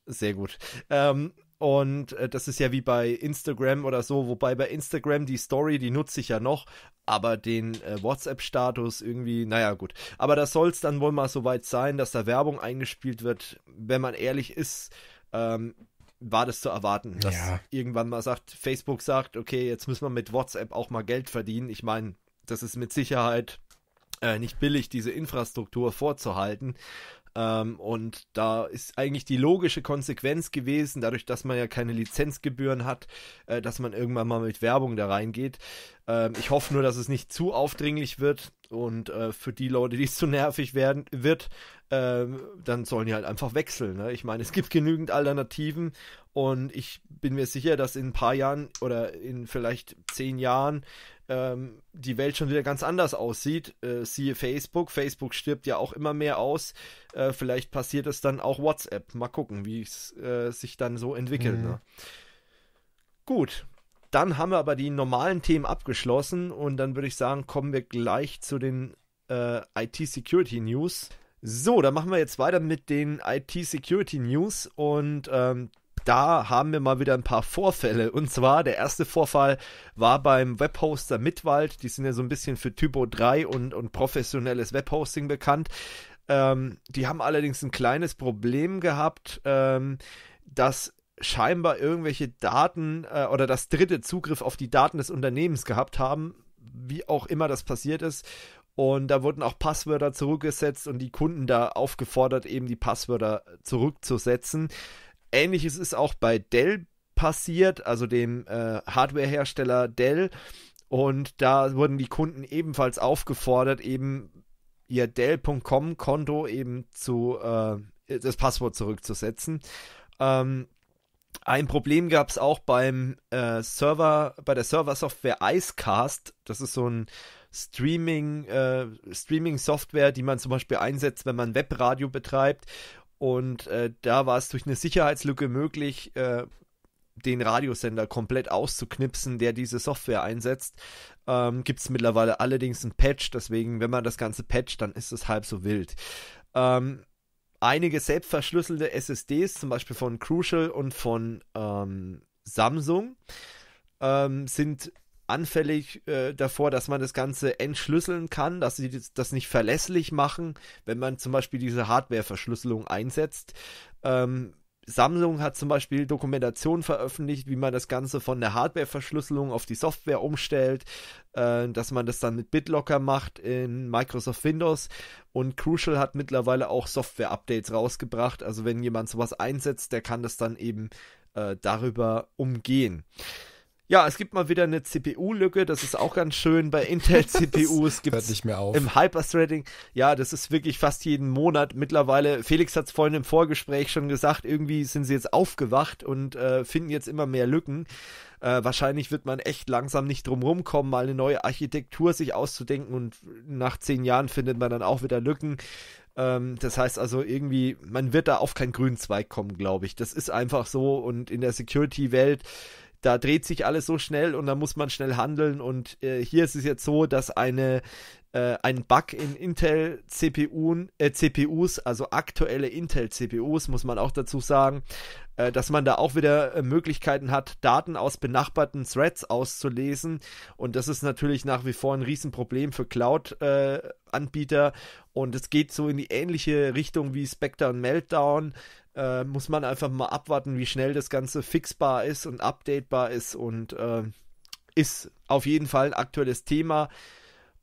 sehr gut. Ähm, und äh, das ist ja wie bei Instagram oder so, wobei bei Instagram die Story, die nutze ich ja noch, aber den äh, WhatsApp-Status irgendwie, naja gut. Aber das soll es dann wohl mal soweit sein, dass da Werbung eingespielt wird. Wenn man ehrlich ist, ähm, war das zu erwarten, dass ja. irgendwann mal sagt, Facebook sagt, okay, jetzt müssen wir mit WhatsApp auch mal Geld verdienen. Ich meine, das ist mit Sicherheit äh, nicht billig, diese Infrastruktur vorzuhalten. Ähm, und da ist eigentlich die logische Konsequenz gewesen, dadurch, dass man ja keine Lizenzgebühren hat, äh, dass man irgendwann mal mit Werbung da reingeht. Ähm, ich hoffe nur, dass es nicht zu aufdringlich wird und äh, für die Leute, die es zu nervig werden wird, äh, dann sollen die halt einfach wechseln. Ne? Ich meine, es gibt genügend Alternativen und ich bin mir sicher, dass in ein paar Jahren oder in vielleicht zehn Jahren ähm, die Welt schon wieder ganz anders aussieht. Äh, siehe Facebook. Facebook stirbt ja auch immer mehr aus. Äh, vielleicht passiert es dann auch WhatsApp. Mal gucken, wie es äh, sich dann so entwickelt. Mhm. Ne? Gut. Dann haben wir aber die normalen Themen abgeschlossen und dann würde ich sagen, kommen wir gleich zu den äh, IT-Security-News. So, dann machen wir jetzt weiter mit den IT-Security-News und ähm, da haben wir mal wieder ein paar Vorfälle. Und zwar, der erste Vorfall war beim Webhoster Mitwald. Die sind ja so ein bisschen für Typo 3 und, und professionelles Webhosting bekannt. Ähm, die haben allerdings ein kleines Problem gehabt, ähm, dass scheinbar irgendwelche Daten äh, oder das dritte Zugriff auf die Daten des Unternehmens gehabt haben, wie auch immer das passiert ist. Und da wurden auch Passwörter zurückgesetzt und die Kunden da aufgefordert, eben die Passwörter zurückzusetzen. Ähnliches ist auch bei Dell passiert, also dem äh, Hardware-Hersteller Dell. Und da wurden die Kunden ebenfalls aufgefordert, eben ihr Dell.com-Konto eben zu äh, das Passwort zurückzusetzen. Ähm, ein Problem gab es auch beim äh, Server, bei der Server-Software Icecast. Das ist so ein Streaming, äh, Streaming-Software, die man zum Beispiel einsetzt, wenn man Webradio betreibt. Und äh, da war es durch eine Sicherheitslücke möglich, äh, den Radiosender komplett auszuknipsen, der diese Software einsetzt. Ähm, Gibt es mittlerweile allerdings ein Patch, deswegen, wenn man das Ganze patcht, dann ist es halb so wild. Ähm, einige selbstverschlüsselte SSDs, zum Beispiel von Crucial und von ähm, Samsung, ähm, sind anfällig äh, davor, dass man das Ganze entschlüsseln kann, dass sie das, nicht verlässlich machen, wenn man zum Beispiel diese Hardware-Verschlüsselung einsetzt. Ähm, Samsung hat zum Beispiel Dokumentation veröffentlicht, wie man das Ganze von der Hardware-Verschlüsselung auf die Software umstellt, äh, dass man das dann mit BitLocker macht in Microsoft Windows und Crucial hat mittlerweile auch Software-Updates rausgebracht. Also wenn jemand sowas einsetzt, der kann das dann eben äh, darüber umgehen. Ja, es gibt mal wieder eine CPU-Lücke, das ist auch ganz schön bei Intel-CPUs. Hört nicht mehr auf. Im Hyperthreading, ja, das ist wirklich fast jeden Monat mittlerweile. Felix hat es vorhin im Vorgespräch schon gesagt, irgendwie sind sie jetzt aufgewacht und äh, finden jetzt immer mehr Lücken. Äh, wahrscheinlich wird man echt langsam nicht drum kommen, mal eine neue Architektur sich auszudenken und nach zehn Jahren findet man dann auch wieder Lücken. Ähm, das heißt also irgendwie, man wird da auf keinen grünen Zweig kommen, glaube ich. Das ist einfach so und in der Security-Welt da dreht sich alles so schnell und da muss man schnell handeln. Und äh, hier ist es jetzt so, dass eine äh, ein Bug in Intel CPUn, äh, CPUs, also aktuelle Intel CPUs, muss man auch dazu sagen, äh, dass man da auch wieder äh, Möglichkeiten hat, Daten aus benachbarten Threads auszulesen. Und das ist natürlich nach wie vor ein Riesenproblem für Cloud-Anbieter. Äh, und es geht so in die ähnliche Richtung wie Spectre und Meltdown äh, muss man einfach mal abwarten, wie schnell das Ganze fixbar ist und updatebar ist und äh, ist auf jeden Fall ein aktuelles Thema.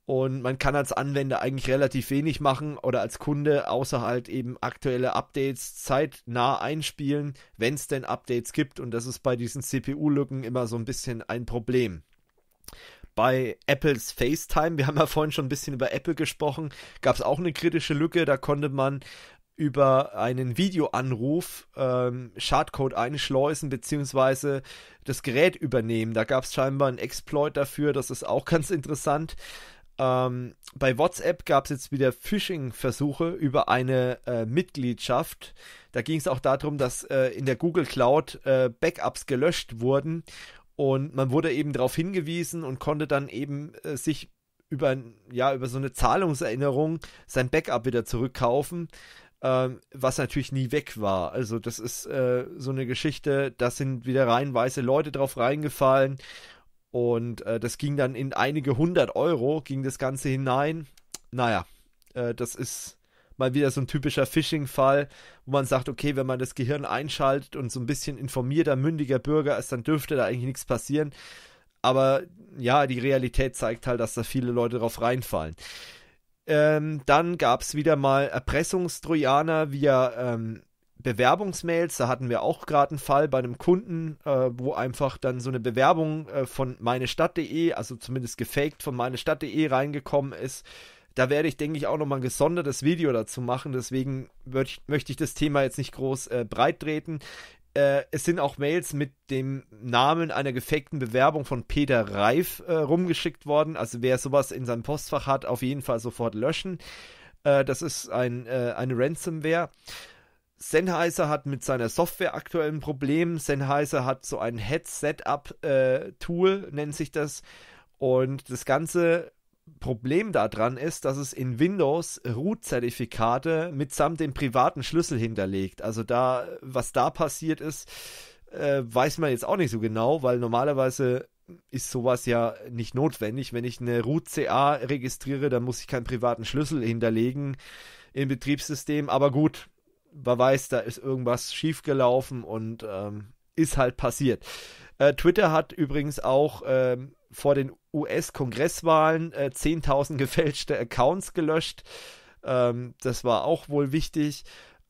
Und man kann als Anwender eigentlich relativ wenig machen oder als Kunde, außer halt eben aktuelle Updates zeitnah einspielen, wenn es denn Updates gibt. Und das ist bei diesen CPU-Lücken immer so ein bisschen ein Problem. Bei Apples FaceTime, wir haben ja vorhin schon ein bisschen über Apple gesprochen, gab es auch eine kritische Lücke. Da konnte man über einen Videoanruf ähm, Schadcode einschleusen bzw. das Gerät übernehmen. Da gab es scheinbar einen Exploit dafür, das ist auch ganz interessant. Ähm, bei WhatsApp gab es jetzt wieder Phishing-Versuche über eine äh, Mitgliedschaft. Da ging es auch darum, dass äh, in der Google Cloud äh, Backups gelöscht wurden und man wurde eben darauf hingewiesen und konnte dann eben äh, sich über, ja, über so eine Zahlungserinnerung sein Backup wieder zurückkaufen ähm, was natürlich nie weg war. Also das ist äh, so eine Geschichte, da sind wieder rein weiße Leute drauf reingefallen und äh, das ging dann in einige hundert Euro, ging das Ganze hinein. Naja, äh, das ist mal wieder so ein typischer Phishing-Fall, wo man sagt, okay, wenn man das Gehirn einschaltet und so ein bisschen informierter, mündiger Bürger ist, dann dürfte da eigentlich nichts passieren. Aber ja, die Realität zeigt halt, dass da viele Leute drauf reinfallen. Ähm, dann gab es wieder mal Erpressungstrojaner via ähm, Bewerbungsmails. Da hatten wir auch gerade einen Fall bei einem Kunden, äh, wo einfach dann so eine Bewerbung äh, von meinestadt.de, also zumindest gefaked von meinestadt.de reingekommen ist. Da werde ich, denke ich, auch nochmal ein gesondertes Video dazu machen. Deswegen ich, möchte ich das Thema jetzt nicht groß äh, breit treten. Äh, es sind auch Mails mit dem Namen einer gefakten Bewerbung von Peter Reif äh, rumgeschickt worden. Also wer sowas in seinem Postfach hat, auf jeden Fall sofort löschen. Äh, das ist ein, äh, eine Ransomware. Sennheiser hat mit seiner Software aktuell ein Problem. Sennheiser hat so ein Head-Setup-Tool, äh, nennt sich das. Und das Ganze Problem daran ist, dass es in Windows Root-Zertifikate mitsamt dem privaten Schlüssel hinterlegt. Also da, was da passiert ist, äh, weiß man jetzt auch nicht so genau, weil normalerweise ist sowas ja nicht notwendig. Wenn ich eine Root-CA registriere, dann muss ich keinen privaten Schlüssel hinterlegen im Betriebssystem. Aber gut, man weiß, da ist irgendwas schiefgelaufen und ähm, ist halt passiert. Äh, Twitter hat übrigens auch ähm, vor den US-Kongresswahlen äh, 10.000 gefälschte Accounts gelöscht. Ähm, das war auch wohl wichtig.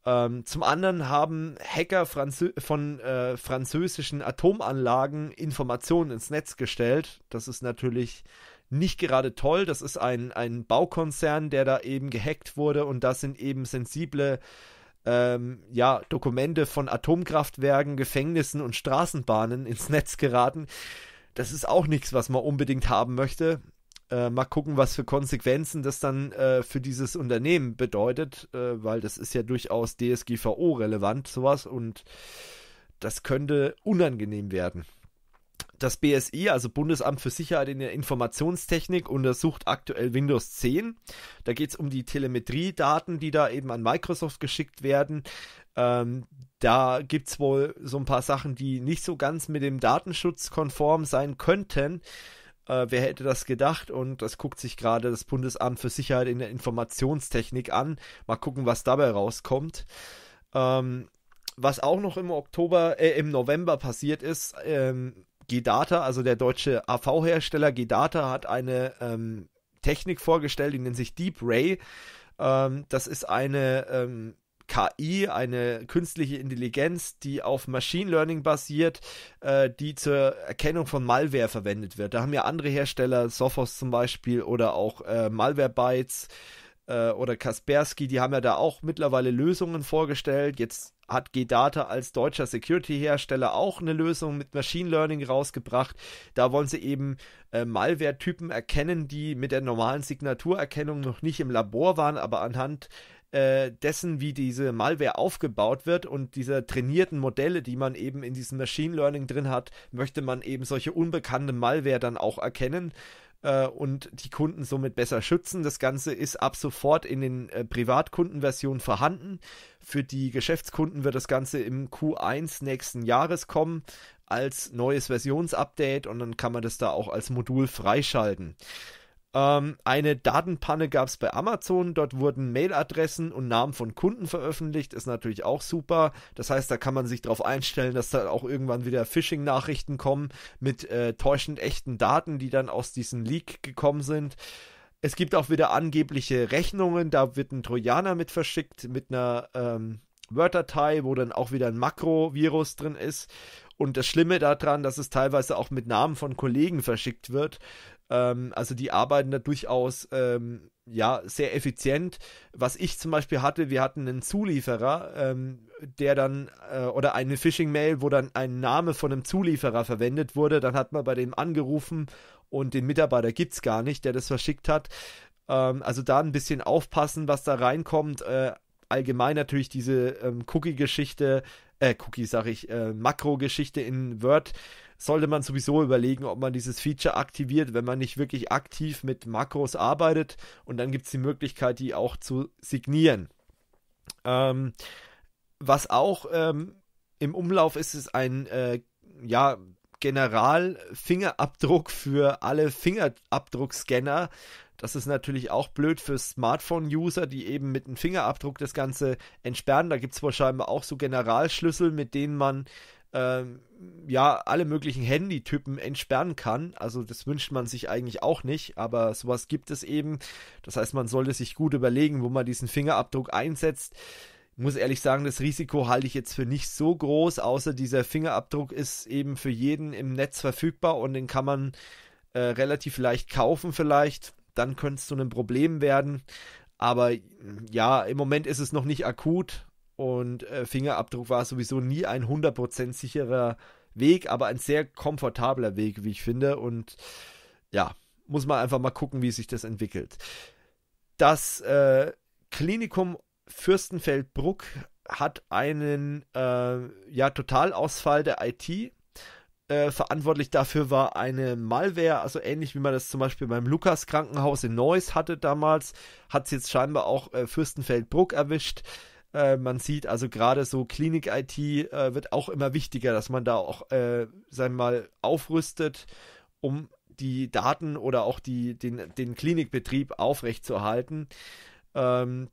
Ähm, zum anderen haben Hacker Franzö von äh, französischen Atomanlagen Informationen ins Netz gestellt. Das ist natürlich nicht gerade toll. Das ist ein, ein Baukonzern, der da eben gehackt wurde und da sind eben sensible äh, ähm, ja, Dokumente von Atomkraftwerken, Gefängnissen und Straßenbahnen ins Netz geraten. Das ist auch nichts, was man unbedingt haben möchte. Äh, mal gucken, was für Konsequenzen das dann äh, für dieses Unternehmen bedeutet, äh, weil das ist ja durchaus DSGVO-relevant, sowas, und das könnte unangenehm werden das BSI, also Bundesamt für Sicherheit in der Informationstechnik, untersucht aktuell Windows 10. Da geht es um die Telemetriedaten, die da eben an Microsoft geschickt werden. Ähm, da gibt es wohl so ein paar Sachen, die nicht so ganz mit dem Datenschutz konform sein könnten. Äh, wer hätte das gedacht? Und das guckt sich gerade das Bundesamt für Sicherheit in der Informationstechnik an. Mal gucken, was dabei rauskommt. Ähm, was auch noch im Oktober, äh, im November passiert ist, ähm, G-Data, also der deutsche AV-Hersteller G-Data, hat eine ähm, Technik vorgestellt, die nennt sich Deep Ray. Ähm, das ist eine ähm, KI, eine künstliche Intelligenz, die auf Machine Learning basiert, äh, die zur Erkennung von Malware verwendet wird. Da haben ja andere Hersteller, Sophos zum Beispiel oder auch äh, Malware Bytes äh, oder Kaspersky, die haben ja da auch mittlerweile Lösungen vorgestellt. Jetzt hat G-Data als deutscher Security-Hersteller auch eine Lösung mit Machine Learning rausgebracht. Da wollen sie eben äh, Malware-Typen erkennen, die mit der normalen Signaturerkennung noch nicht im Labor waren, aber anhand äh, dessen, wie diese Malware aufgebaut wird und dieser trainierten Modelle, die man eben in diesem Machine Learning drin hat, möchte man eben solche unbekannte Malware dann auch erkennen äh, und die Kunden somit besser schützen. Das Ganze ist ab sofort in den äh, Privatkundenversionen vorhanden. Für die Geschäftskunden wird das Ganze im Q1 nächsten Jahres kommen als neues Versionsupdate und dann kann man das da auch als Modul freischalten. Ähm, eine Datenpanne gab es bei Amazon. Dort wurden Mailadressen und Namen von Kunden veröffentlicht. Ist natürlich auch super. Das heißt, da kann man sich darauf einstellen, dass da auch irgendwann wieder Phishing-Nachrichten kommen mit äh, täuschend echten Daten, die dann aus diesem Leak gekommen sind. Es gibt auch wieder angebliche Rechnungen. Da wird ein Trojaner mit verschickt mit einer ähm, Word-Datei, wo dann auch wieder ein Makro-Virus drin ist. Und das Schlimme daran, dass es teilweise auch mit Namen von Kollegen verschickt wird, ähm, also die arbeiten da durchaus ähm, ja, sehr effizient. Was ich zum Beispiel hatte, wir hatten einen Zulieferer, ähm, der dann, äh, oder eine Phishing-Mail, wo dann ein Name von einem Zulieferer verwendet wurde. Dann hat man bei dem angerufen und den Mitarbeiter gibt es gar nicht, der das verschickt hat. Ähm, also da ein bisschen aufpassen, was da reinkommt. Äh, allgemein natürlich diese ähm, Cookie-Geschichte, äh, Cookie sag ich, äh, Makro-Geschichte in Word sollte man sowieso überlegen, ob man dieses Feature aktiviert, wenn man nicht wirklich aktiv mit Makros arbeitet. Und dann gibt es die Möglichkeit, die auch zu signieren. Ähm, was auch ähm, im Umlauf ist, ist ein äh, ja, General-Fingerabdruck für alle Fingerabdruckscanner. Das ist natürlich auch blöd für Smartphone-User, die eben mit einem Fingerabdruck das Ganze entsperren. Da gibt es wahrscheinlich auch so Generalschlüssel, mit denen man ähm, ja, alle möglichen Handytypen entsperren kann. Also das wünscht man sich eigentlich auch nicht, aber sowas gibt es eben. Das heißt, man sollte sich gut überlegen, wo man diesen Fingerabdruck einsetzt. Ich muss ehrlich sagen, das Risiko halte ich jetzt für nicht so groß, außer dieser Fingerabdruck ist eben für jeden im Netz verfügbar und den kann man äh, relativ leicht kaufen vielleicht. Dann könnte es zu einem Problem werden. Aber ja, im Moment ist es noch nicht akut, und äh, Fingerabdruck war sowieso nie ein 100% sicherer Weg, aber ein sehr komfortabler Weg, wie ich finde. Und ja, muss man einfach mal gucken, wie sich das entwickelt. Das äh, Klinikum Fürstenfeldbruck hat einen äh, ja, Totalausfall der IT. Äh, verantwortlich dafür war eine Malware, also ähnlich wie man das zum Beispiel beim Lukas Krankenhaus in Neuss hatte damals, hat es jetzt scheinbar auch äh, Fürstenfeldbruck erwischt. Äh, man sieht also gerade so Klinik-IT äh, wird auch immer wichtiger, dass man da auch, äh, sagen wir mal, aufrüstet, um die Daten oder auch die, den, den Klinikbetrieb aufrechtzuerhalten. Ähm,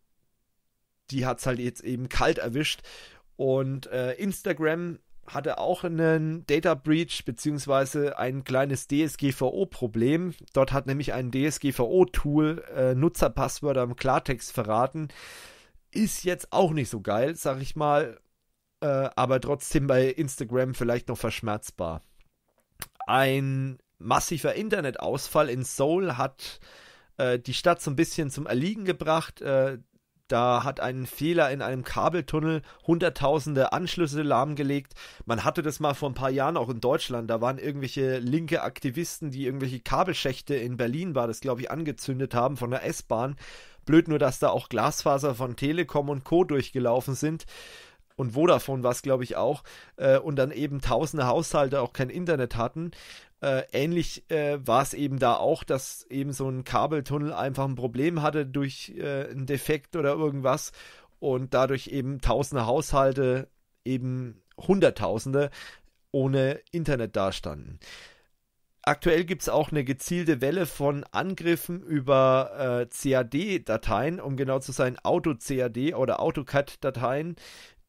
die hat es halt jetzt eben kalt erwischt. Und äh, Instagram hatte auch einen Data Breach beziehungsweise ein kleines DSGVO-Problem. Dort hat nämlich ein DSGVO-Tool äh, Nutzerpasswörter im Klartext verraten, ist jetzt auch nicht so geil, sag ich mal, äh, aber trotzdem bei Instagram vielleicht noch verschmerzbar. Ein massiver Internetausfall in Seoul hat äh, die Stadt so ein bisschen zum Erliegen gebracht. Äh, da hat ein Fehler in einem Kabeltunnel hunderttausende Anschlüsse lahmgelegt. Man hatte das mal vor ein paar Jahren auch in Deutschland. Da waren irgendwelche linke Aktivisten, die irgendwelche Kabelschächte in Berlin war, das glaube ich, angezündet haben von der S-Bahn. Blöd nur, dass da auch Glasfaser von Telekom und Co. durchgelaufen sind. Und Vodafone war es, glaube ich, auch. Äh, und dann eben tausende Haushalte auch kein Internet hatten. Äh, ähnlich äh, war es eben da auch, dass eben so ein Kabeltunnel einfach ein Problem hatte durch äh, einen Defekt oder irgendwas. Und dadurch eben tausende Haushalte, eben Hunderttausende ohne Internet dastanden. Aktuell gibt es auch eine gezielte Welle von Angriffen über äh, CAD-Dateien, um genau zu sein, Auto-CAD oder AutoCAD-Dateien,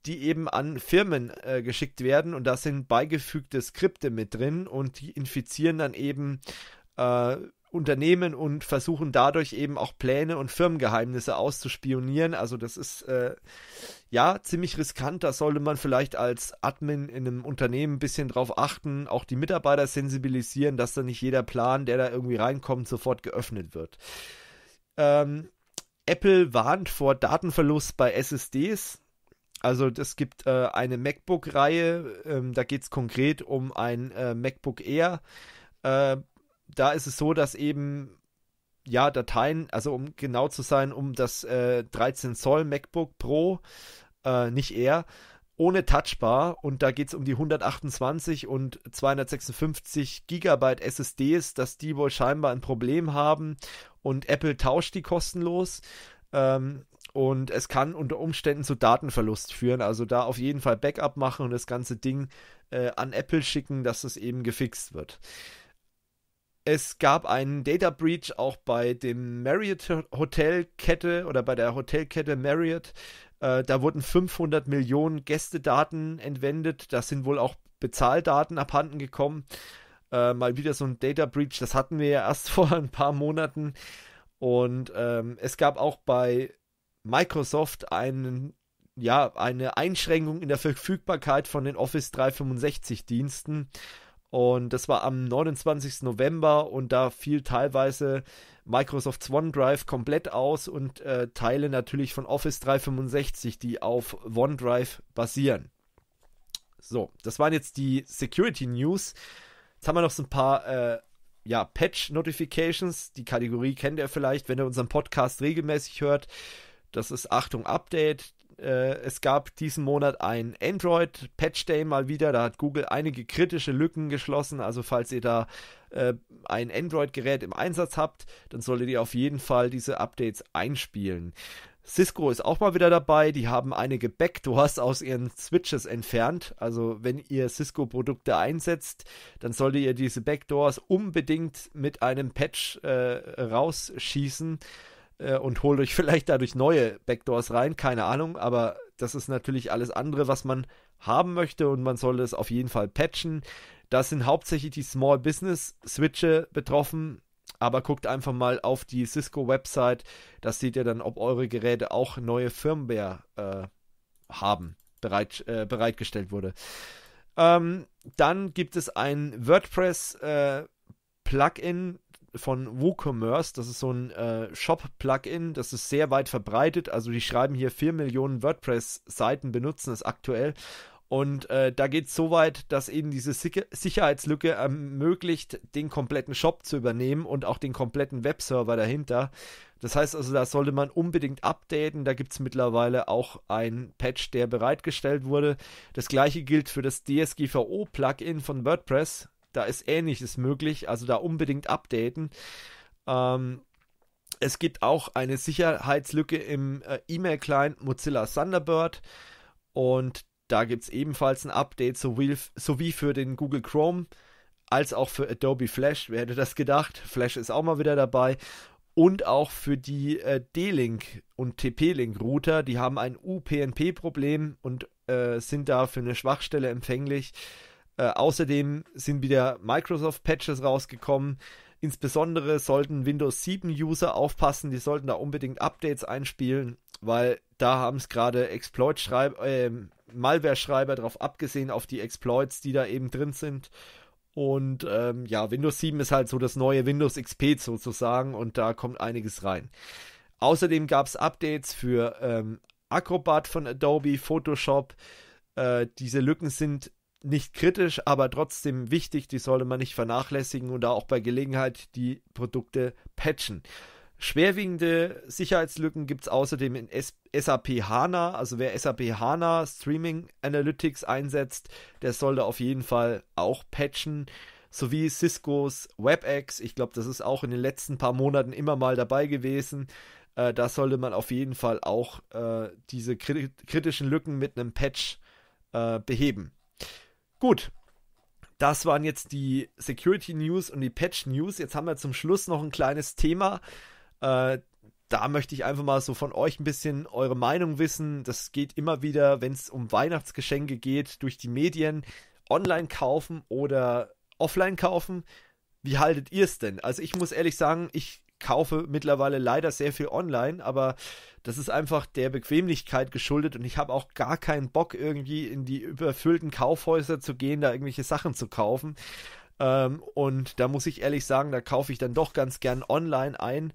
die eben an Firmen äh, geschickt werden und da sind beigefügte Skripte mit drin und die infizieren dann eben äh, Unternehmen und versuchen dadurch eben auch Pläne und Firmengeheimnisse auszuspionieren. Also das ist äh, ja ziemlich riskant. Da sollte man vielleicht als Admin in einem Unternehmen ein bisschen drauf achten, auch die Mitarbeiter sensibilisieren, dass da nicht jeder Plan, der da irgendwie reinkommt, sofort geöffnet wird. Ähm, Apple warnt vor Datenverlust bei SSDs. Also es gibt äh, eine MacBook-Reihe, ähm, da geht es konkret um ein äh, MacBook Air äh, da ist es so, dass eben ja Dateien, also um genau zu sein, um das äh, 13 Zoll MacBook Pro, äh, nicht eher, ohne Touchbar und da geht es um die 128 und 256 Gigabyte SSDs, dass die wohl scheinbar ein Problem haben und Apple tauscht die kostenlos. Ähm, und es kann unter Umständen zu Datenverlust führen. Also da auf jeden Fall Backup machen und das ganze Ding äh, an Apple schicken, dass es eben gefixt wird. Es gab einen Data Breach auch bei dem Marriott Hotelkette oder bei der Hotelkette Marriott. Äh, da wurden 500 Millionen Gästedaten entwendet. Da sind wohl auch Bezahldaten abhanden gekommen. Äh, mal wieder so ein Data Breach. Das hatten wir ja erst vor ein paar Monaten. Und ähm, es gab auch bei Microsoft einen, ja, eine Einschränkung in der Verfügbarkeit von den Office 365 Diensten. Und das war am 29. November und da fiel teilweise Microsofts OneDrive komplett aus und äh, Teile natürlich von Office 365, die auf OneDrive basieren. So, das waren jetzt die Security News. Jetzt haben wir noch so ein paar äh, ja, Patch Notifications. Die Kategorie kennt ihr vielleicht, wenn ihr unseren Podcast regelmäßig hört. Das ist Achtung Update äh, es gab diesen Monat ein Android-Patch-Day mal wieder. Da hat Google einige kritische Lücken geschlossen. Also falls ihr da äh, ein Android-Gerät im Einsatz habt, dann solltet ihr auf jeden Fall diese Updates einspielen. Cisco ist auch mal wieder dabei. Die haben einige Backdoors aus ihren Switches entfernt. Also wenn ihr Cisco-Produkte einsetzt, dann solltet ihr diese Backdoors unbedingt mit einem Patch äh, rausschießen äh, und holt euch vielleicht dadurch neue Backdoors rein, keine Ahnung, aber das ist natürlich alles andere, was man haben möchte und man sollte es auf jeden Fall patchen. Da sind hauptsächlich die Small Business Switche betroffen, aber guckt einfach mal auf die Cisco Website, da seht ihr dann, ob eure Geräte auch neue Firmware äh, haben, bereit, äh, bereitgestellt wurde. Ähm, dann gibt es ein WordPress äh, Plugin, von WooCommerce. Das ist so ein äh, Shop-Plugin, das ist sehr weit verbreitet. Also die schreiben hier 4 Millionen WordPress-Seiten, benutzen es aktuell. Und äh, da geht es so weit, dass eben diese Sicherheitslücke ermöglicht, den kompletten Shop zu übernehmen und auch den kompletten Webserver dahinter. Das heißt also, da sollte man unbedingt updaten. Da gibt es mittlerweile auch einen Patch, der bereitgestellt wurde. Das gleiche gilt für das DSGVO-Plugin von WordPress. Da ist Ähnliches möglich, also da unbedingt updaten. Ähm, es gibt auch eine Sicherheitslücke im äh, E-Mail-Client Mozilla Thunderbird und da gibt es ebenfalls ein Update sowie, für den Google Chrome als auch für Adobe Flash. Wer hätte das gedacht? Flash ist auch mal wieder dabei. Und auch für die äh, D-Link und TP-Link-Router. Die haben ein UPnP-Problem und äh, sind da für eine Schwachstelle empfänglich. Äh, außerdem sind wieder Microsoft-Patches rausgekommen. Insbesondere sollten Windows 7-User aufpassen, die sollten da unbedingt Updates einspielen, weil da haben es gerade äh, Malware-Schreiber drauf abgesehen, auf die Exploits, die da eben drin sind. Und ähm, ja, Windows 7 ist halt so das neue Windows XP sozusagen und da kommt einiges rein. Außerdem gab es Updates für ähm, Acrobat von Adobe, Photoshop. Äh, diese Lücken sind nicht kritisch, aber trotzdem wichtig. Die sollte man nicht vernachlässigen und da auch bei Gelegenheit die Produkte patchen. Schwerwiegende Sicherheitslücken gibt es außerdem in SAP HANA. Also wer SAP HANA Streaming Analytics einsetzt, der sollte auf jeden Fall auch patchen. Sowie Ciscos WebEx. Ich glaube, das ist auch in den letzten paar Monaten immer mal dabei gewesen. Äh, da sollte man auf jeden Fall auch äh, diese kritischen Lücken mit einem Patch äh, beheben. Gut. Das waren jetzt die Security News und die Patch News. Jetzt haben wir zum Schluss noch ein kleines Thema. Äh, da möchte ich einfach mal so von euch ein bisschen eure Meinung wissen. Das geht immer wieder, wenn es um Weihnachtsgeschenke geht, durch die Medien. Online kaufen oder offline kaufen. Wie haltet ihr es denn? Also ich muss ehrlich sagen, ich kaufe mittlerweile leider sehr viel online, aber das ist einfach der Bequemlichkeit geschuldet und ich habe auch gar keinen Bock, irgendwie in die überfüllten Kaufhäuser zu gehen, da irgendwelche Sachen zu kaufen. Ähm, und da muss ich ehrlich sagen, da kaufe ich dann doch ganz gern online ein.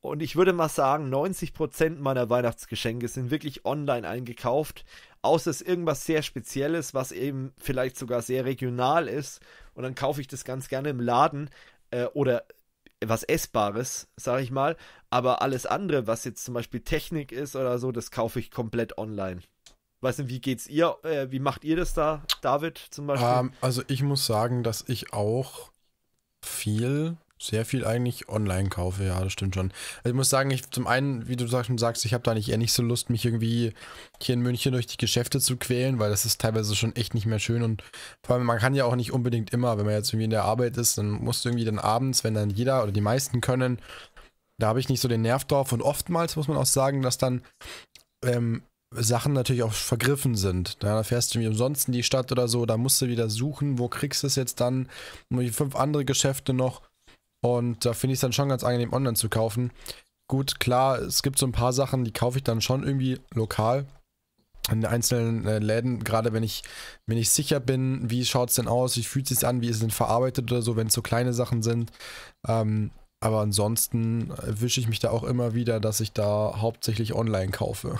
Und ich würde mal sagen, 90% meiner Weihnachtsgeschenke sind wirklich online eingekauft. Außer es ist irgendwas sehr Spezielles, was eben vielleicht sogar sehr regional ist. Und dann kaufe ich das ganz gerne im Laden äh, oder was Essbares, sage ich mal. Aber alles andere, was jetzt zum Beispiel Technik ist oder so, das kaufe ich komplett online. Weiß nicht, wie geht's ihr? Äh, wie macht ihr das da, David zum Beispiel? Um, ähm, also ich muss sagen, dass ich auch viel sehr viel eigentlich online kaufe, ja, das stimmt schon. Also ich muss sagen, ich zum einen, wie du schon sagst, ich habe da nicht eher nicht so Lust, mich irgendwie hier in München durch die Geschäfte zu quälen, weil das ist teilweise schon echt nicht mehr schön und vor allem, man kann ja auch nicht unbedingt immer, wenn man jetzt irgendwie in der Arbeit ist, dann musst du irgendwie dann abends, wenn dann jeder oder die meisten können, da habe ich nicht so den Nerv drauf und oftmals muss man auch sagen, dass dann ähm, Sachen natürlich auch vergriffen sind. Da fährst du irgendwie umsonst in die Stadt oder so, da musst du wieder suchen, wo kriegst du es jetzt dann, fünf andere Geschäfte noch und da finde ich es dann schon ganz angenehm, online zu kaufen. Gut, klar, es gibt so ein paar Sachen, die kaufe ich dann schon irgendwie lokal in einzelnen äh, Läden, gerade wenn ich mir nicht sicher bin, wie schaut es denn aus, wie fühlt es sich an, wie ist es denn verarbeitet oder so, wenn es so kleine Sachen sind. Ähm, aber ansonsten äh, wische ich mich da auch immer wieder, dass ich da hauptsächlich online kaufe.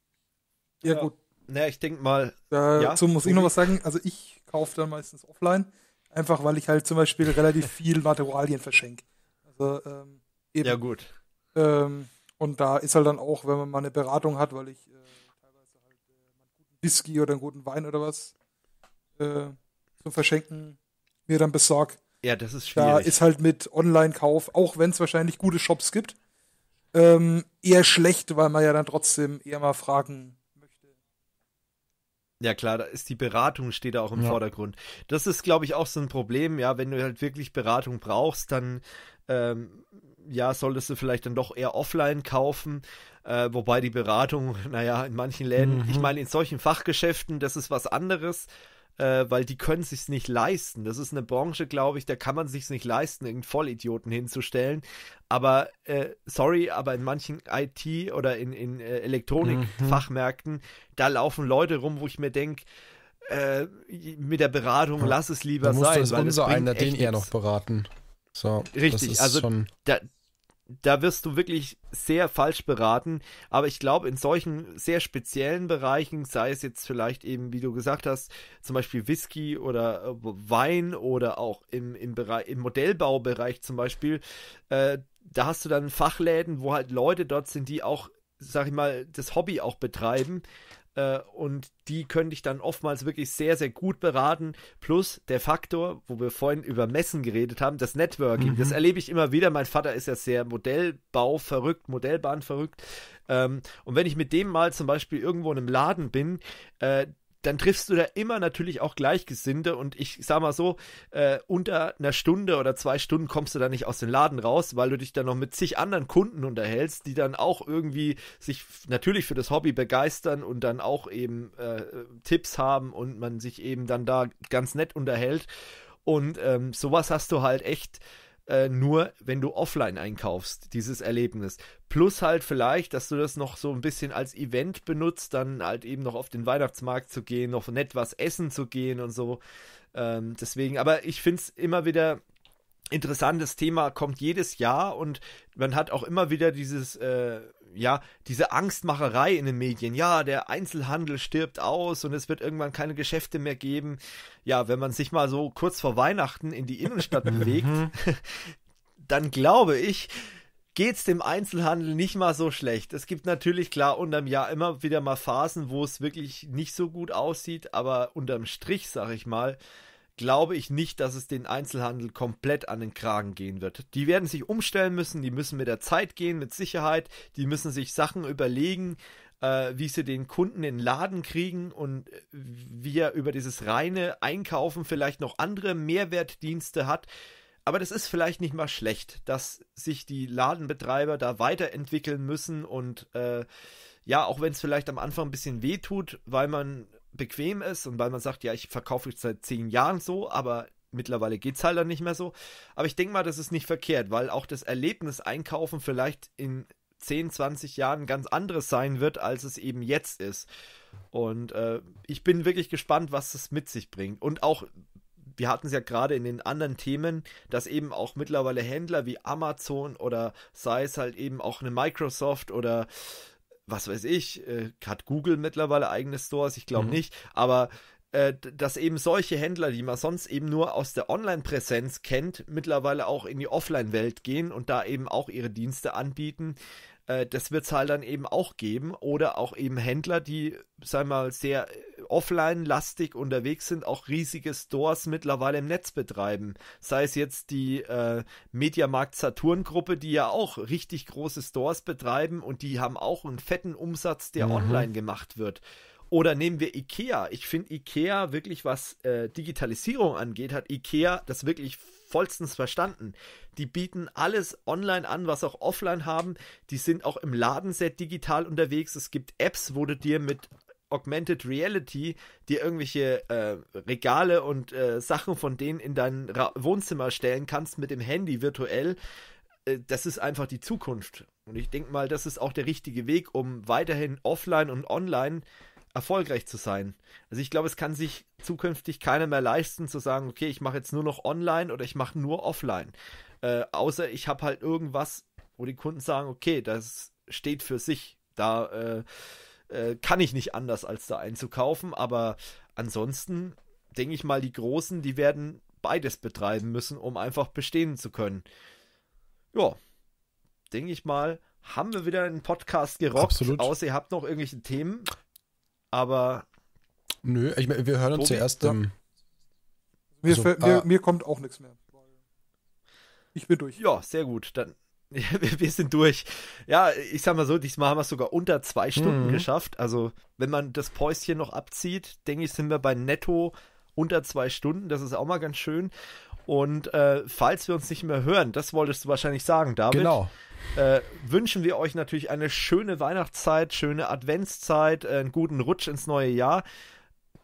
ja, gut. Naja, ich denke mal. Äh, dazu muss ich noch was sagen. Also ich kaufe dann meistens offline. Einfach weil ich halt zum Beispiel relativ viel Materialien verschenke. Also, ähm, eben, ja, gut. Ähm, und da ist halt dann auch, wenn man mal eine Beratung hat, weil ich äh, teilweise halt äh, einen guten Whisky oder einen guten Wein oder was äh, zum Verschenken mir dann besorgt. Ja, das ist schwierig. Da ist halt mit Online-Kauf, auch wenn es wahrscheinlich gute Shops gibt, ähm, eher schlecht, weil man ja dann trotzdem eher mal fragen ja klar, da ist die Beratung steht da auch im ja. Vordergrund. Das ist, glaube ich, auch so ein Problem. Ja, wenn du halt wirklich Beratung brauchst, dann ähm, ja, solltest du vielleicht dann doch eher offline kaufen. Äh, wobei die Beratung, naja, in manchen Läden, mhm. ich meine, in solchen Fachgeschäften, das ist was anderes äh, weil die können sich's nicht leisten. Das ist eine Branche, glaube ich, da kann man sich's nicht leisten, irgendeinen Vollidioten hinzustellen. Aber äh, sorry, aber in manchen IT oder in, in äh, Elektronikfachmärkten, mhm. da laufen Leute rum, wo ich mir denke, äh, mit der Beratung ja. lass es lieber da sein. Musst du es weil unser einer, den ihr noch beraten. So, Richtig, also da, da wirst du wirklich sehr falsch beraten. Aber ich glaube, in solchen sehr speziellen Bereichen, sei es jetzt vielleicht eben, wie du gesagt hast, zum Beispiel Whisky oder äh, Wein oder auch im, im, Bereich, im Modellbaubereich zum Beispiel, äh, da hast du dann Fachläden, wo halt Leute dort sind, die auch, sag ich mal, das Hobby auch betreiben. Äh, und die können dich dann oftmals wirklich sehr, sehr gut beraten. Plus der Faktor, wo wir vorhin über Messen geredet haben, das Networking. Mhm. Das erlebe ich immer wieder. Mein Vater ist ja sehr Modellbau verrückt, Modellbahn verrückt. Ähm, und wenn ich mit dem mal zum Beispiel irgendwo in einem Laden bin, äh, dann triffst du da immer natürlich auch Gleichgesinnte und ich sag mal so, äh, unter einer Stunde oder zwei Stunden kommst du da nicht aus dem Laden raus, weil du dich dann noch mit zig anderen Kunden unterhältst, die dann auch irgendwie sich natürlich für das Hobby begeistern und dann auch eben äh, Tipps haben und man sich eben dann da ganz nett unterhält. Und ähm, sowas hast du halt echt äh, nur, wenn du offline einkaufst, dieses Erlebnis. Plus halt vielleicht, dass du das noch so ein bisschen als Event benutzt, dann halt eben noch auf den Weihnachtsmarkt zu gehen, noch nett was essen zu gehen und so. Ähm, deswegen, aber ich finde es immer wieder interessantes Thema, kommt jedes Jahr und man hat auch immer wieder dieses äh, ja, diese Angstmacherei in den Medien. Ja, der Einzelhandel stirbt aus und es wird irgendwann keine Geschäfte mehr geben. Ja, wenn man sich mal so kurz vor Weihnachten in die Innenstadt bewegt, mhm. dann glaube ich, geht's dem Einzelhandel nicht mal so schlecht. Es gibt natürlich klar unterm Jahr immer wieder mal Phasen, wo es wirklich nicht so gut aussieht, aber unterm Strich, sag ich mal, glaube ich nicht, dass es den Einzelhandel komplett an den Kragen gehen wird. Die werden sich umstellen müssen, die müssen mit der Zeit gehen, mit Sicherheit, die müssen sich Sachen überlegen, äh, wie sie den Kunden in den Laden kriegen und wie er über dieses reine Einkaufen vielleicht noch andere Mehrwertdienste hat. Aber das ist vielleicht nicht mal schlecht, dass sich die Ladenbetreiber da weiterentwickeln müssen und äh, ja, auch wenn es vielleicht am Anfang ein bisschen weh tut, weil man bequem ist und weil man sagt, ja, ich verkaufe jetzt seit zehn Jahren so, aber mittlerweile geht es halt dann nicht mehr so. Aber ich denke mal, das ist nicht verkehrt, weil auch das Erlebnis Einkaufen vielleicht in 10, 20 Jahren ganz anderes sein wird, als es eben jetzt ist. Und äh, ich bin wirklich gespannt, was das mit sich bringt. Und auch, wir hatten es ja gerade in den anderen Themen, dass eben auch mittlerweile Händler wie Amazon oder sei es halt eben auch eine Microsoft oder was weiß ich, äh, hat Google mittlerweile eigene Stores, ich glaube mhm. nicht, aber äh, dass eben solche Händler, die man sonst eben nur aus der Online-Präsenz kennt, mittlerweile auch in die Offline-Welt gehen und da eben auch ihre Dienste anbieten. Äh, das wird es halt dann eben auch geben. Oder auch eben Händler, die, sagen wir mal, sehr äh, offline-lastig unterwegs sind, auch riesige Stores mittlerweile im Netz betreiben. Sei es jetzt die äh, Mediamarkt Saturn-Gruppe, die ja auch richtig große Stores betreiben und die haben auch einen fetten Umsatz, der mhm. online gemacht wird. Oder nehmen wir IKEA. Ich finde IKEA wirklich, was äh, Digitalisierung angeht, hat IKEA das wirklich vollstens verstanden. Die bieten alles online an, was auch offline haben. Die sind auch im Ladenset digital unterwegs. Es gibt Apps, wo du dir mit Augmented Reality dir irgendwelche äh, Regale und äh, Sachen von denen in dein Ra Wohnzimmer stellen kannst mit dem Handy virtuell. Äh, das ist einfach die Zukunft. Und ich denke mal, das ist auch der richtige Weg, um weiterhin offline und online äh, erfolgreich zu sein. Also ich glaube, es kann sich zukünftig keiner mehr leisten zu sagen, okay, ich mache jetzt nur noch online oder ich mache nur offline. Äh, außer ich habe halt irgendwas, wo die Kunden sagen, okay, das steht für sich. Da äh, äh, kann ich nicht anders, als da einzukaufen. Aber ansonsten denke ich mal, die Großen, die werden beides betreiben müssen, um einfach bestehen zu können. Ja, denke ich mal, haben wir wieder einen Podcast gerockt. Absolut. Außer ihr habt noch irgendwelche Themen aber. Nö, ich, wir hören uns zuerst. Ja. Ähm, mir, also, mir, ah, mir kommt auch nichts mehr. Ich bin durch. Ja, sehr gut. Dann, wir sind durch. Ja, ich sag mal so, diesmal haben wir es sogar unter zwei mhm. Stunden mhm. geschafft. Also, wenn man das Päuschen noch abzieht, denke ich, sind wir bei netto unter zwei Stunden. Das ist auch mal ganz schön. Und äh, falls wir uns nicht mehr hören, das wolltest du wahrscheinlich sagen, David. Genau. Äh, wünschen wir euch natürlich eine schöne Weihnachtszeit, schöne Adventszeit, äh, einen guten Rutsch ins neue Jahr.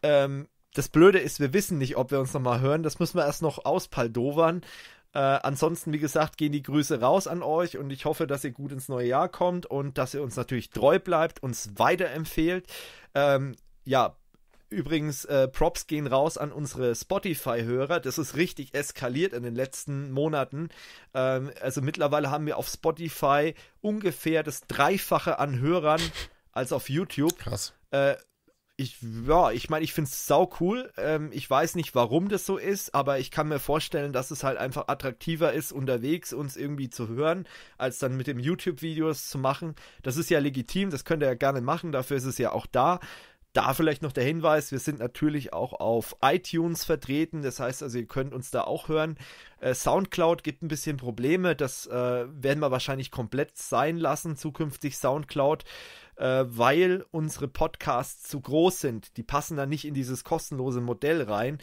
Ähm, das Blöde ist, wir wissen nicht, ob wir uns nochmal hören. Das müssen wir erst noch auspaldovern. Äh, ansonsten, wie gesagt, gehen die Grüße raus an euch und ich hoffe, dass ihr gut ins neue Jahr kommt und dass ihr uns natürlich treu bleibt, uns weiterempfehlt. Ähm, ja, Übrigens, äh, Props gehen raus an unsere Spotify-Hörer. Das ist richtig eskaliert in den letzten Monaten. Ähm, also mittlerweile haben wir auf Spotify ungefähr das Dreifache an Hörern als auf YouTube. Krass. Äh, ich, ja, ich meine, ich finde es sau cool. Ähm, ich weiß nicht, warum das so ist, aber ich kann mir vorstellen, dass es halt einfach attraktiver ist, unterwegs uns irgendwie zu hören, als dann mit dem YouTube-Videos zu machen. Das ist ja legitim, das könnt ihr ja gerne machen, dafür ist es ja auch da. Da vielleicht noch der Hinweis, wir sind natürlich auch auf iTunes vertreten, das heißt also, ihr könnt uns da auch hören. Äh, Soundcloud gibt ein bisschen Probleme, das äh, werden wir wahrscheinlich komplett sein lassen, zukünftig Soundcloud, äh, weil unsere Podcasts zu groß sind. Die passen da nicht in dieses kostenlose Modell rein.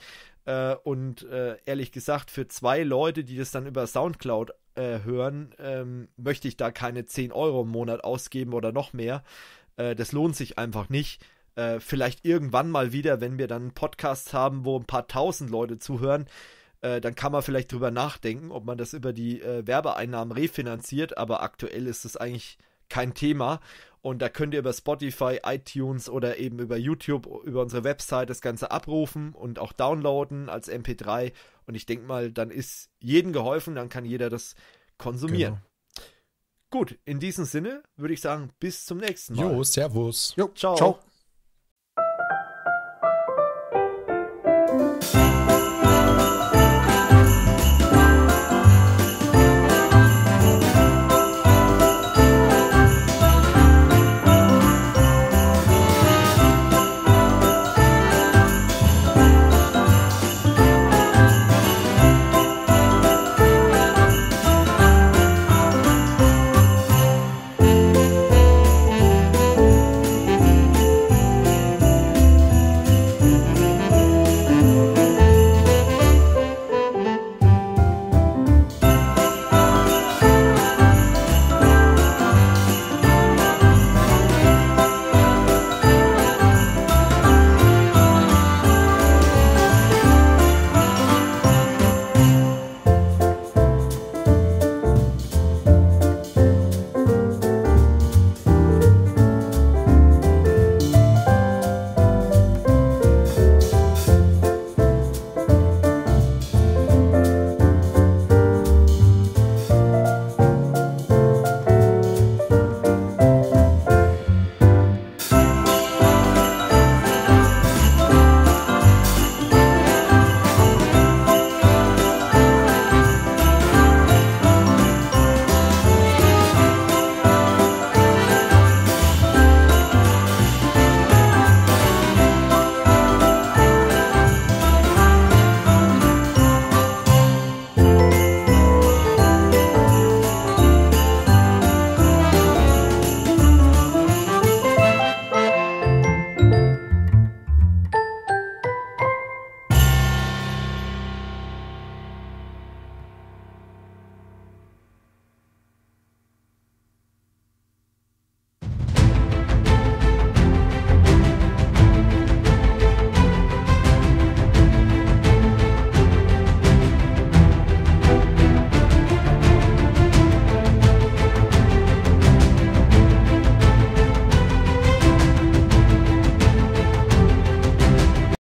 Äh, und äh, ehrlich gesagt, für zwei Leute, die das dann über Soundcloud äh, hören, ähm, möchte ich da keine 10 Euro im Monat ausgeben oder noch mehr. das lohnt sich einfach nicht äh, vielleicht irgendwann mal wieder, wenn wir dann einen Podcast haben, wo ein paar tausend Leute zuhören, äh, dann kann man vielleicht drüber nachdenken, ob man das über die äh, Werbeeinnahmen refinanziert, aber aktuell ist es eigentlich kein Thema. Und da könnt ihr über Spotify, iTunes oder eben über YouTube, über unsere Website das Ganze abrufen und auch downloaden als MP3. Und ich denke mal, dann ist jedem geholfen, dann kann jeder das konsumieren. Genau. Gut, in diesem Sinne würde ich sagen, bis zum nächsten Mal. Jo, Servus. Jo, ciao. ciao.